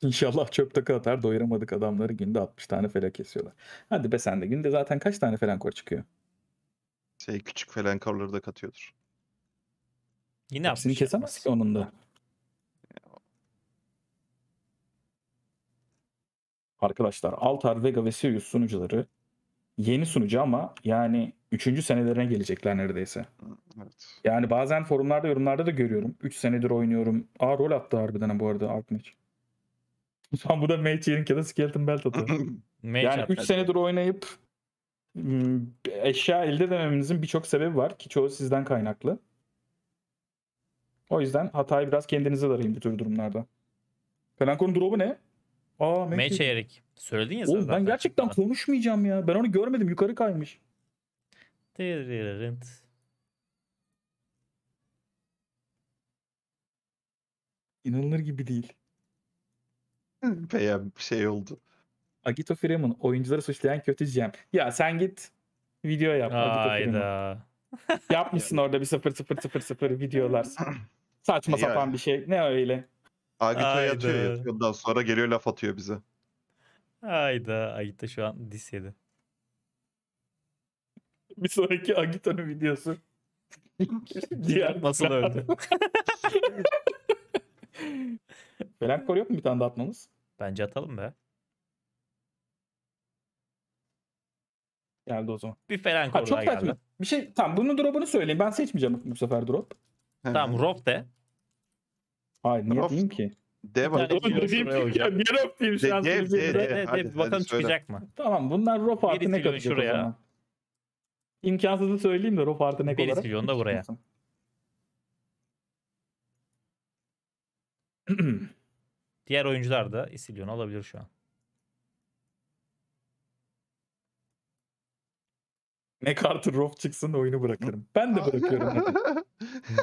İnşallah çöpte atar doyuramadık adamları günde 60 tane fela kesiyorlar. Hadi be sen de günde zaten kaç tane falan kor çıkıyor? Şey küçük falan korları da katıyordur. Yine Hepsini kesemez ki onun da. Arkadaşlar Altar, Vega ve Sirius sunucuları yeni sunucu ama yani 3. senelerine gelecekler neredeyse. Evet. Yani bazen forumlarda yorumlarda da görüyorum. 3 senedir oynuyorum. A rol attı harbiden bu arada Arknic. (laughs) Şu an bu da Mage Yering ya da Skeleton Belt atıyor. (laughs) yani 3 senedir oynayıp hmm, eşya elde edemememizin birçok sebebi var ki çoğu sizden kaynaklı. O yüzden hatayı biraz kendinize darayın bu tür durumlarda. Pelanko'nun drop'u ne? Aa, Mage Erik. Söyledin ya Oğlum, Ben gerçekten Aa. konuşmayacağım ya. Ben onu görmedim. Yukarı kaymış. Tırırırınt. İnanılır gibi değil. bir şey oldu. Agito Freeman oyuncuları suçlayan kötü GM. Ya sen git video yap. Hayda. (laughs) Yapmışsın orada bir 0 0 0 0 videolar. (laughs) Saçma Yani. sapan bir şey. Ne öyle? Agito Haydi. yatıyor yatıyor. Ondan sonra geliyor laf atıyor bize. Hayda Agito şu an dis yedi. Bir sonraki Agito'nun videosu. (laughs) Diğer Nasıl öldü? Falan (laughs) kor yok mu bir tane daha atmamız? Bence atalım be. Geldi o zaman. Bir falan Koru'ya saçma. geldi. Bir şey tam bunu drop'unu söyleyeyim. Ben seçmeyeceğim bu sefer drop. Tamam Rob de. Hayır niye Rof- diyeyim ki? D var. tane- Oğlum ne diyeyim ki ya? Niye laf diyeyim şu an? Dev, dev, sürücüye? dev. Evet, hadi, hadi bakalım söyle. çıkacak mı? Tamam bunlar rop artı ne milyon katacak şuraya. o zaman? İmkansızı söyleyeyim de rop artı ne Bir olarak. milyon da buraya. Diğer oyuncular da Isillion'u alabilir şu an. Ne Carter Rof çıksın oyunu bırakırım. Ben de bırakıyorum.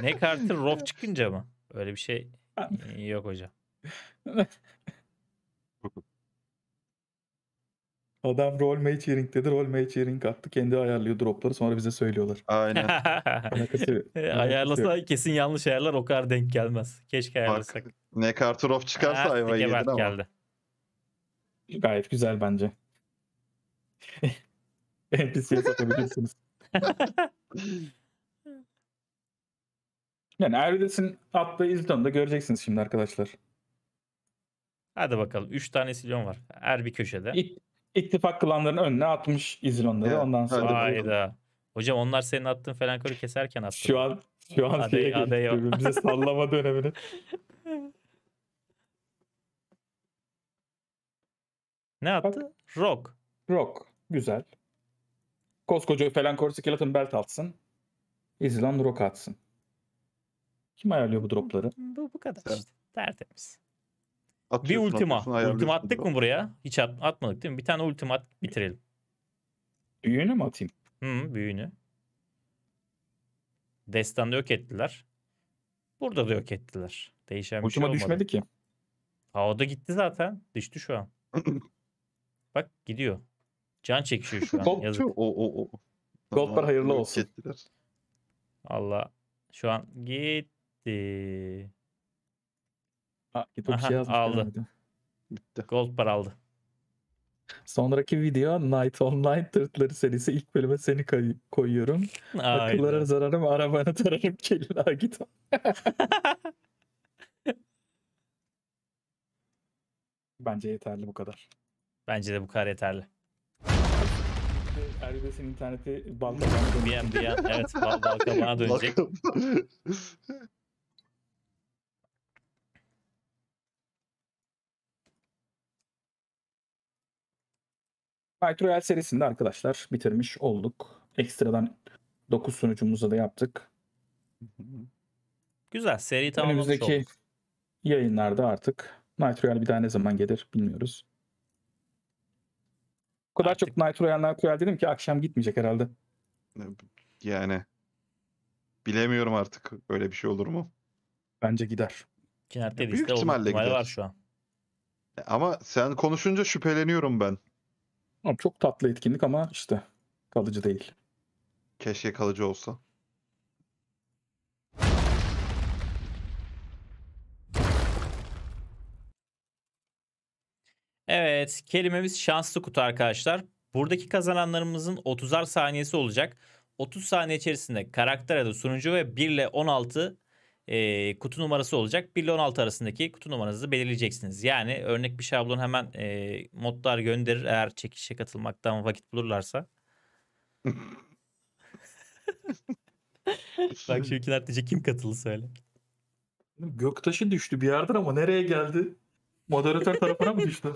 ne Carter Rof çıkınca mı? Öyle bir şey yok hocam. (laughs) Adam rol match dedi. Rol match attı. Kendi ayarlıyor dropları. Sonra bize söylüyorlar. Aynen. (laughs) (laughs) Ayarlasa kesin yanlış ayarlar o kadar denk gelmez. Keşke ayarlasak. ne Carter Rof çıkarsa ayva yedin ama. Geldi. Gayet güzel bence. (laughs) NPC'ye satabilirsiniz. yani Ervides'in attığı Izdan'ı da göreceksiniz şimdi arkadaşlar. Hadi bakalım. 3 tane silon var. Her bir köşede. İt, ittifak klanların önüne atmış izlonları. Evet, Ondan sonra... Hayda. Hocam onlar senin attığın falan körü keserken attı. Şu an şu an adey, şeye adey birbirimize sallama (laughs) dönemini. ne attı? Bak, rock. Rock. Güzel. Koskoca falan Korsik atın belt atsın. İzlan rock atsın. Kim ayarlıyor bu dropları? Bu, bu kadar Sen. işte. Tertemiz. Atıyorsun, bir ultima. ultima attık mı buraya? Hiç at, atmadık değil mi? Bir tane ultima at bitirelim. Büyüğünü mü atayım? Hı, büyüğünü. Destan'da yok ettiler. Burada da yok ettiler. Değişen bir ultima şey olmadı. düşmedi ki. Havada gitti zaten. Düştü şu an. (clears throat) Bak gidiyor. Can çekişiyor şu an. Yazık. O, o, o. Goldberg hayırlı olsun. Ettiler. Allah. Şu an gitti. Ha, gidip Aha, şey yazmış aldı. Gitti. Bitti. aldı. Sonraki video Night Online Tırtları serisi ilk bölüme seni koy- koyuyorum. Aynen. Akıllara zararım, arabanı tararım, (laughs) kelin git. (laughs) Bence yeterli bu kadar. Bence de bu kadar yeterli. Her gün senin interneti balta balta. Diyem diyem evet bal balta bana dönecek. Fight Royale serisinde arkadaşlar bitirmiş olduk. Ekstradan 9 sunucumuzu da yaptık. Güzel seri tamamlamış Önümüzdeki olduk. yayınlarda artık Night Royale bir daha ne zaman gelir bilmiyoruz. O kadar Artık. çok Knight Royal'lar koyar dedim ki akşam gitmeyecek herhalde. Yani bilemiyorum artık öyle bir şey olur mu? Bence gider. Kinar ya büyük ihtimalle gider. var şu an. E, ama sen konuşunca şüpheleniyorum ben. Ama çok tatlı etkinlik ama işte kalıcı değil. Keşke kalıcı olsa. Evet kelimemiz şanslı kutu arkadaşlar. Buradaki kazananlarımızın 30'ar saniyesi olacak. 30 saniye içerisinde karakter ya da sunucu ve 1 ile 16 e, kutu numarası olacak. 1 ile 16 arasındaki kutu numaranızı belirleyeceksiniz. Yani örnek bir şablon hemen e, modlar gönderir eğer çekişe katılmaktan vakit bulurlarsa. Bak şu ikiler diyecek kim katıldı söyle. Göktaşı düştü bir yerden ama nereye geldi? Moderatör tarafına mı (laughs) düştü?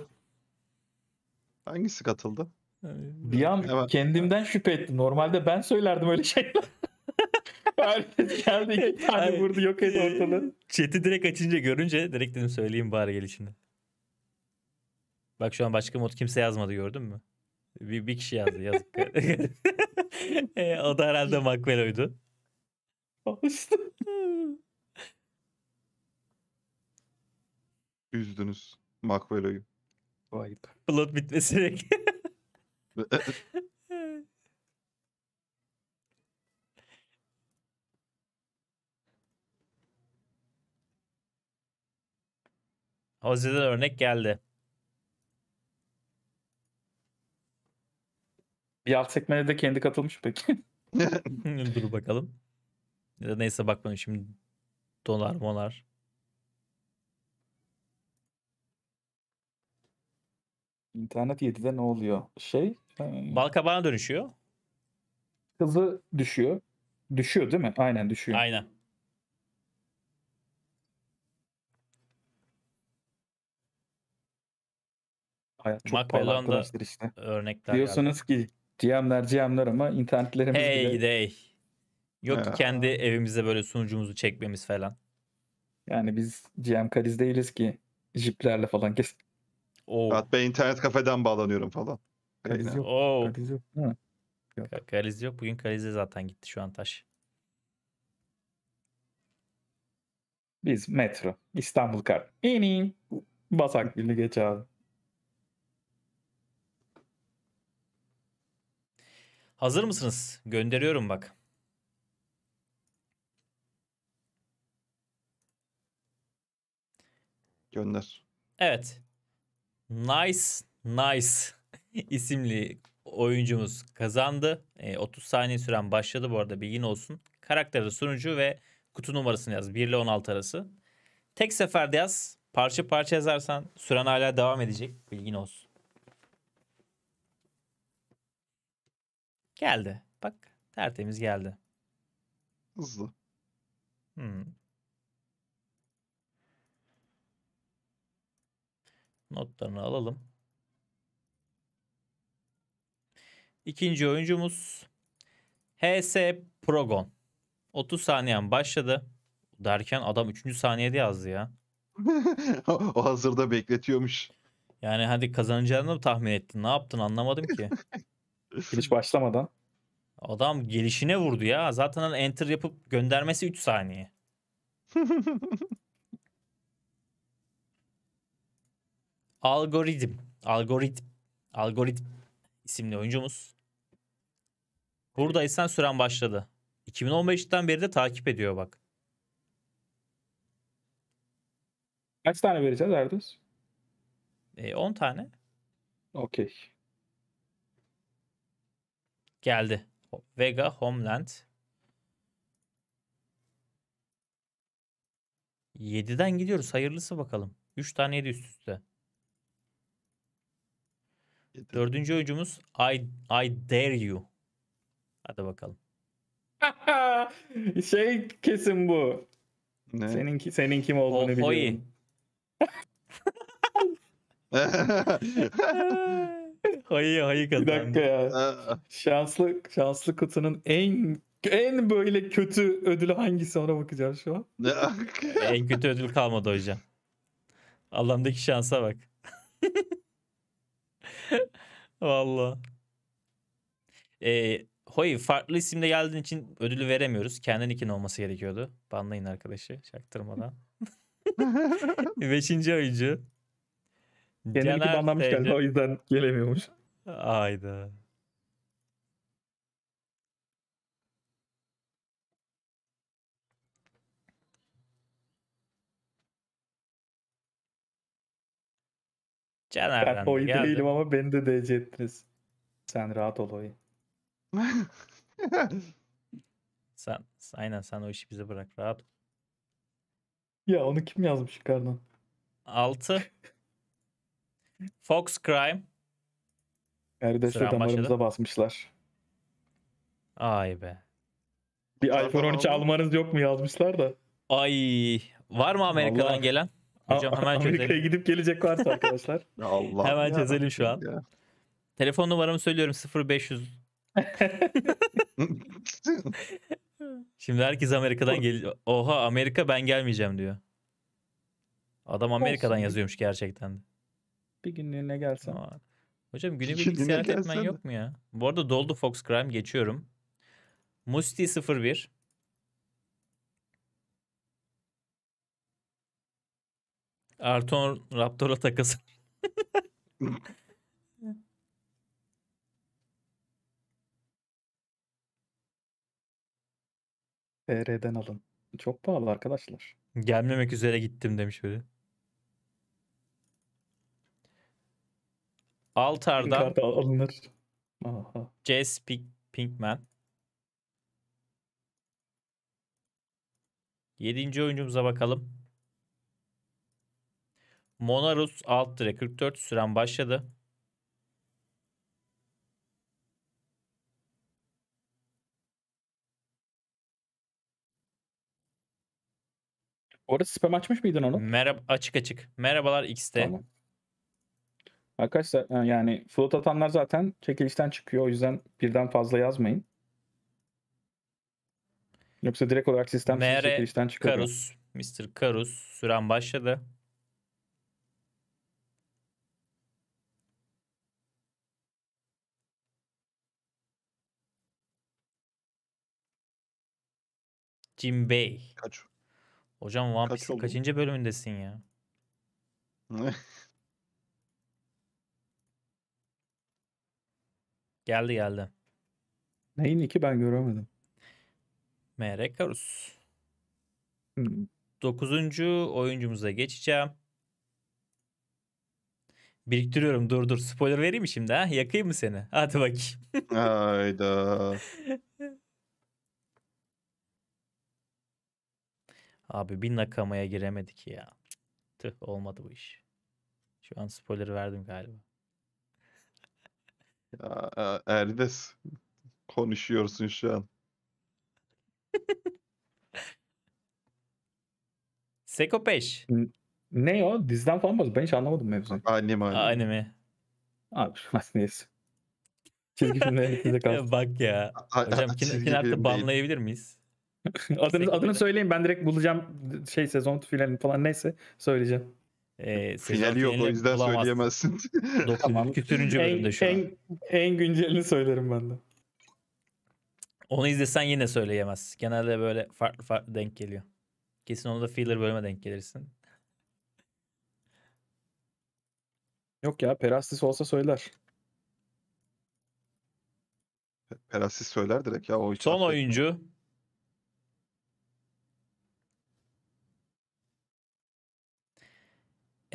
Hangisi katıldı? Bir an evet. kendimden şüphe ettim. Normalde ben söylerdim öyle şeyler. (laughs) Herkes geldi iki tane Abi, vurdu yok etti ortalığı. Chat'i direkt açınca görünce direkt dedim söyleyeyim bari gelişini. Bak şu an başka mod kimse yazmadı gördün mü? Bir, bir kişi yazdı yazık. (laughs) e, o da herhalde Makvelo'ydu. Üzdünüz Makvelo'yu. Bu ayıp. Plot bitmesi gerek. (laughs) Hoze'den örnek geldi. Bir alt sekmede de kendi katılmış peki. (laughs) Dur bakalım. Ya da neyse bakmayın şimdi dolar molar. İnternet 7'de ne oluyor? Şey. E, Balkabağına dönüşüyor. kızı düşüyor. Düşüyor değil mi? Aynen düşüyor. Aynen. Hayat çok Macbell'dan pahalı arkadaşlar işte. Örnekler Diyorsunuz geldi. ki GM'ler GM'ler ama internetlerimiz hey, bile... Hey Yok ki kendi evimizde böyle sunucumuzu çekmemiz falan. Yani biz GM kariz değiliz ki jiplerle falan kesin. Oo. Saat Bey internet kafeden bağlanıyorum falan. Kaliz yok. Oo. Kaliz yok Yok. Kaliz yok. Bugün Kaliz'e zaten gitti şu an taş. Biz metro. İstanbul kar. İniyim. Basak birli geç abi. Hazır mısınız? Gönderiyorum bak. Gönder. Evet. Nice Nice (laughs) isimli oyuncumuz kazandı. E, 30 saniye süren başladı bu arada bilgin olsun. Karakterde sunucu ve kutu numarasını yaz. 1 ile 16 arası. Tek seferde yaz. Parça parça yazarsan süren hala devam edecek. Bilgin olsun. Geldi. Bak tertemiz geldi. Hızlı. Hmm. Notlarını alalım. İkinci oyuncumuz HS Progon. 30 saniyen başladı. Derken adam 3. saniyede yazdı ya. (laughs) o hazırda bekletiyormuş. Yani hadi kazanacağını mı tahmin ettin? Ne yaptın anlamadım ki. Hiç (laughs) başlamadan. Adam gelişine vurdu ya. Zaten hani enter yapıp göndermesi 3 saniye. (laughs) Algoritm. Algoritm. Algoritm isimli oyuncumuz. Buradaysan süren başladı. 2015'ten beri de takip ediyor bak. Kaç tane vereceğiz Erdöz? E, 10 tane. Okey. Geldi. Vega Homeland. 7'den gidiyoruz. Hayırlısı bakalım. 3 tane yedi üst üste. Dördüncü oyuncumuz I, I dare you. Hadi bakalım. (laughs) şey kesin bu. Ne? Senin, senin kim olduğunu o, biliyorum. (laughs) hayır hayır kazandı. Bir dakika ya. şanslı, şanslı kutunun en en böyle kötü ödülü hangisi ona bakacağız şu an. en kötü ödül kalmadı hocam. Allah'ımdaki şansa bak. (laughs) (laughs) Valla. Ee, Hoy farklı isimde geldiğin için ödülü veremiyoruz. Kendi nickin olması gerekiyordu. Banlayın arkadaşı çaktırmadan. (laughs) Beşinci oyuncu. Kendi nicki banlamış galiba o yüzden gelemiyormuş. Ayda. Caner'den Ben oydu geldi. değilim ama beni de DC ettiniz. Sen rahat ol oyu. (laughs) sen, aynen sen o işi bize bırak rahat ol. Ya onu kim yazmış yukarıdan? 6. Fox Crime. Kardeşler Sıram damarımıza basmışlar. Ay be. Bir Zaten iPhone 13 almanız yok mu yazmışlar da. Ay. Var mı Amerika'dan Vallahi- gelen? Hocam hemen Amerika'ya gidip gelecek varsa arkadaşlar. (laughs) Allah. Hemen çözelim şu an. Telefon numaramı söylüyorum 0500. (laughs) Şimdi herkes Amerika'dan geliyor. Oha Amerika ben gelmeyeceğim diyor. Adam Amerika'dan Olsun. yazıyormuş gerçekten. Bir günlüğüne gelsen. Aa. Hocam günü bir seyahat etmen yok mu ya? Bu arada doldu Fox Crime geçiyorum. Musti 01 Arton Raptor'a takasın. (laughs) TR'den alın. Çok pahalı arkadaşlar. Gelmemek üzere gittim demiş böyle. Altar'dan alınır. Jazz Pink Pinkman. Yedinci oyuncumuza bakalım. Monarus alt 44 süren başladı. Orada spam açmış mıydın onu? Merhaba açık açık. Merhabalar X'te. Tamam. Arkadaşlar e, yani float atanlar zaten çekilişten çıkıyor. O yüzden birden fazla yazmayın. Yoksa direkt olarak sistem MR, çekilişten çıkıyor. Karus, Mr. Karus süren başladı. Kim Bey. Kaç? Hocam One Kaç Piece'in oldu? kaçıncı bölümündesin ya? (laughs) geldi geldi. Neyin iki ben göremedim. Mere Karus. Hmm. Dokuzuncu oyuncumuza geçeceğim. Biriktiriyorum dur dur. Spoiler vereyim mi şimdi ha? Yakayım mı seni? Hadi bakayım. Hayda. (laughs) Abi bir nakamaya giremedik ya. Tüh olmadı bu iş. Şu an spoiler verdim galiba. (laughs) E, Erdes konuşuyorsun şu an. (laughs) Seko 5. Ne o? Dizden falan mı? Ben hiç anlamadım mevzuyu. Anime. Anime. anime. Abi şurası (laughs) neyse. Çizgi filmlerin içinde kalsın. Bak ya. Hocam kin, artık banlayabilir miyiz? (laughs) adını, adını söyleyeyim ben direkt bulacağım şey sezon finalini falan neyse söyleyeceğim. E, Finali yok o yüzden bulamaz. söyleyemezsin. (laughs) tamam. Kütürüncü bölümde şu en, an. En, en güncelini söylerim ben de. Onu izlesen yine söyleyemez. Genelde böyle farklı farklı denk geliyor. Kesin onu da filler bölüme denk gelirsin. Yok ya Perastis olsa söyler. Perastis söyler direkt ya. O Son oyuncu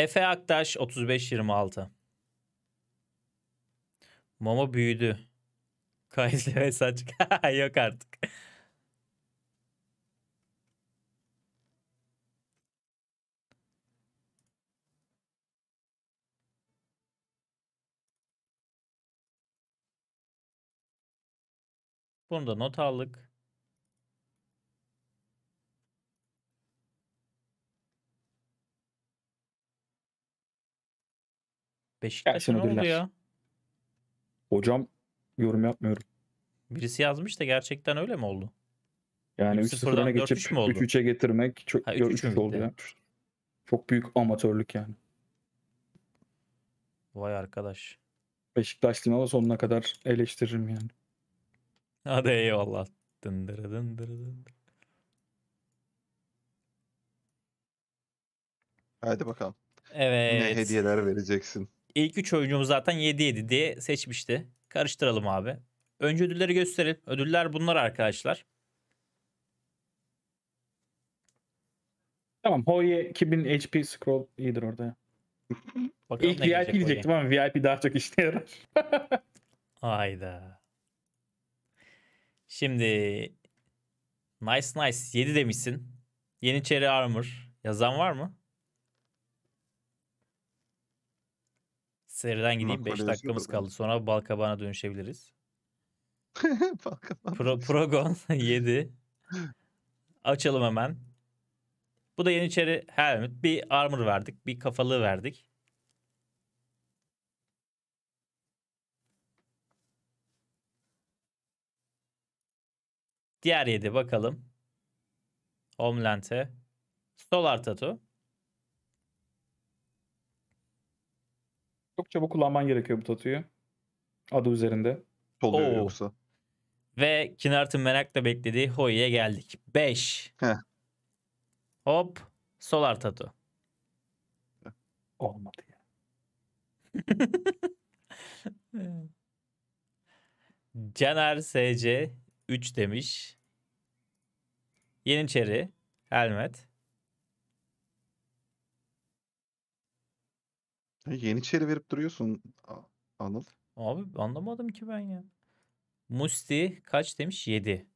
Efe Aktaş 35-26. Mama büyüdü. (laughs) Kayısı ve saç. (laughs) Yok artık. Bunu da not aldık. Beşiktaş'a Gelsin ne oldu ya? Hocam yorum yapmıyorum. Birisi yazmış da gerçekten öyle mi oldu? Yani 3 3-0'dan 0'dan 4 3 geçip mü 3-3'e getirmek çok Ha, 3-3 oldu ya. Çok büyük amatörlük yani. Vay arkadaş. Beşiktaşlıyım ama sonuna kadar eleştiririm yani. Hadi eyvallah. Dındırı dındırı dındır. Hadi bakalım. Evet. Ne hediyeler vereceksin? ilk 3 oyuncumuz zaten 7-7 diye seçmişti. Karıştıralım abi. Önce ödülleri gösterelim. Ödüller bunlar arkadaşlar. Tamam Hoye 2000 HP scroll iyidir orada. (laughs) Bakalım İlk VIP gelecek diyecektim ama VIP daha çok işine yarar. (laughs) Hayda. Şimdi Nice Nice 7 demişsin. Yeniçeri Armor. Yazan var mı? Seriden gideyim. 5 dakikamız kaldı. Yani. Sonra Balkaban'a dönüşebiliriz. (laughs) Balkaban. Pro, Progon 7. (laughs) Açalım hemen. Bu da Yeniçeri Helmut, Bir armor verdik. Bir kafalığı verdik. Diğer 7 bakalım. Homeland'e. Solar Tattoo. Çok çabuk kullanman gerekiyor bu tatuyu. Adı üzerinde. Oluyor Oo. yoksa. Ve Kinart'ın merakla beklediği Hoi'ye geldik. 5. Hop. Solar tatu. Olmadı ya. (laughs) Caner SC 3 demiş. Yeniçeri. Helmet. Ya Yeniçeri verip duruyorsun A- Anıl. Abi anlamadım ki ben ya. Musti kaç demiş? 7.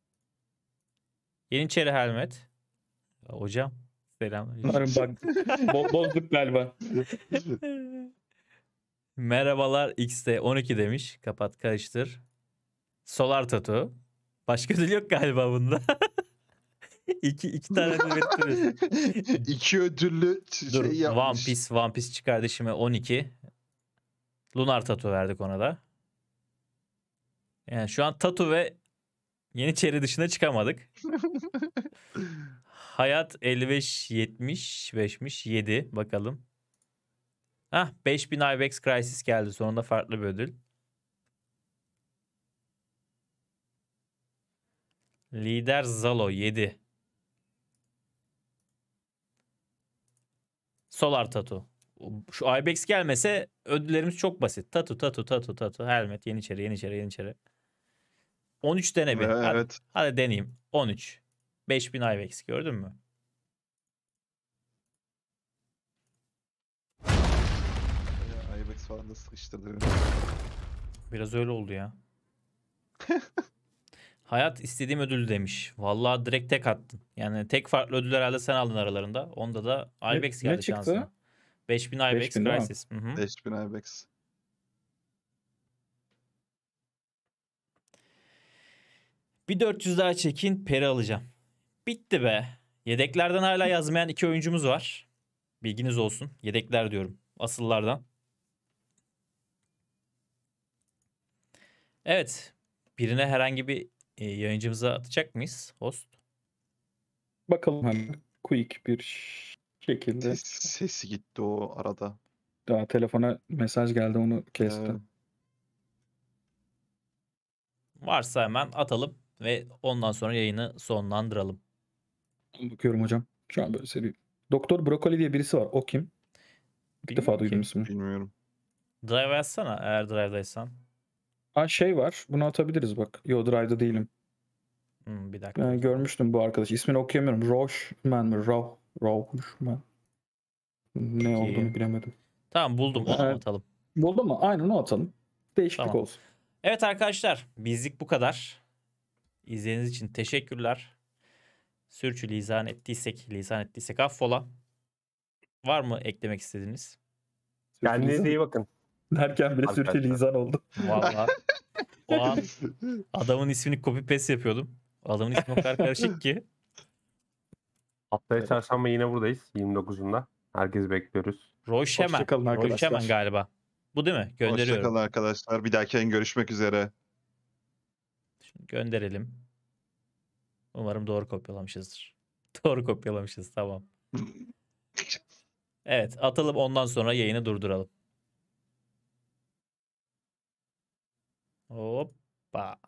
Yeniçeri Helmet. Hocam selam. (laughs) Umarım bak bo- bozduk galiba. (laughs) Merhabalar XT 12 demiş. Kapat karıştır. Solar Tatu. Başka ödül yok galiba bunda. (laughs) İki iki tane de vektiriz. (laughs) ödüllü şey Dur, yapmış. One Piece, One Piece çıkardı şimdi 12. Lunar Tatu verdik ona da. Yani şu an Tatu ve yeni çeri dışına çıkamadık. (laughs) Hayat 55 70 5'miş 7 bakalım. Ah 5000 IBEX Crisis geldi. Sonunda farklı bir ödül. Lider Zalo 7. Solar Tatu. Şu Ibex gelmese ödüllerimiz çok basit. Tatu, tatu, tatu, tatu. Helmet, Yeniçeri, Yeniçeri, Yeniçeri. 13 dene bir. Evet. Hadi, hadi deneyeyim. 13. 5000 Ibex gördün mü? Ya, Ibex falan da sıkıştırdı. Biraz öyle oldu ya. (laughs) Hayat istediğim ödül demiş. Vallahi direkt tek attın. Yani tek farklı ödül herhalde sen aldın aralarında. Onda da IBEX geldi ne çıktı? şansına. 5000 IBEX 5000 değil mi? Crisis. Hı hı. 5000 IBEX. Bir 400 daha çekin peri alacağım. Bitti be. Yedeklerden hala yazmayan iki oyuncumuz var. Bilginiz olsun. Yedekler diyorum. Asıllardan. Evet. Birine herhangi bir e, yayıncımıza atacak mıyız host? Bakalım hemen hani quick bir şekilde. sesi gitti o arada. Daha telefona mesaj geldi onu kestim. Evet. Varsa hemen atalım ve ondan sonra yayını sonlandıralım. Bakıyorum hocam. Şu an böyle seri. Doktor Brokoli diye birisi var. O kim? Bir Bilmiyorum defa duydum ismini. Bilmiyorum. Drive yazsana eğer drive'daysan. Ha şey var. Bunu atabiliriz bak. Yo Drive'da değilim. Hmm, bir dakika. Yani görmüştüm bu arkadaş, İsmini okuyamıyorum. Roshman mı? Roh. Rohman. Ne Peki. olduğunu bilemedim. Tamam buldum. Onu evet. atalım. Buldun mu? Aynen onu atalım. Değişiklik tamam. olsun. Evet arkadaşlar. Bizlik bu kadar. İzlediğiniz için teşekkürler. Sürçü lisan ettiysek, lisan ettiysek affola. Var mı eklemek istediğiniz? Kendinize iyi bakın. Derken bile sürçü lisan oldu. Vallahi. (laughs) O an (laughs) adamın ismini copy paste yapıyordum. Adamın ismi o kadar karışık ki. Haftaya evet. çarşamba yine buradayız 29'unda. Herkesi bekliyoruz. Roşemen. Roşemen galiba. Bu değil mi? Gönderiyorum. Hoşçakalın arkadaşlar. Bir dahaki yayın görüşmek üzere. Şimdi gönderelim. Umarım doğru kopyalamışızdır. (laughs) Doğru kopyalamışız. Tamam. (laughs) evet atalım ondan sonra yayını durduralım. Opa!